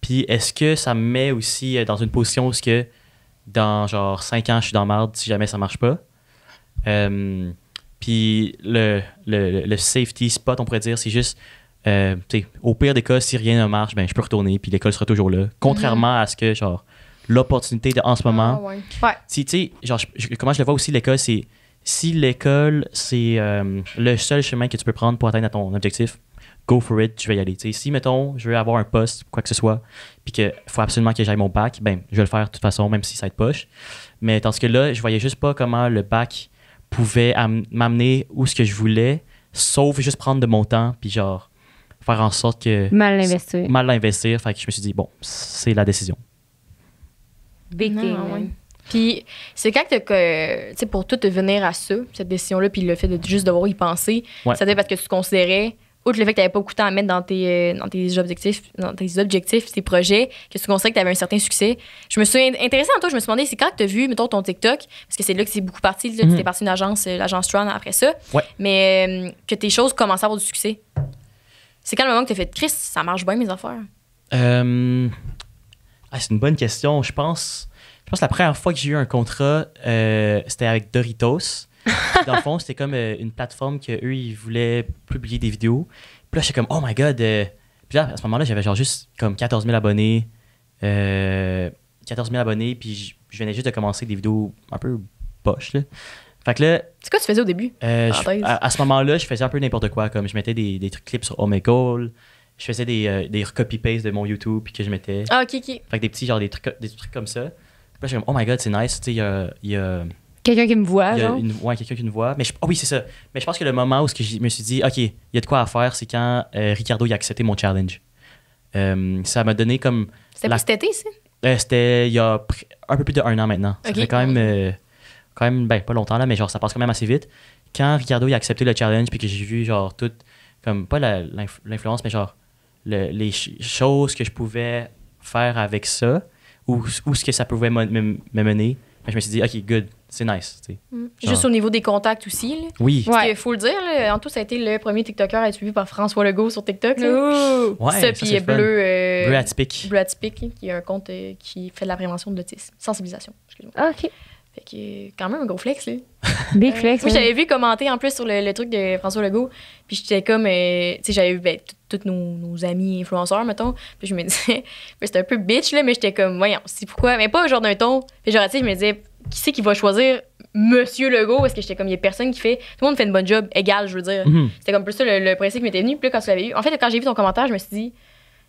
Puis est-ce que ça me met aussi euh, dans une position où ce que dans genre 5 ans, je suis dans marde si jamais ça marche pas? Euh, puis le, le, le, safety spot, on pourrait dire, c'est juste, euh, au pire des cas, si rien ne marche, ben, je peux retourner, puis l'école sera toujours là. Contrairement mhm. à ce que, genre, l'opportunité en ce ah, moment. Si, genre, comment je le vois aussi, l'école, c'est si l'école, c'est euh, le seul chemin que tu peux prendre pour atteindre ton objectif, go for it, je vais y aller. si, mettons, je veux avoir un poste, quoi que ce soit, puis qu'il faut absolument que j'aille mon bac, ben, je vais le faire de toute façon, même si ça te poche. Mais tandis que là, je voyais juste pas comment le bac pouvait m'amener où ce que je voulais, sauf juste prendre de mon temps, puis genre faire en sorte que... Mal l'investir. Mal l'investir. fait que je me suis dit, bon, c'est la décision. Puis c'est quand que, euh, tu sais, pour tout venir à ça, cette décision-là, puis le fait de juste devoir y penser, ouais. ça parce que tu considérais outre le fait que tu n'avais pas beaucoup de temps à mettre euh, dans tes, objectifs, dans tes objectifs, tes projets, que tu considères que tu avais un certain succès. Je me suis intéressée en toi, je me suis demandé, c'est quand que tu as vu, mettons, ton TikTok, parce que c'est là que c'est beaucoup parti, tu es mhm. parti d'une agence, euh, l'agence Tron après ça, mais euh, que tes choses commençaient à avoir du succès. C'est quand le moment que tu as fait, Chris, ça marche bien mes affaires? Ah, c'est une bonne question. Je pense, je pense que la première fois que j'ai eu un contrat, c'était avec Doritos. [laughs] dans le fond, c'était comme euh, une plateforme qu'eux, ils voulaient publier des vidéos. Puis là, j'étais comme, oh my god. Euh. Puis là, à ce moment-là, j'avais genre juste comme 14 000 abonnés. 14 euh, 000 abonnés, puis je venais juste de commencer des vidéos un peu poches, Fait que là. C'est quoi tu faisais au début? à, ce moment-là, je faisais un peu n'importe quoi. Comme je mettais des, trucs clips sur Omegle. Je faisais des, euh, des paste de mon YouTube puis que je mettais. Ah, ok, ok. Fait que des petits, genre, des trucs, des trucs comme ça. Puis là, j'étais comme, oh my god, c'est nice. Tu sais, il y a, Quelqu'un qui me voit, genre? quelqu'un qui me voit. Mais oh oui, c'est ça. Mais je pense que le moment où ce que je me suis dit, OK, il y a de quoi à faire, c'est quand euh, Ricardo a accepté mon challenge. Euh, ça m'a donné comme. C'était la... cet été, ça? Euh, c'était il y a un peu plus d'un an maintenant. fait quand même, quand même ben, pas longtemps, là, mais genre, ça passe quand même assez vite. Quand Ricardo a accepté le challenge, puis que j'ai vu, genre, tout, comme, pas l'influence, mais genre, les choses que je pouvais faire avec ça, ou, ce que ça pouvait me mener, ben, je me suis dit, OK, good, c'est nice. Mm. Juste au niveau des contacts aussi. Oui. Parce faut le dire, en tout, ça a été le premier TikToker à être suivi par François Legault sur TikTok. Ouh! Ouais, ça, puis bleu, euh, bleu atypique. qui est un compte euh, qui fait de la prévention de l'autisme. Sensibilisation, excuse-moi. Ah, OK. Fait que euh, quand même un gros flex, là. [laughs] Big flex. Euh, j'avais vu commenter en plus sur le, truc de François Legault. Puis j'étais comme, tu sais, j'avais vu ben, tous nos, amis influenceurs, mettons. Puis je me disais, [laughs] c'était un peu bitch, là, mais j'étais comme, voyons, c'est pourquoi. Mais pas au genre d'un ton. Puis genre, tu sais, je me disais, qui c'est qui va choisir Monsieur Legault? Est-ce que j'étais comme, il y a personne qui fait. Tout le monde fait une bonne job, égal, je veux dire. Mhm. C'était comme plus ça le, principe qui m'était venu. Puis là, quand tu l'avais eu, en fait, quand j'ai vu ton commentaire, je me suis dit,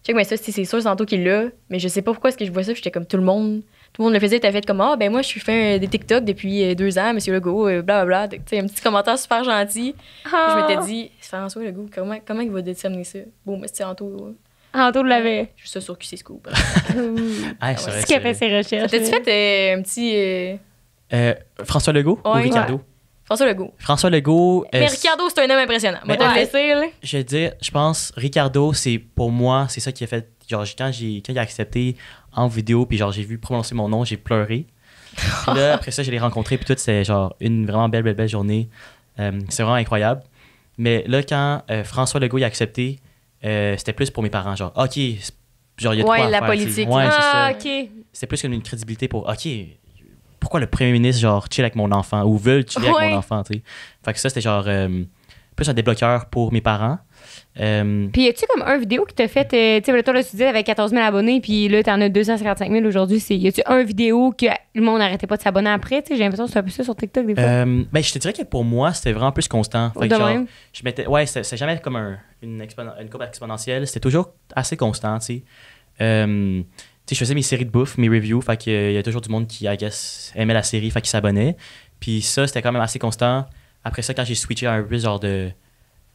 check, mais ça, c'est sûr, tantôt qui l'a. Mais je sais pas pourquoi est-ce que je vois ça. J'étais comme, tout le monde, tout le monde le faisait. T'avais fait comme, ah, ben moi, je suis fait des TikTok depuis euh, deux ans, Monsieur Legault, blablabla. Euh, tu sais, un petit commentaire super gentil. Je ah. m'étais dit, François Legault, comment, comment il va déterminer ça? Bon, mais c'est Antoine euh, l'avait. Je suis sûre que [laughs] ah ah c'est Scoop. c'est ce a fait ses recherches. T'as-tu fait euh, un petit. Euh, François Legault ou Ricardo? François Legault. François Legault. Mais Ricardo, c'est un homme impressionnant. Moi, t'as laissé, là. Je dire, je pense, Ricardo, c'est pour moi, c'est ça qui a fait. Genre, quand, j'ai, quand il a accepté en vidéo, puis genre, j'ai vu prononcer mon nom, j'ai pleuré. [laughs] Puis là, après ça, je l'ai rencontré, puis tout, c'est genre une vraiment belle, belle, belle journée. c'est vraiment incroyable. Mais là, quand François Legault a accepté, euh, c'était plus pour mes parents, genre, OK, genre, il y a de quoi la politique. c'est ah, C'était plus comme une crédibilité pour, OK, pourquoi le premier ministre, genre, chill avec mon enfant ou veut chiller avec mon enfant, tu que ça, c'était genre, euh, plus un débloqueur pour mes parents. Euh, puis, y tu comme un vidéo qui t'a fait. Euh, tu sais, toi, là, tu disais, avec 14 000 abonnés, puis là, t'en as 255 000 aujourd'hui. Y a-tu un vidéo que le monde n'arrêtait pas de s'abonner après? Tu j'ai l'impression que c'est un peu ça sur TikTok des fois. Euh, ben, je te dirais que pour moi, c'était vraiment plus constant. Fait je mettais. Ouais, c'est jamais comme une, courbe exponentielle. C'était toujours assez constant, euh, tu sais. je faisais mes séries de bouffe, mes reviews. Fait qu'il y a toujours du monde qui, aimait la série, fait qui s'abonnait. Puis ça, c'était quand même assez constant. Après ça, quand j'ai switché à un genre de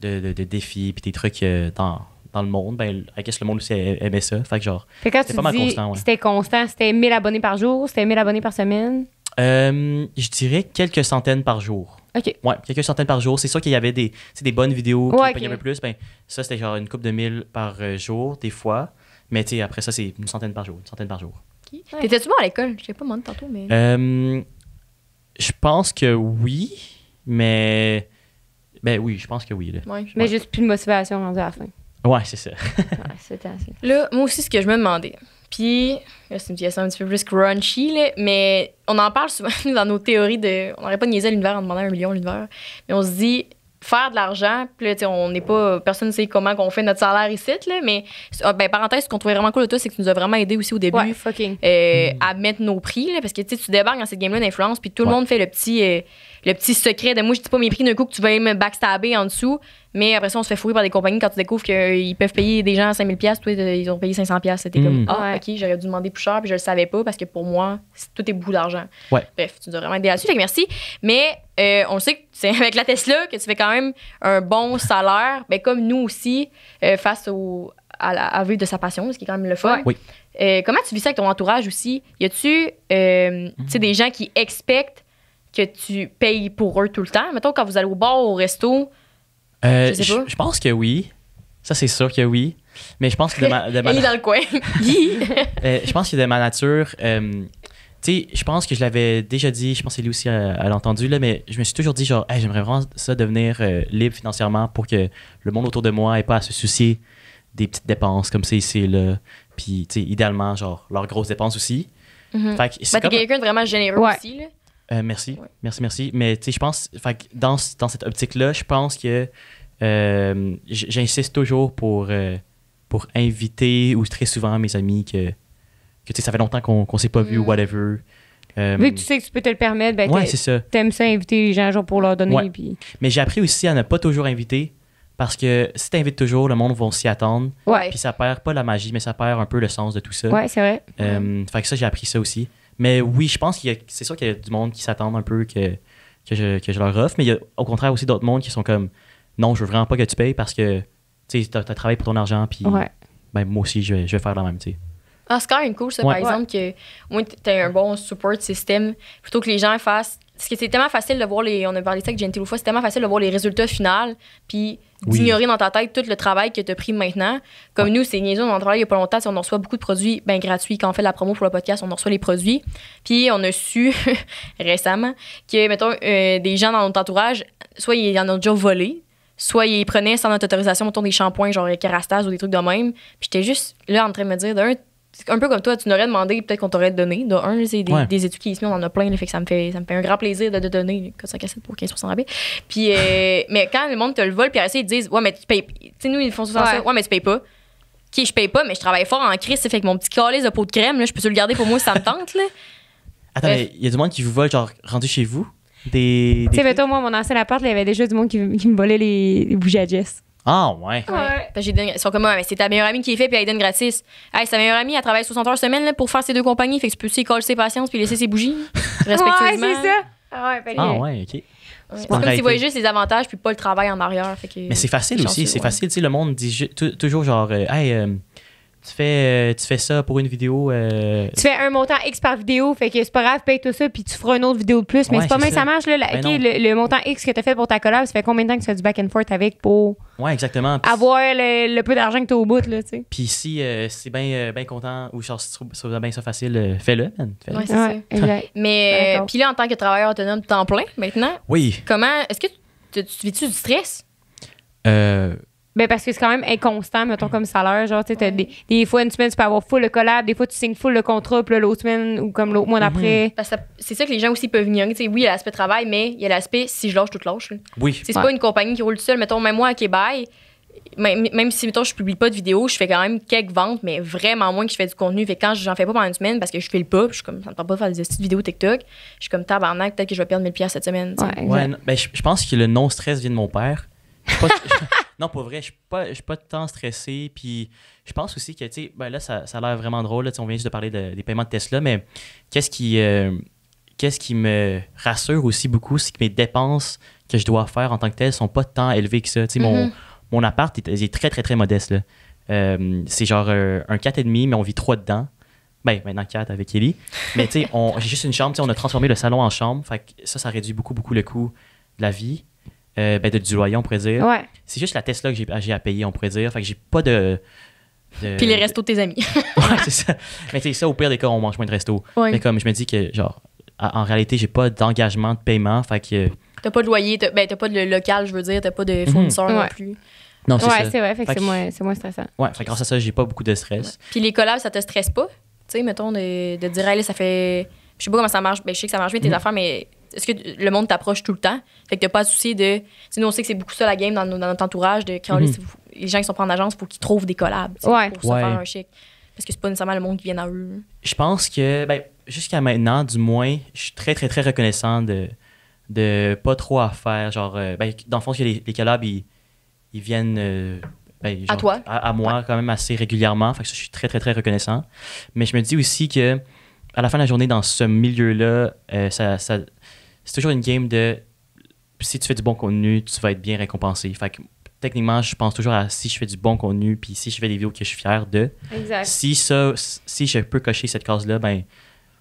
de, défis puis des trucs euh, dans, dans le monde, ben, I guess le monde aussi aimait ça. Fait que genre, c'était pas mal constant. Ouais. C'était constant, c'était 1000 abonnés par jour, c'était 1000 abonnés par semaine? Euh, je dirais quelques centaines par jour. OK. Ouais, quelques centaines par jour. C'est sûr qu'il y avait des, des bonnes vidéos qui payaient un peu plus. Ben, ça, c'était genre une coupe de 1000 par euh, jour, des fois. Mais tu après ça, c'est une centaine par jour, une centaine par jour. T'étais-tu à l'école? Je sais pas, moi, tantôt, mais... je pense que oui, mais ben oui, je pense que oui. Là. Mais juste plus de motivation rendue à la fin. Oui, c'est ça. c'était [laughs] assez. Là, moi aussi, ce que je me demandais, puis c'est une question un petit peu plus crunchy, mais on en parle souvent [laughs] dans nos théories de. On n'aurait pas niaisé à l'univers en demandant un million l'univers, mais on se dit faire de l'argent, puis là, on n'est pas. Personne ne sait comment on fait notre salaire ici, mais ah, ben, parenthèse, ce qu'on trouvait vraiment cool de toi, c'est que tu nous as vraiment aidé aussi au début. Ouais, fucking. Euh, hmm. à mettre nos prix, parce que tu sais, débarques dans cette game-là d'influence, puis tout le monde fait le petit. Euh, le petit secret de moi, je dis pas mes prix d'un coup que tu vas me backstabber en dessous. Mais après ça, on se fait fourrer par des compagnies quand tu découvres qu'ils peuvent payer des gens 5000$. Toi, ils ont payé 500$. C'était comme, mm. ah, OK, j'aurais dû demander plus cher, puis je le savais pas parce que pour moi, tout est beaucoup d'argent. Bref, tu dois vraiment aider là-dessus. Fait merci. Mais euh, on sait que c'est [laughs] avec la Tesla que tu fais quand même un bon salaire. mais comme nous aussi, euh, face au, à, la, à, de sa passion, ce qui est quand même le fun. Oui. Euh, comment tu vis ça avec ton entourage aussi? Y a-tu sais, mm. des gens qui expectent que tu payes pour eux tout le temps? Mettons, quand vous allez au bar ou au resto, euh, je, sais pas. Je, pense que oui. Ça, c'est sûr que oui. Mais je pense que de ma, de [laughs] Il est dans le coin. [laughs] Euh, je pense que de ma nature, euh, tu sais, je pense que je l'avais déjà dit, je pense que lui aussi à l'entendu, mais je me suis toujours dit, genre, j'aimerais vraiment ça devenir libre financièrement pour que le monde autour de moi n'ait pas à se soucier des petites dépenses comme ça ici, là. Puis, tu sais, idéalement, genre, leurs grosses dépenses aussi. Mm-hmm. Fait que c'est ben, comme... quelqu'un de vraiment généreux aussi, là. Euh, merci, merci, merci. Mais tu sais, je pense, dans, dans cette optique-là, je pense que euh, j'insiste toujours pour, euh, pour inviter ou très souvent mes amis que, que tu sais, ça fait longtemps qu'on ne s'est pas vu ou mm. whatever. Vu que tu sais que tu peux te le permettre, ben, ouais, t'aimes ça inviter les gens pour leur donner. Mais j'ai appris aussi à ne pas toujours inviter parce que si invites toujours, le monde va s'y attendre. Puis ça perd pas la magie, mais ça perd un peu le sens de tout ça. Ouais, c'est vrai. Fait que ça, j'ai appris ça aussi. Mais oui, je pense que c'est sûr qu'il y a du monde qui s'attend un peu que, que, je, leur offre, mais il y a au contraire aussi d'autres mondes qui sont comme non, je veux vraiment pas que tu payes parce que tu travailles travaillé pour ton argent, puis ben, moi aussi, je vais, faire la même. T'sais. Ah, c'est quand même cool, ça, par exemple, que tu as un bon support système. Plutôt que les gens fassent parce que c'est tellement facile de voir les. On a parlé c'est facile de voir les résultats finaux, puis d'ignorer dans ta tête tout le travail que tu as pris maintenant. Comme nous, c'est nous on travaille il n'y a pas longtemps, si on reçoit beaucoup de produits ben, gratuits. Quand on fait la promo pour le podcast, on reçoit les produits. Puis on a su [laughs] récemment que, mettons, euh, des gens dans notre entourage, soit ils en ont déjà volé, soit ils prenaient sans notre autorisation, autour des shampoings genre Kerastase ou des trucs de même. Puis j'étais juste là en train de me dire, d'un, un peu comme toi, tu n'aurais demandé, peut-être qu'on t'aurait donné. De un, c'est des, études qui sont on en a plein, là, ça me fait, un grand plaisir de te donner comme ça cassette pour 15% rabais. Euh, [laughs] mais quand le monde te le vole, puis après ils disent, ouais, mais tu payes. Tu sais, nous, ils font souvent ouais. ça, ouais, mais tu payes pas. Qui je paye pas, mais je travaille fort en crise, fait que mon petit calice de peau de crème, je peux te le garder pour moi si ça me tente, Attends, mais il y a du monde qui vous vole, genre, rendu chez vous? Tu sais, toi, moi, mon ancien appart, il y avait déjà du monde qui, me volait les, les bougies à Jess. Ah, ouais. sont comme, mais c'est ta meilleure amie qui est fait, puis elle donne gratis. Hey, sa meilleure amie, elle travaille 60 heures semaine là, pour faire ses deux compagnies. Fait que tu peux aussi coller ses patients puis laisser ses bougies. [laughs] respectueusement. Ouais, c'est ça. Ah, ouais, ok. C'est comme si voyaient juste les avantages puis pas le travail en arrière. mais c'est facile aussi, c'est facile. le monde dit toujours genre, euh, euh, tu fais, euh, tu fais ça pour une vidéo. Euh, tu fais un montant X par vidéo, fait que c'est pas grave, paye tout ça, puis tu feras une autre vidéo de plus. Mais c'est pas mal, ça. marche, ben le, montant X que tu as fait pour ta collab, ça fait combien de temps que tu fais du back and forth avec pour avoir le, peu d'argent que tu as au bout, là, tu Puis si euh, c'est bien content ou si tu trouves bien ça facile, fais-le, ça. [laughs] Mais, puis là, en tant que travailleur autonome temps plein maintenant, oui. comment, est-ce que tu, vis-tu du stress? Euh. Ben, parce que c'est quand même inconstant, mettons, comme salaire. Genre, tu des, fois, une semaine, tu peux avoir full le collab, des fois, tu signes full le contrat, puis l'autre semaine ou comme l'autre mois mhm. d'après. C'est ça que les gens aussi peuvent venir. oui, il y a l'aspect travail, mais il y a l'aspect si je lâche, tout lâche. Oui. c'est pas une compagnie qui roule tout seul. Mettons, même moi, à Québec, même, si, mettons, je publie pas de vidéos, je fais quand même quelques ventes, mais vraiment moins que je fais du contenu. Fait quand j'en fais pas pendant une semaine, parce que je fais le pas, je suis comme, ça pas faire des petites vidéos TikTok, je suis comme tabarnak, peut-être que je vais perdre 1000$ cette semaine. Ouais, ben, je, pense que le non-stress vient de mon père. [laughs] Non, pour vrai, je suis pas, je suis pas tant stressé. Puis je pense aussi que, tu sais, ben là, ça, ça a l'air vraiment drôle. on vient juste de parler des paiements de Tesla, mais qu'est-ce qui, euh, qu'est-ce qui me rassure aussi beaucoup, c'est que mes dépenses que je dois faire en tant que telles sont pas tant élevées que ça. Tu mm-hmm. mon, appart est, très, très, très modeste. Euh, c'est genre euh, un 4,5, mais on vit trois dedans. Ben, maintenant 4 avec Ellie. Mais tu sais, j'ai juste une chambre. On a transformé le salon en chambre. Fait ça, ça réduit beaucoup, beaucoup le coût de la vie. Euh, ben de, du loyer, on pourrait dire. Ouais. C'est juste la Tesla que j'ai à payer, on pourrait dire. Fait que j'ai pas de. Puis les restos de tes amis. [laughs] ouais, c'est ça. Mais c'est ça, au pire des cas, on mange moins de restos. Mais comme je me dis que, genre, en réalité, j'ai pas d'engagement de paiement. Fait que. T'as pas de loyer, t'as ben, pas de local, je veux dire, t'as pas de mhm. fournisseur non plus. Non, c'est ouais, c'est vrai, fait, que, c'est moins, stressant. Ouais, fait grâce à ça, j'ai pas beaucoup de stress. Puis les collabs, ça te stresse pas? Tu sais, mettons, de, dire, allez, ça fait. Je sais pas comment ça marche, ben, je sais que ça marche bien tes mhm. affaires, mais est-ce que le monde t'approche tout le temps? Fait que t'as pas de souci de. sinon nous, on sait que c'est beaucoup ça la game dans, notre entourage, de quand mhm. les, gens qui sont pas en agence, pour qu'ils trouvent des collabs ouais. pour se faire un chic. Parce que c'est pas nécessairement le monde qui vient à eux. Je pense que, ben, jusqu'à maintenant, du moins, je suis très, très, très reconnaissant de, de pas trop à faire. Genre, euh, ben, dans le fond, les, collabs, ils, viennent. Euh, ben, à toi. À, moi, quand même, assez régulièrement. Fait que ça, je suis très, très, très reconnaissant. Mais je me dis aussi que à la fin de la journée, dans ce milieu-là, euh, ça, c'est toujours une game de si tu fais du bon contenu, tu vas être bien récompensé. Fait que techniquement, je pense toujours à si je fais du bon contenu, puis si je fais des vidéos que je suis fier de. Si ça, si je peux cocher cette case-là, ben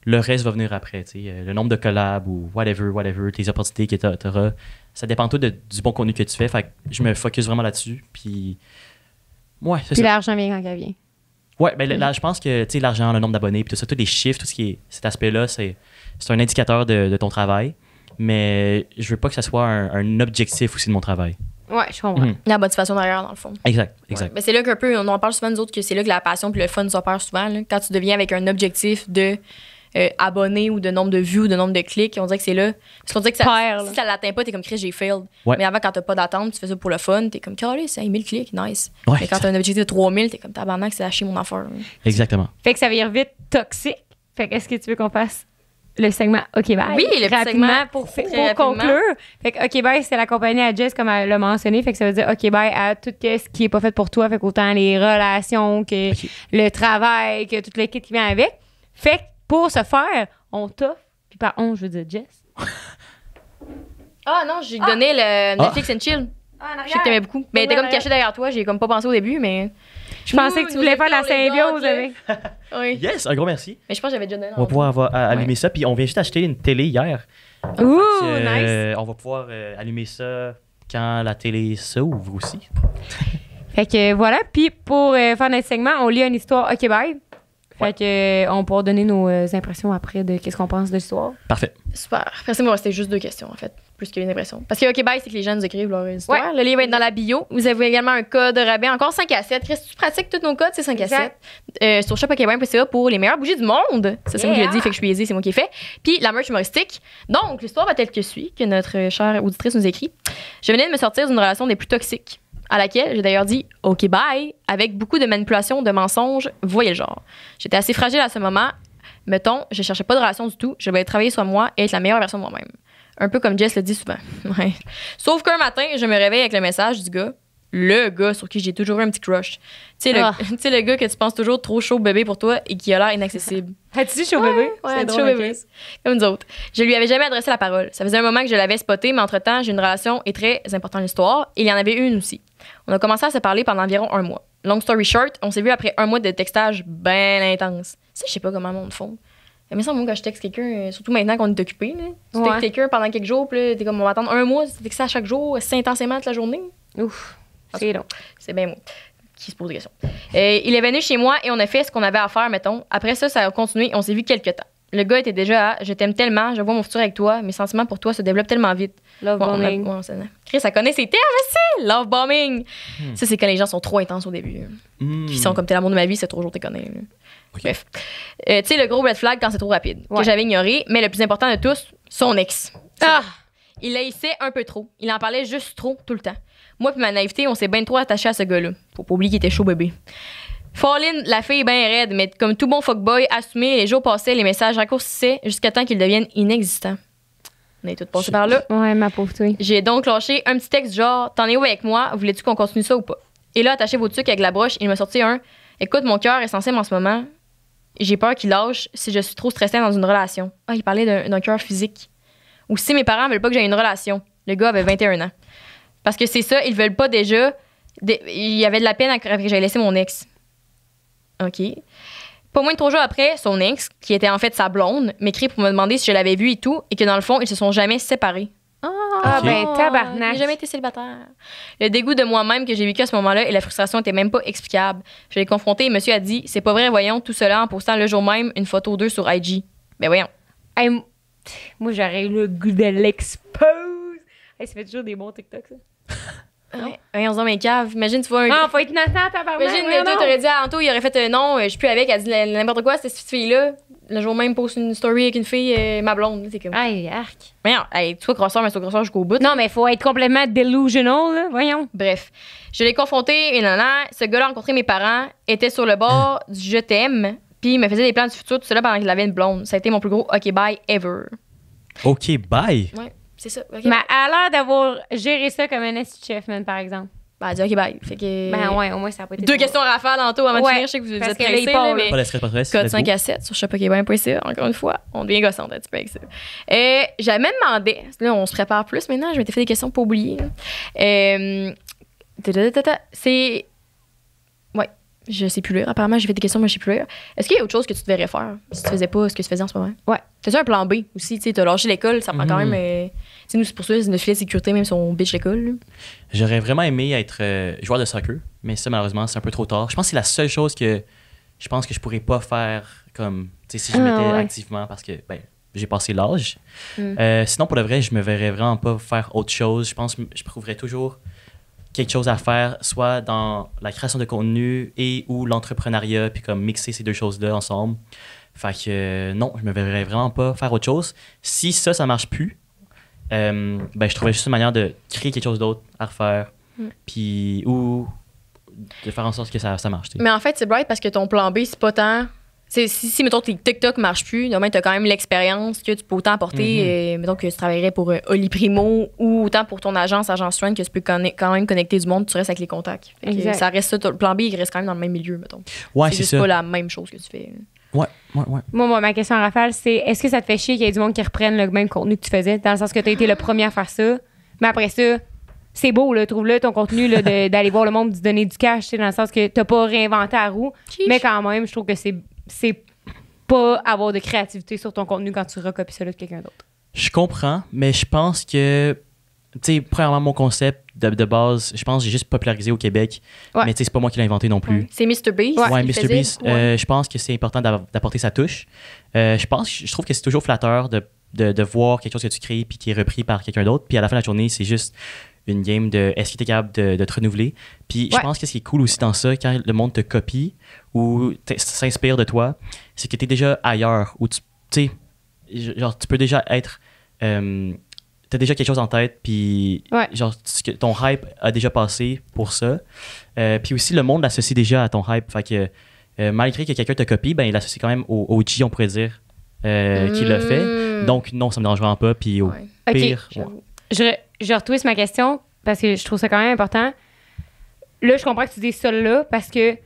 le reste va venir après. Euh, le nombre de collabs ou whatever, whatever, tes opportunités que tu auras, ça dépend tout du bon contenu que tu fais. Fait que je me focus vraiment là-dessus. Puis, ouais, Puis l'argent vient quand il vient. Ouais, ben, là, mm. je pense que l'argent, le nombre d'abonnés, puis tout ça, tous les chiffres, tout ce qui est cet aspect-là, c'est, un indicateur de ton travail mais je veux pas que ça soit un, objectif aussi de mon travail. Ouais, je comprends. Mmh. La motivation derrière, dans le fond. Exact, exact. mais c'est là qu'un peu, on en parle souvent nous autres, que c'est là que la passion puis le fun s'opèrent souvent. Quand tu deviens avec un objectif de euh, ou de nombre de vues ou de nombre de clics, on dirait que c'est là. Parce qu'on dirait que ça, si ça l'atteint pas, es comme, Chris, j'ai failed. Mais avant, quand tu t'as pas d'attente, tu fais ça pour le fun, tu es comme, Carlis, c'est 1000 clics, nice. Ouais, Mais quand as un objectif de 3000, tu es comme, tabarnak, c'est lâché mon affaire. Exactement. Fait que ça vire vite toxique. Fait que est-ce que tu veux qu'on fasse le segment OK Bye. Oui, le segment pour, conclure. Fait OK Bye, c'est la compagnie à Jess, comme elle l'a mentionné. Fait ça veut dire OK Bye à tout ce qui n'est pas fait pour toi. Fait autant les relations que le travail, que toute l'équipe qui vient avec. Fait pour ce faire, on t'offre, puis par on, je veux dire Jess. ah non, j'ai donné le ah. Netflix and Chill. Ah, je sais que t'aimais beaucoup. Mais ben, t'es comme caché derrière toi, j'ai comme pas pensé au début, mais. Je pensais que tu voulais faire la symbiose avec. [laughs] oui. Yes, un gros merci. Mais je pense que j'avais déjà donné. On va pouvoir euh, allumer ça. Puis on vient juste acheter une télé hier. Ouh, euh, nice. On va pouvoir euh, allumer ça quand la télé s'ouvre aussi. [laughs] fait que voilà. Puis pour faire notre segment, on lit une histoire. OK, bye. Fait qu'on que, on pourra donner nos impressions après de qu'est-ce qu'on pense de l'histoire. Parfait. Super. Merci, moi, c'était juste deux questions, en fait plus qu'une impression. Parce que OK Bye, c'est que les jeunes écrivent leur histoire. Le livre est dans la bio. Vous avez également un code rabais, encore 5 à 7. Chris, tu pratiques tous nos codes, c'est 5 à 7. sur pour les meilleures bougies du monde. C'est ça que je l'ai dit, fait que je suis aisée, c'est moi qui ai fait. Puis la merch humoristique. Donc, l'histoire va telle que suit, que notre chère auditrice nous écrit. Je venais de me sortir d'une relation des plus toxiques, à laquelle j'ai d'ailleurs dit OK Bye, avec beaucoup de manipulations, de mensonges, voyez le genre. J'étais assez fragile à ce moment. Mettons, je cherchais pas de relation du tout. Je vais travailler sur moi et être la meilleure version de moi-même. Un peu comme Jess le dit souvent. [laughs] Sauf qu'un matin, je me réveille avec le message du gars, le gars sur qui j'ai toujours eu un petit crush. Tu sais, le, ah. [laughs] gars que tu penses toujours trop chaud bébé pour toi et qui a l'air inaccessible. [laughs] As-tu dit chaud bébé? Ouais, ouais bébé. Comme nous autres. Je lui avais jamais adressé la parole. Ça faisait un moment que je l'avais spoté, mais entre-temps, j'ai une relation et très importante l'histoire. Il y en avait une aussi. On a commencé à se parler pendant environ un mois. Long story short, on s'est vu après un mois de textage bien intense. Ça, je sais pas comment on monde fonde. Mais ça, moi, quand je texte quelqu'un, euh, surtout maintenant qu'on est occupé, tu ouais. textes quelqu'un pendant quelques jours, puis t'es comme, on va attendre un mois, tu textes ça chaque jour, euh, c'est intensément toute la journée. Ouf, c'est long. C'est bien moi qui se pose des questions. Euh, il est venu chez moi et on a fait ce qu'on avait à faire, mettons. Après ça, ça a continué et on s'est vu quelques temps. Le gars était déjà à Je t'aime tellement, je vois mon futur avec toi, mes sentiments pour toi se développent tellement vite. Love bombing. ça, Chris, ça connaît ses termes aussi. Hein, love bombing. Hmm. Ça, c'est quand les gens sont trop intenses au début. Hein. Hmm. Qui Ils sont comme t'es l'amour de ma vie, c'est trop jour, t'es connais. Bref. Euh, tu sais, le gros red flag quand c'est trop rapide, que j'avais ignoré, mais le plus important de tous, son ex. Ah! Il laissait un peu trop. Il en parlait juste trop tout le temps. Moi puis ma naïveté, on s'est bien trop attaché à ce gars-là. Faut pas oublier qu'il était chaud bébé. Fallin, la fille est bien raide, mais comme tout bon fuckboy, assumé, les jours passaient, les messages raccourcissaient jusqu'à temps qu'ils deviennent inexistants. On est toutes passés par là. Ouais, ma pauvre oui. J'ai donc lâché un petit texte genre T'en es où avec moi Voulais-tu qu'on continue ça ou pas Et là, attaché vos trucs avec la broche, il m'a sorti un Écoute, mon cœur est sensible en ce moment j'ai peur qu'il lâche si je suis trop stressée dans une relation. Ah, il parlait d'un cœur physique. Ou si mes parents veulent pas que j'aie une relation. Le gars avait 21 ans. Parce que c'est ça, ils veulent pas déjà. il y avait de la peine après que j'avais laissé mon ex. OK. Pas moins de trois jours après, son ex, qui était en fait sa blonde, m'écrit pour me demander si je l'avais vu et tout, et que dans le fond, ils se sont jamais séparés. Ah, ben, tabarnak. J'ai jamais été célibataire. Le dégoût de moi-même que j'ai vécu à ce moment-là et la frustration n'étaient même pas explicable. Je l'ai confronté et monsieur a dit C'est pas vrai, voyons, tout cela en postant le jour même une photo d'eux sur IG. Ben, voyons. moi, j'aurais eu le goût de l'expose. Hey, ça fait toujours des bons TikToks ça. [laughs] Ouais. on se dans mes Imagine, tu vois un. Non, ah, faut être innocent, tabarnak. Imagine, tu t'aurais dit à Anto, il aurait fait un euh, nom, euh, je suis plus avec, elle dit n'importe quoi, cette fille-là le jour même, poste une story avec une fille, ma blonde. C'est comme. Aïe, arc. Voyons, hey, toi, grosseur, mais toi, grosseur jusqu'au bout. Non, mais il faut être complètement delusional, Voyons. Bref. Je l'ai confronté, et nana. Ce gars-là a rencontré mes parents, était sur le bord ah. du je t'aime, puis il me faisait des plans du futur, tout cela pendant qu'il avait une blonde. Ça a été mon plus gros OK bye ever. OK bye? Ouais, c'est ça. mais à l'heure d'avoir géré ça comme un chef, man, par exemple. Ben, elle OK, bye. Fait que. Ben, ouais, au moins, ça pas été. Deux questions à faire, avant de finir. Je sais que vous, êtes pressés, mais. Pas pas Code 5 à 7 sur Impossible. Encore une fois, on devient gossante un petit peu avec ça. et euh, J'avais même demandé, là, on se prépare plus maintenant, je m'étais fait des questions pour oublier. Euh, c'est je sais plus lire. Apparemment, j'ai fait des questions, mais je sais plus lire. Est-ce qu'il y a autre chose que tu devrais faire si tu faisais pas ce que tu faisais en ce moment? Ouais. tas un plan B aussi? Tu as lâché l'école, ça prend quand mm-hmm. même. Euh, nous, c'est pour ça, de sécurité, même si on biche l'école. J'aurais vraiment aimé être euh, joueur de soccer, mais ça, malheureusement, c'est un peu trop tard. Je pense que c'est la seule chose que je pense que je pourrais pas faire comme si je ah, m'étais activement parce que ben, j'ai passé l'âge. Mm. Euh, sinon, pour le vrai, je me verrais vraiment pas faire autre chose. Je pense que je prouverais toujours quelque chose à faire, soit dans la création de contenu et ou l'entrepreneuriat, puis comme mixer ces deux choses-là ensemble. Fait que euh, non, je me verrais vraiment pas faire autre chose. Si ça, ça marche plus, euh, ben, je trouverais juste une manière de créer quelque chose d'autre à refaire, mm. puis ou de faire en sorte que ça, ça marche. Mais en fait, c'est bright parce que ton plan B, c'est pas tant si, si, mettons, tes TikTok marche plus, demain, tu as quand même l'expérience que tu peux autant apporter, mhm. euh, que tu travaillerais pour euh, Oli Primo ou autant pour ton agence, Agence One, que tu peux quand même connecter du monde, tu restes avec les contacts. ça reste ça, le plan B, il reste quand même dans le même milieu, mettons. Ouais, c'est juste pas la même chose que tu fais. Ouais, ouais, ouais. Moi, ma question, à Raphaël, c'est est-ce que ça te fait chier qu'il y ait du monde qui reprenne le même contenu que tu faisais, dans le sens que tu as été le premier à faire ça, mais après ça, c'est beau, là, trouve-le ton contenu d'aller voir le monde, de donner du cash, dans le sens que t'as pas réinventé la roue. Mais quand même, je trouve que c'est c'est pas avoir de créativité sur ton contenu quand tu recopies celui de quelqu'un d'autre. Je comprends, mais je pense que, tu sais, premièrement, mon concept de, base, je pense que j'ai juste popularisé au Québec, mais tu sais, c'est pas moi qui l'ai inventé non plus. C'est Mr. Beast. Ouais, Mr. Euh, je pense que c'est important d'apporter sa touche. Euh, je pense, je trouve que c'est toujours flatteur de, voir quelque chose que tu crées puis qui est repris par quelqu'un d'autre. Puis à la fin de la journée, c'est juste une game de est-ce que tu capable de, de te renouveler. Puis je pense que ce qui est cool aussi dans ça, quand le monde te copie ou s'inspire de toi, c'est que tu déjà ailleurs, où tu, genre, tu peux déjà être. Euh, t'as tu as déjà quelque chose en tête, puis genre, ton hype a déjà passé pour ça. Euh, puis aussi, le monde l'associe déjà à ton hype. Fait que euh, malgré que quelqu'un te copie, ben, il l'associe quand même au G, on pourrait dire, qui le fait. Hmm. Donc, non, ça me dérange vraiment pas. Puis au pire. Je, je ma question parce que je trouve ça quand même important. Là, je comprends que tu dis ça là parce que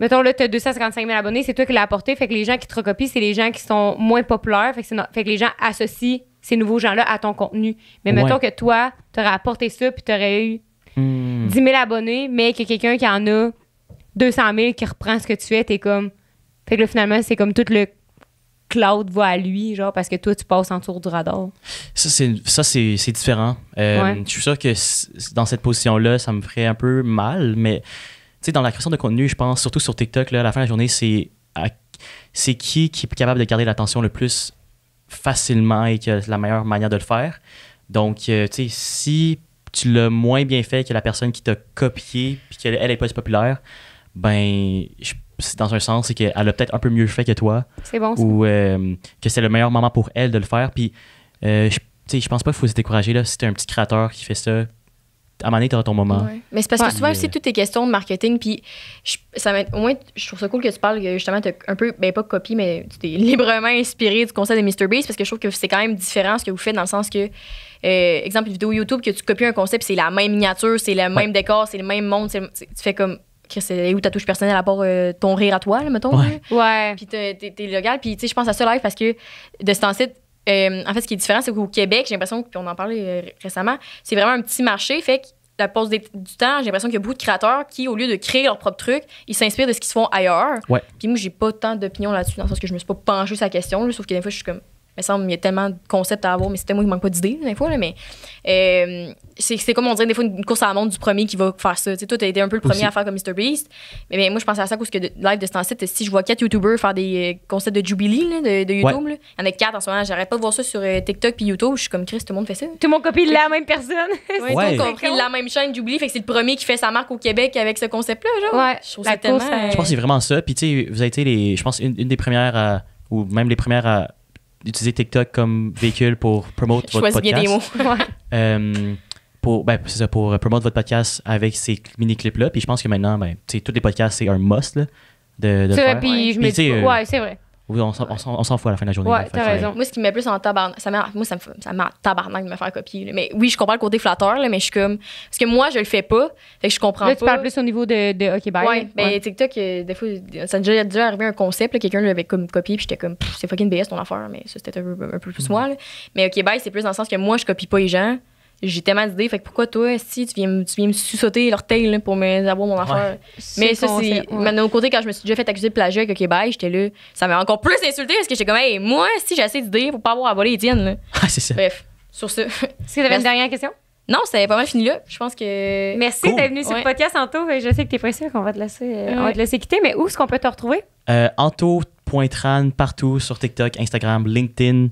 mettons là, tu as 255 000 abonnés, c'est toi qui l'as apporté. Fait que les gens qui te recopient, c'est les gens qui sont moins populaires. Fait que, les gens associent ces nouveaux gens-là à ton contenu. Mais mettons que toi, tu aurais apporté ça puis tu eu 10 hmm. 000 abonnés, mais que quelqu'un qui en a 200 000 qui reprend ce que tu fais, t'es comme. Fait que là, finalement, c'est comme tout le cloud va à lui, genre, parce que toi, tu passes en tour du radar. Ça, c'est, ça, c'est, différent. Euh, je suis sûr que dans cette position-là, ça me ferait un peu mal, mais sais, dans la création de contenu, je pense, surtout sur TikTok, là, à la fin de la journée, c'est, qui qui est capable de garder l'attention le plus facilement et que c'est la meilleure manière de le faire. Donc, euh, si tu l'as moins bien fait que la personne qui t'a copié puis qu'elle elle pas si populaire, ben, dans un sens, c'est qu'elle a peut-être un peu mieux fait que toi. C'est bon. Ou euh, que c'est le meilleur moment pour elle de le faire. Puis, euh, je, je pense pas qu'il faut se décourager. Là, si es un petit créateur qui fait ça, à un moment ton moment. Mais c'est parce que souvent aussi, toutes tes questions de marketing, puis ça au moins, je trouve ça cool que tu parles justement, tu un peu, ben pas copie, mais tu t'es [laughs] librement inspiré du concept de Mr. Beast parce que je trouve que c'est quand même différent ce que vous faites dans le sens que, euh, exemple, une vidéo YouTube, que tu copies un concept, c'est la même miniature, c'est le même décor, c'est le même monde, tu fais comme c'est où ta touche personnelle à part euh, ton rire à toi, mettons. Ouais. ouais. Puis t'es, légal Puis, tu sais, je pense à ça live parce que de ce temps-ci, euh, en fait, ce qui est différent, c'est qu'au Québec, j'ai l'impression, puis on en parlait euh, récemment, c'est vraiment un petit marché. Fait que la pause du temps, j'ai l'impression qu'il y a beaucoup de créateurs qui, au lieu de créer leur propre truc, ils s'inspirent de ce qu'ils se font ailleurs. Ouais. Puis moi, j'ai pas tant d'opinion là-dessus, dans le sens que je me suis pas penchée sur la question, sauf que des fois, je suis comme, me semble, il y a tellement de concepts à avoir, mais c'était moi qui manque pas d'idées, des fois, mais euh, c'est comme on dirait des fois une course à la montre du premier qui va faire ça. Tu sais, toi, t'as été un peu le premier à faire comme Mr. Beast. Mais, moi, je pensais à ça parce que live de ce temps si je vois quatre YouTubers faire des euh, concepts de Jubilee de, YouTube, il y en a quatre en ce moment, j'arrête pas de voir ça sur euh, TikTok et YouTube. Je suis comme Chris, tout le monde fait ça. Tout le monde copie la même personne. [laughs] Tout le monde copie la même chaîne Jubilee. Fait que c'est le premier qui fait sa marque au Québec avec ce concept-là. Ouais, je trouve ça tellement. Je pense que c'est vraiment ça. Puis, tu sais, vous avez été les, je pense, une, une des premières, ou même les premières à utiliser TikTok comme véhicule pour promote votre podcast. [laughs] Euh, pour, ben, pour euh, promote votre podcast avec ces mini-clips-là. Puis je pense que maintenant, ben, tous les podcasts, c'est un must de, de je ouais, c'est vrai. Oui, on s'en fout à la fin de la journée. Ouais, t'as raison. Moi, ce qui me met plus en tabarnak, ça moi, ça me, ça de me faire copier. Mais oui, je comprends le côté flatteur, mais je suis comme. Parce que moi, je le fais pas. Fait que je comprends là, pas. tu parles plus au niveau de, de OK, bye. Ouais, ben, TikTok, euh, des fois, ça a déjà, déjà un concept, quelqu'un l'avait comme copié, puis j'étais comme, c'est fucking BS ton affaire, mais ça, c'était un, peu plus mm. moi. Mais OK, bye, c'est plus dans le sens que moi, je copie pas les gens j'ai tellement d'idées. Fait que pourquoi toi, si tu viens, me, tu viens me l'orteil pour me avoir mon affaire? Mais ça, c'est. Ouais. au côté, quand je me suis déjà fait accuser de plagiat avec OK Bye, j'étais là. Ça m'a encore plus insulté parce que j'étais comme, hey, moi, si j'ai assez d'idées, pour pas avoir à voler Étienne. Là. Ah, [laughs] c'est ça. Bref, sur ce. Est-ce que tu avais une dernière question? Non, c'était pas mal fini là. Je pense que. Merci d'être venu sur le podcast, Anto. Ben, je sais que t'es pressé qu'on va te laisser, euh, on va te laisser quitter, mais où est-ce qu'on peut te retrouver? Euh, Anto.tran partout sur TikTok, Instagram, LinkedIn.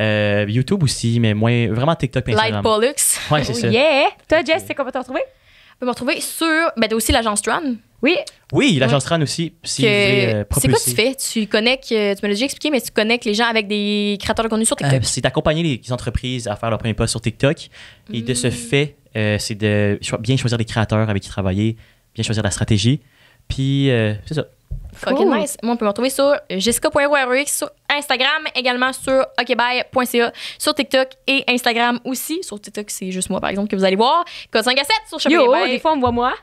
Euh, YouTube aussi, mais moins vraiment TikTok Light Pollux. Ouais, c'est oh ça. Yeah! Toi, Jess, c'est comment t'as retrouvé? On peut me retrouver sur. Ben, t'as aussi l'agence Tran. Oui. Oui, l'agence Tran aussi. Si euh, c'est quoi que tu fais? Tu connectes, euh, tu me l'as déjà expliqué, mais tu connectes les gens avec des créateurs de contenu sur TikTok. c'est d'accompagner les entreprises à faire leur premier pas sur TikTok. Et de ce mm. fait, c'est de bien choisir les créateurs avec qui travailler, bien choisir la stratégie. Puis, c'est ça. OK, nice. Moi, on peut me retrouver sur jessica.roux sur Instagram, également sur okbye.ca, sur TikTok et Instagram aussi. Sur TikTok, c'est juste moi, par exemple, que vous allez voir. Code sur Yo, des fois, on voit moi.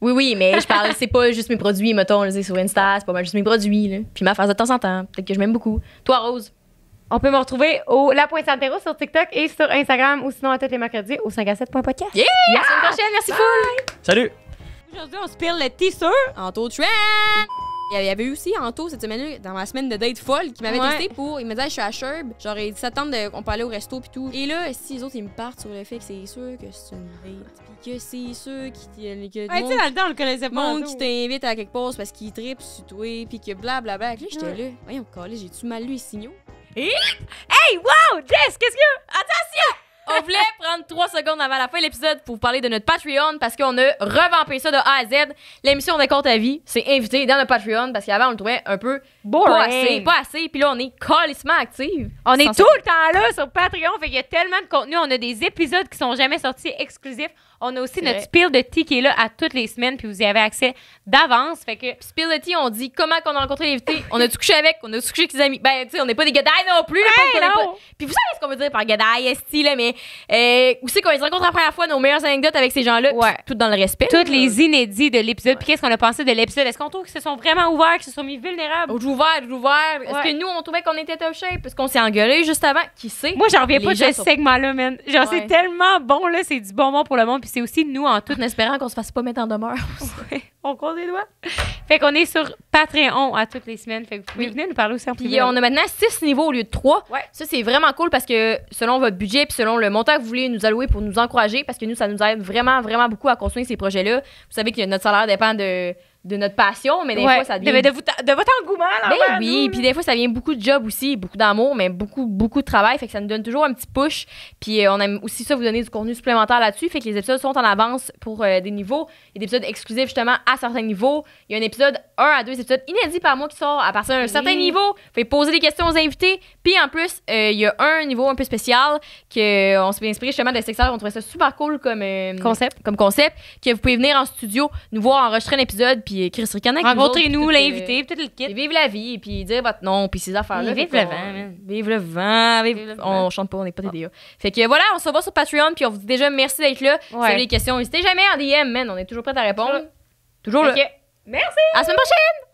Oui, oui, mais je parle, c'est pas juste mes produits, mettons, sur Insta, c'est pas mal juste mes produits. Là. Puis ma phase de temps en temps, peut-être que je m'aime beaucoup. Toi, Rose? On peut me retrouver au La sur TikTok et sur Instagram ou sinon à tous les mercredis au 5 à 7.podcast. Yeah! la prochaine, merci full! Salut! Aujourd'hui, on se pile le t-shirt en taux de il y avait aussi Anto cette semaine dans ma semaine de date folle, qui m'avait invité testé pour. Il me disait, ah, je suis à Sherb. genre il ça qu'on de, peut aller au resto puis tout. Et là, si les autres, ils me partent sur le fait que c'est sûr que c'est une date. Puis que c'est sûr qu'il que ouais, sais, dans le temps, on le connaissait pas. monde qui t'invite à quelque chose parce qu'il tripe sur toi. Puis que blablabla. Bla, bla. Là, j'étais là. Voyons, collé, jai tout mal lu les signaux? Hey, wow, Jess, qu'est-ce que. Attention! on voulait prendre trois secondes avant la fin de l'épisode pour vous parler de notre Patreon parce qu'on a revampé ça de A à Z. L'émission des comptes à vie, c'est invité dans le Patreon parce qu'avant, on le trouvait un peu pas assez, pas assez. Puis là, on est colissement active. On est tout le temps là sur Patreon. Fait qu'il y a tellement de contenu. On a des épisodes qui sont jamais sortis exclusifs. On a aussi notre pile Spill de Tea qui est là à toutes les semaines. Puis vous y avez accès d'avance. Fait que Spill de Tea, on dit comment qu'on a rencontré l'invité. on a tout couché avec. On a tout couché avec ses amis. Ben, tu sais, on n'est pas des gadailles non plus. Puis vous savez ce qu'on veut dire par gadaille, esti, là, mais euh, aussi quand on se rencontre la première fois, nos meilleures anecdotes avec ces gens-là. Tout dans le respect. Toutes les inédits de l'épisode. Puis qu'est-ce qu'on a pensé de l'épisode? Est-ce qu'on trouve qu'ils se sont vraiment ouverts, qu'ils se sont mis vulnérables? ouvert, Est-ce que nous, on trouvait qu'on était top shape? parce qu'on s'est engueulé juste avant? Qui sait? Moi, j'en reviens pas de ce segment-là, man. Genre, c'est tellement bon, là. C'est du bonbon pour le monde. Puis c'est aussi nous en tout. En espérant qu'on se fasse pas mettre en demeure. [laughs] On compte les doigts. Fait qu'on est sur Patreon à toutes les semaines. Fait que vous pouvez venir nous parler aussi en Puis on a maintenant six niveaux au lieu de trois. Ça, c'est vraiment cool parce que selon votre budget puis selon le montant que vous voulez nous allouer pour nous encourager, parce que nous, ça nous aide vraiment, vraiment beaucoup à construire ces projets-là. Vous savez que notre salaire dépend de de notre passion, mais des fois, ça devient... De, votre engouement, là. Ben oui, puis des fois, ça vient beaucoup de job aussi, beaucoup d'amour, mais beaucoup, beaucoup de travail. Fait que ça nous donne toujours un petit push. Puis euh, on aime aussi ça, vous donner du contenu supplémentaire là-dessus. Fait que les épisodes sont en avance pour euh, des niveaux. Il y a des épisodes exclusifs, justement, à certains niveaux. Il y a un épisode, un à deux épisodes inédits par mois qui sort à partir d'un certain niveau. Fait poser des questions aux invités. Puis en plus, euh, il y a un niveau un peu spécial qu'on s'est inspiré justement de Sexeur. On trouvait ça super cool comme concept. comme concept. Que vous pouvez venir en studio, nous voir enregistrer un épisode puis euh, Chris Ricanek, Rencontrez-nous, l'invité, euh, peut-être le kit. Vive la vie, puis dire votre nom, puis ces affaires euh, Vive, le vent, vive le vent. Vive le On chante pas, on n'est pas des ah. DA. Fait que voilà, on se voit sur Patreon, puis on vous dit déjà merci d'être là. Si vous avez des questions, n'hésitez jamais en DM, man. On est toujours prêts à répondre. Toujours là. Merci! À la semaine prochaine!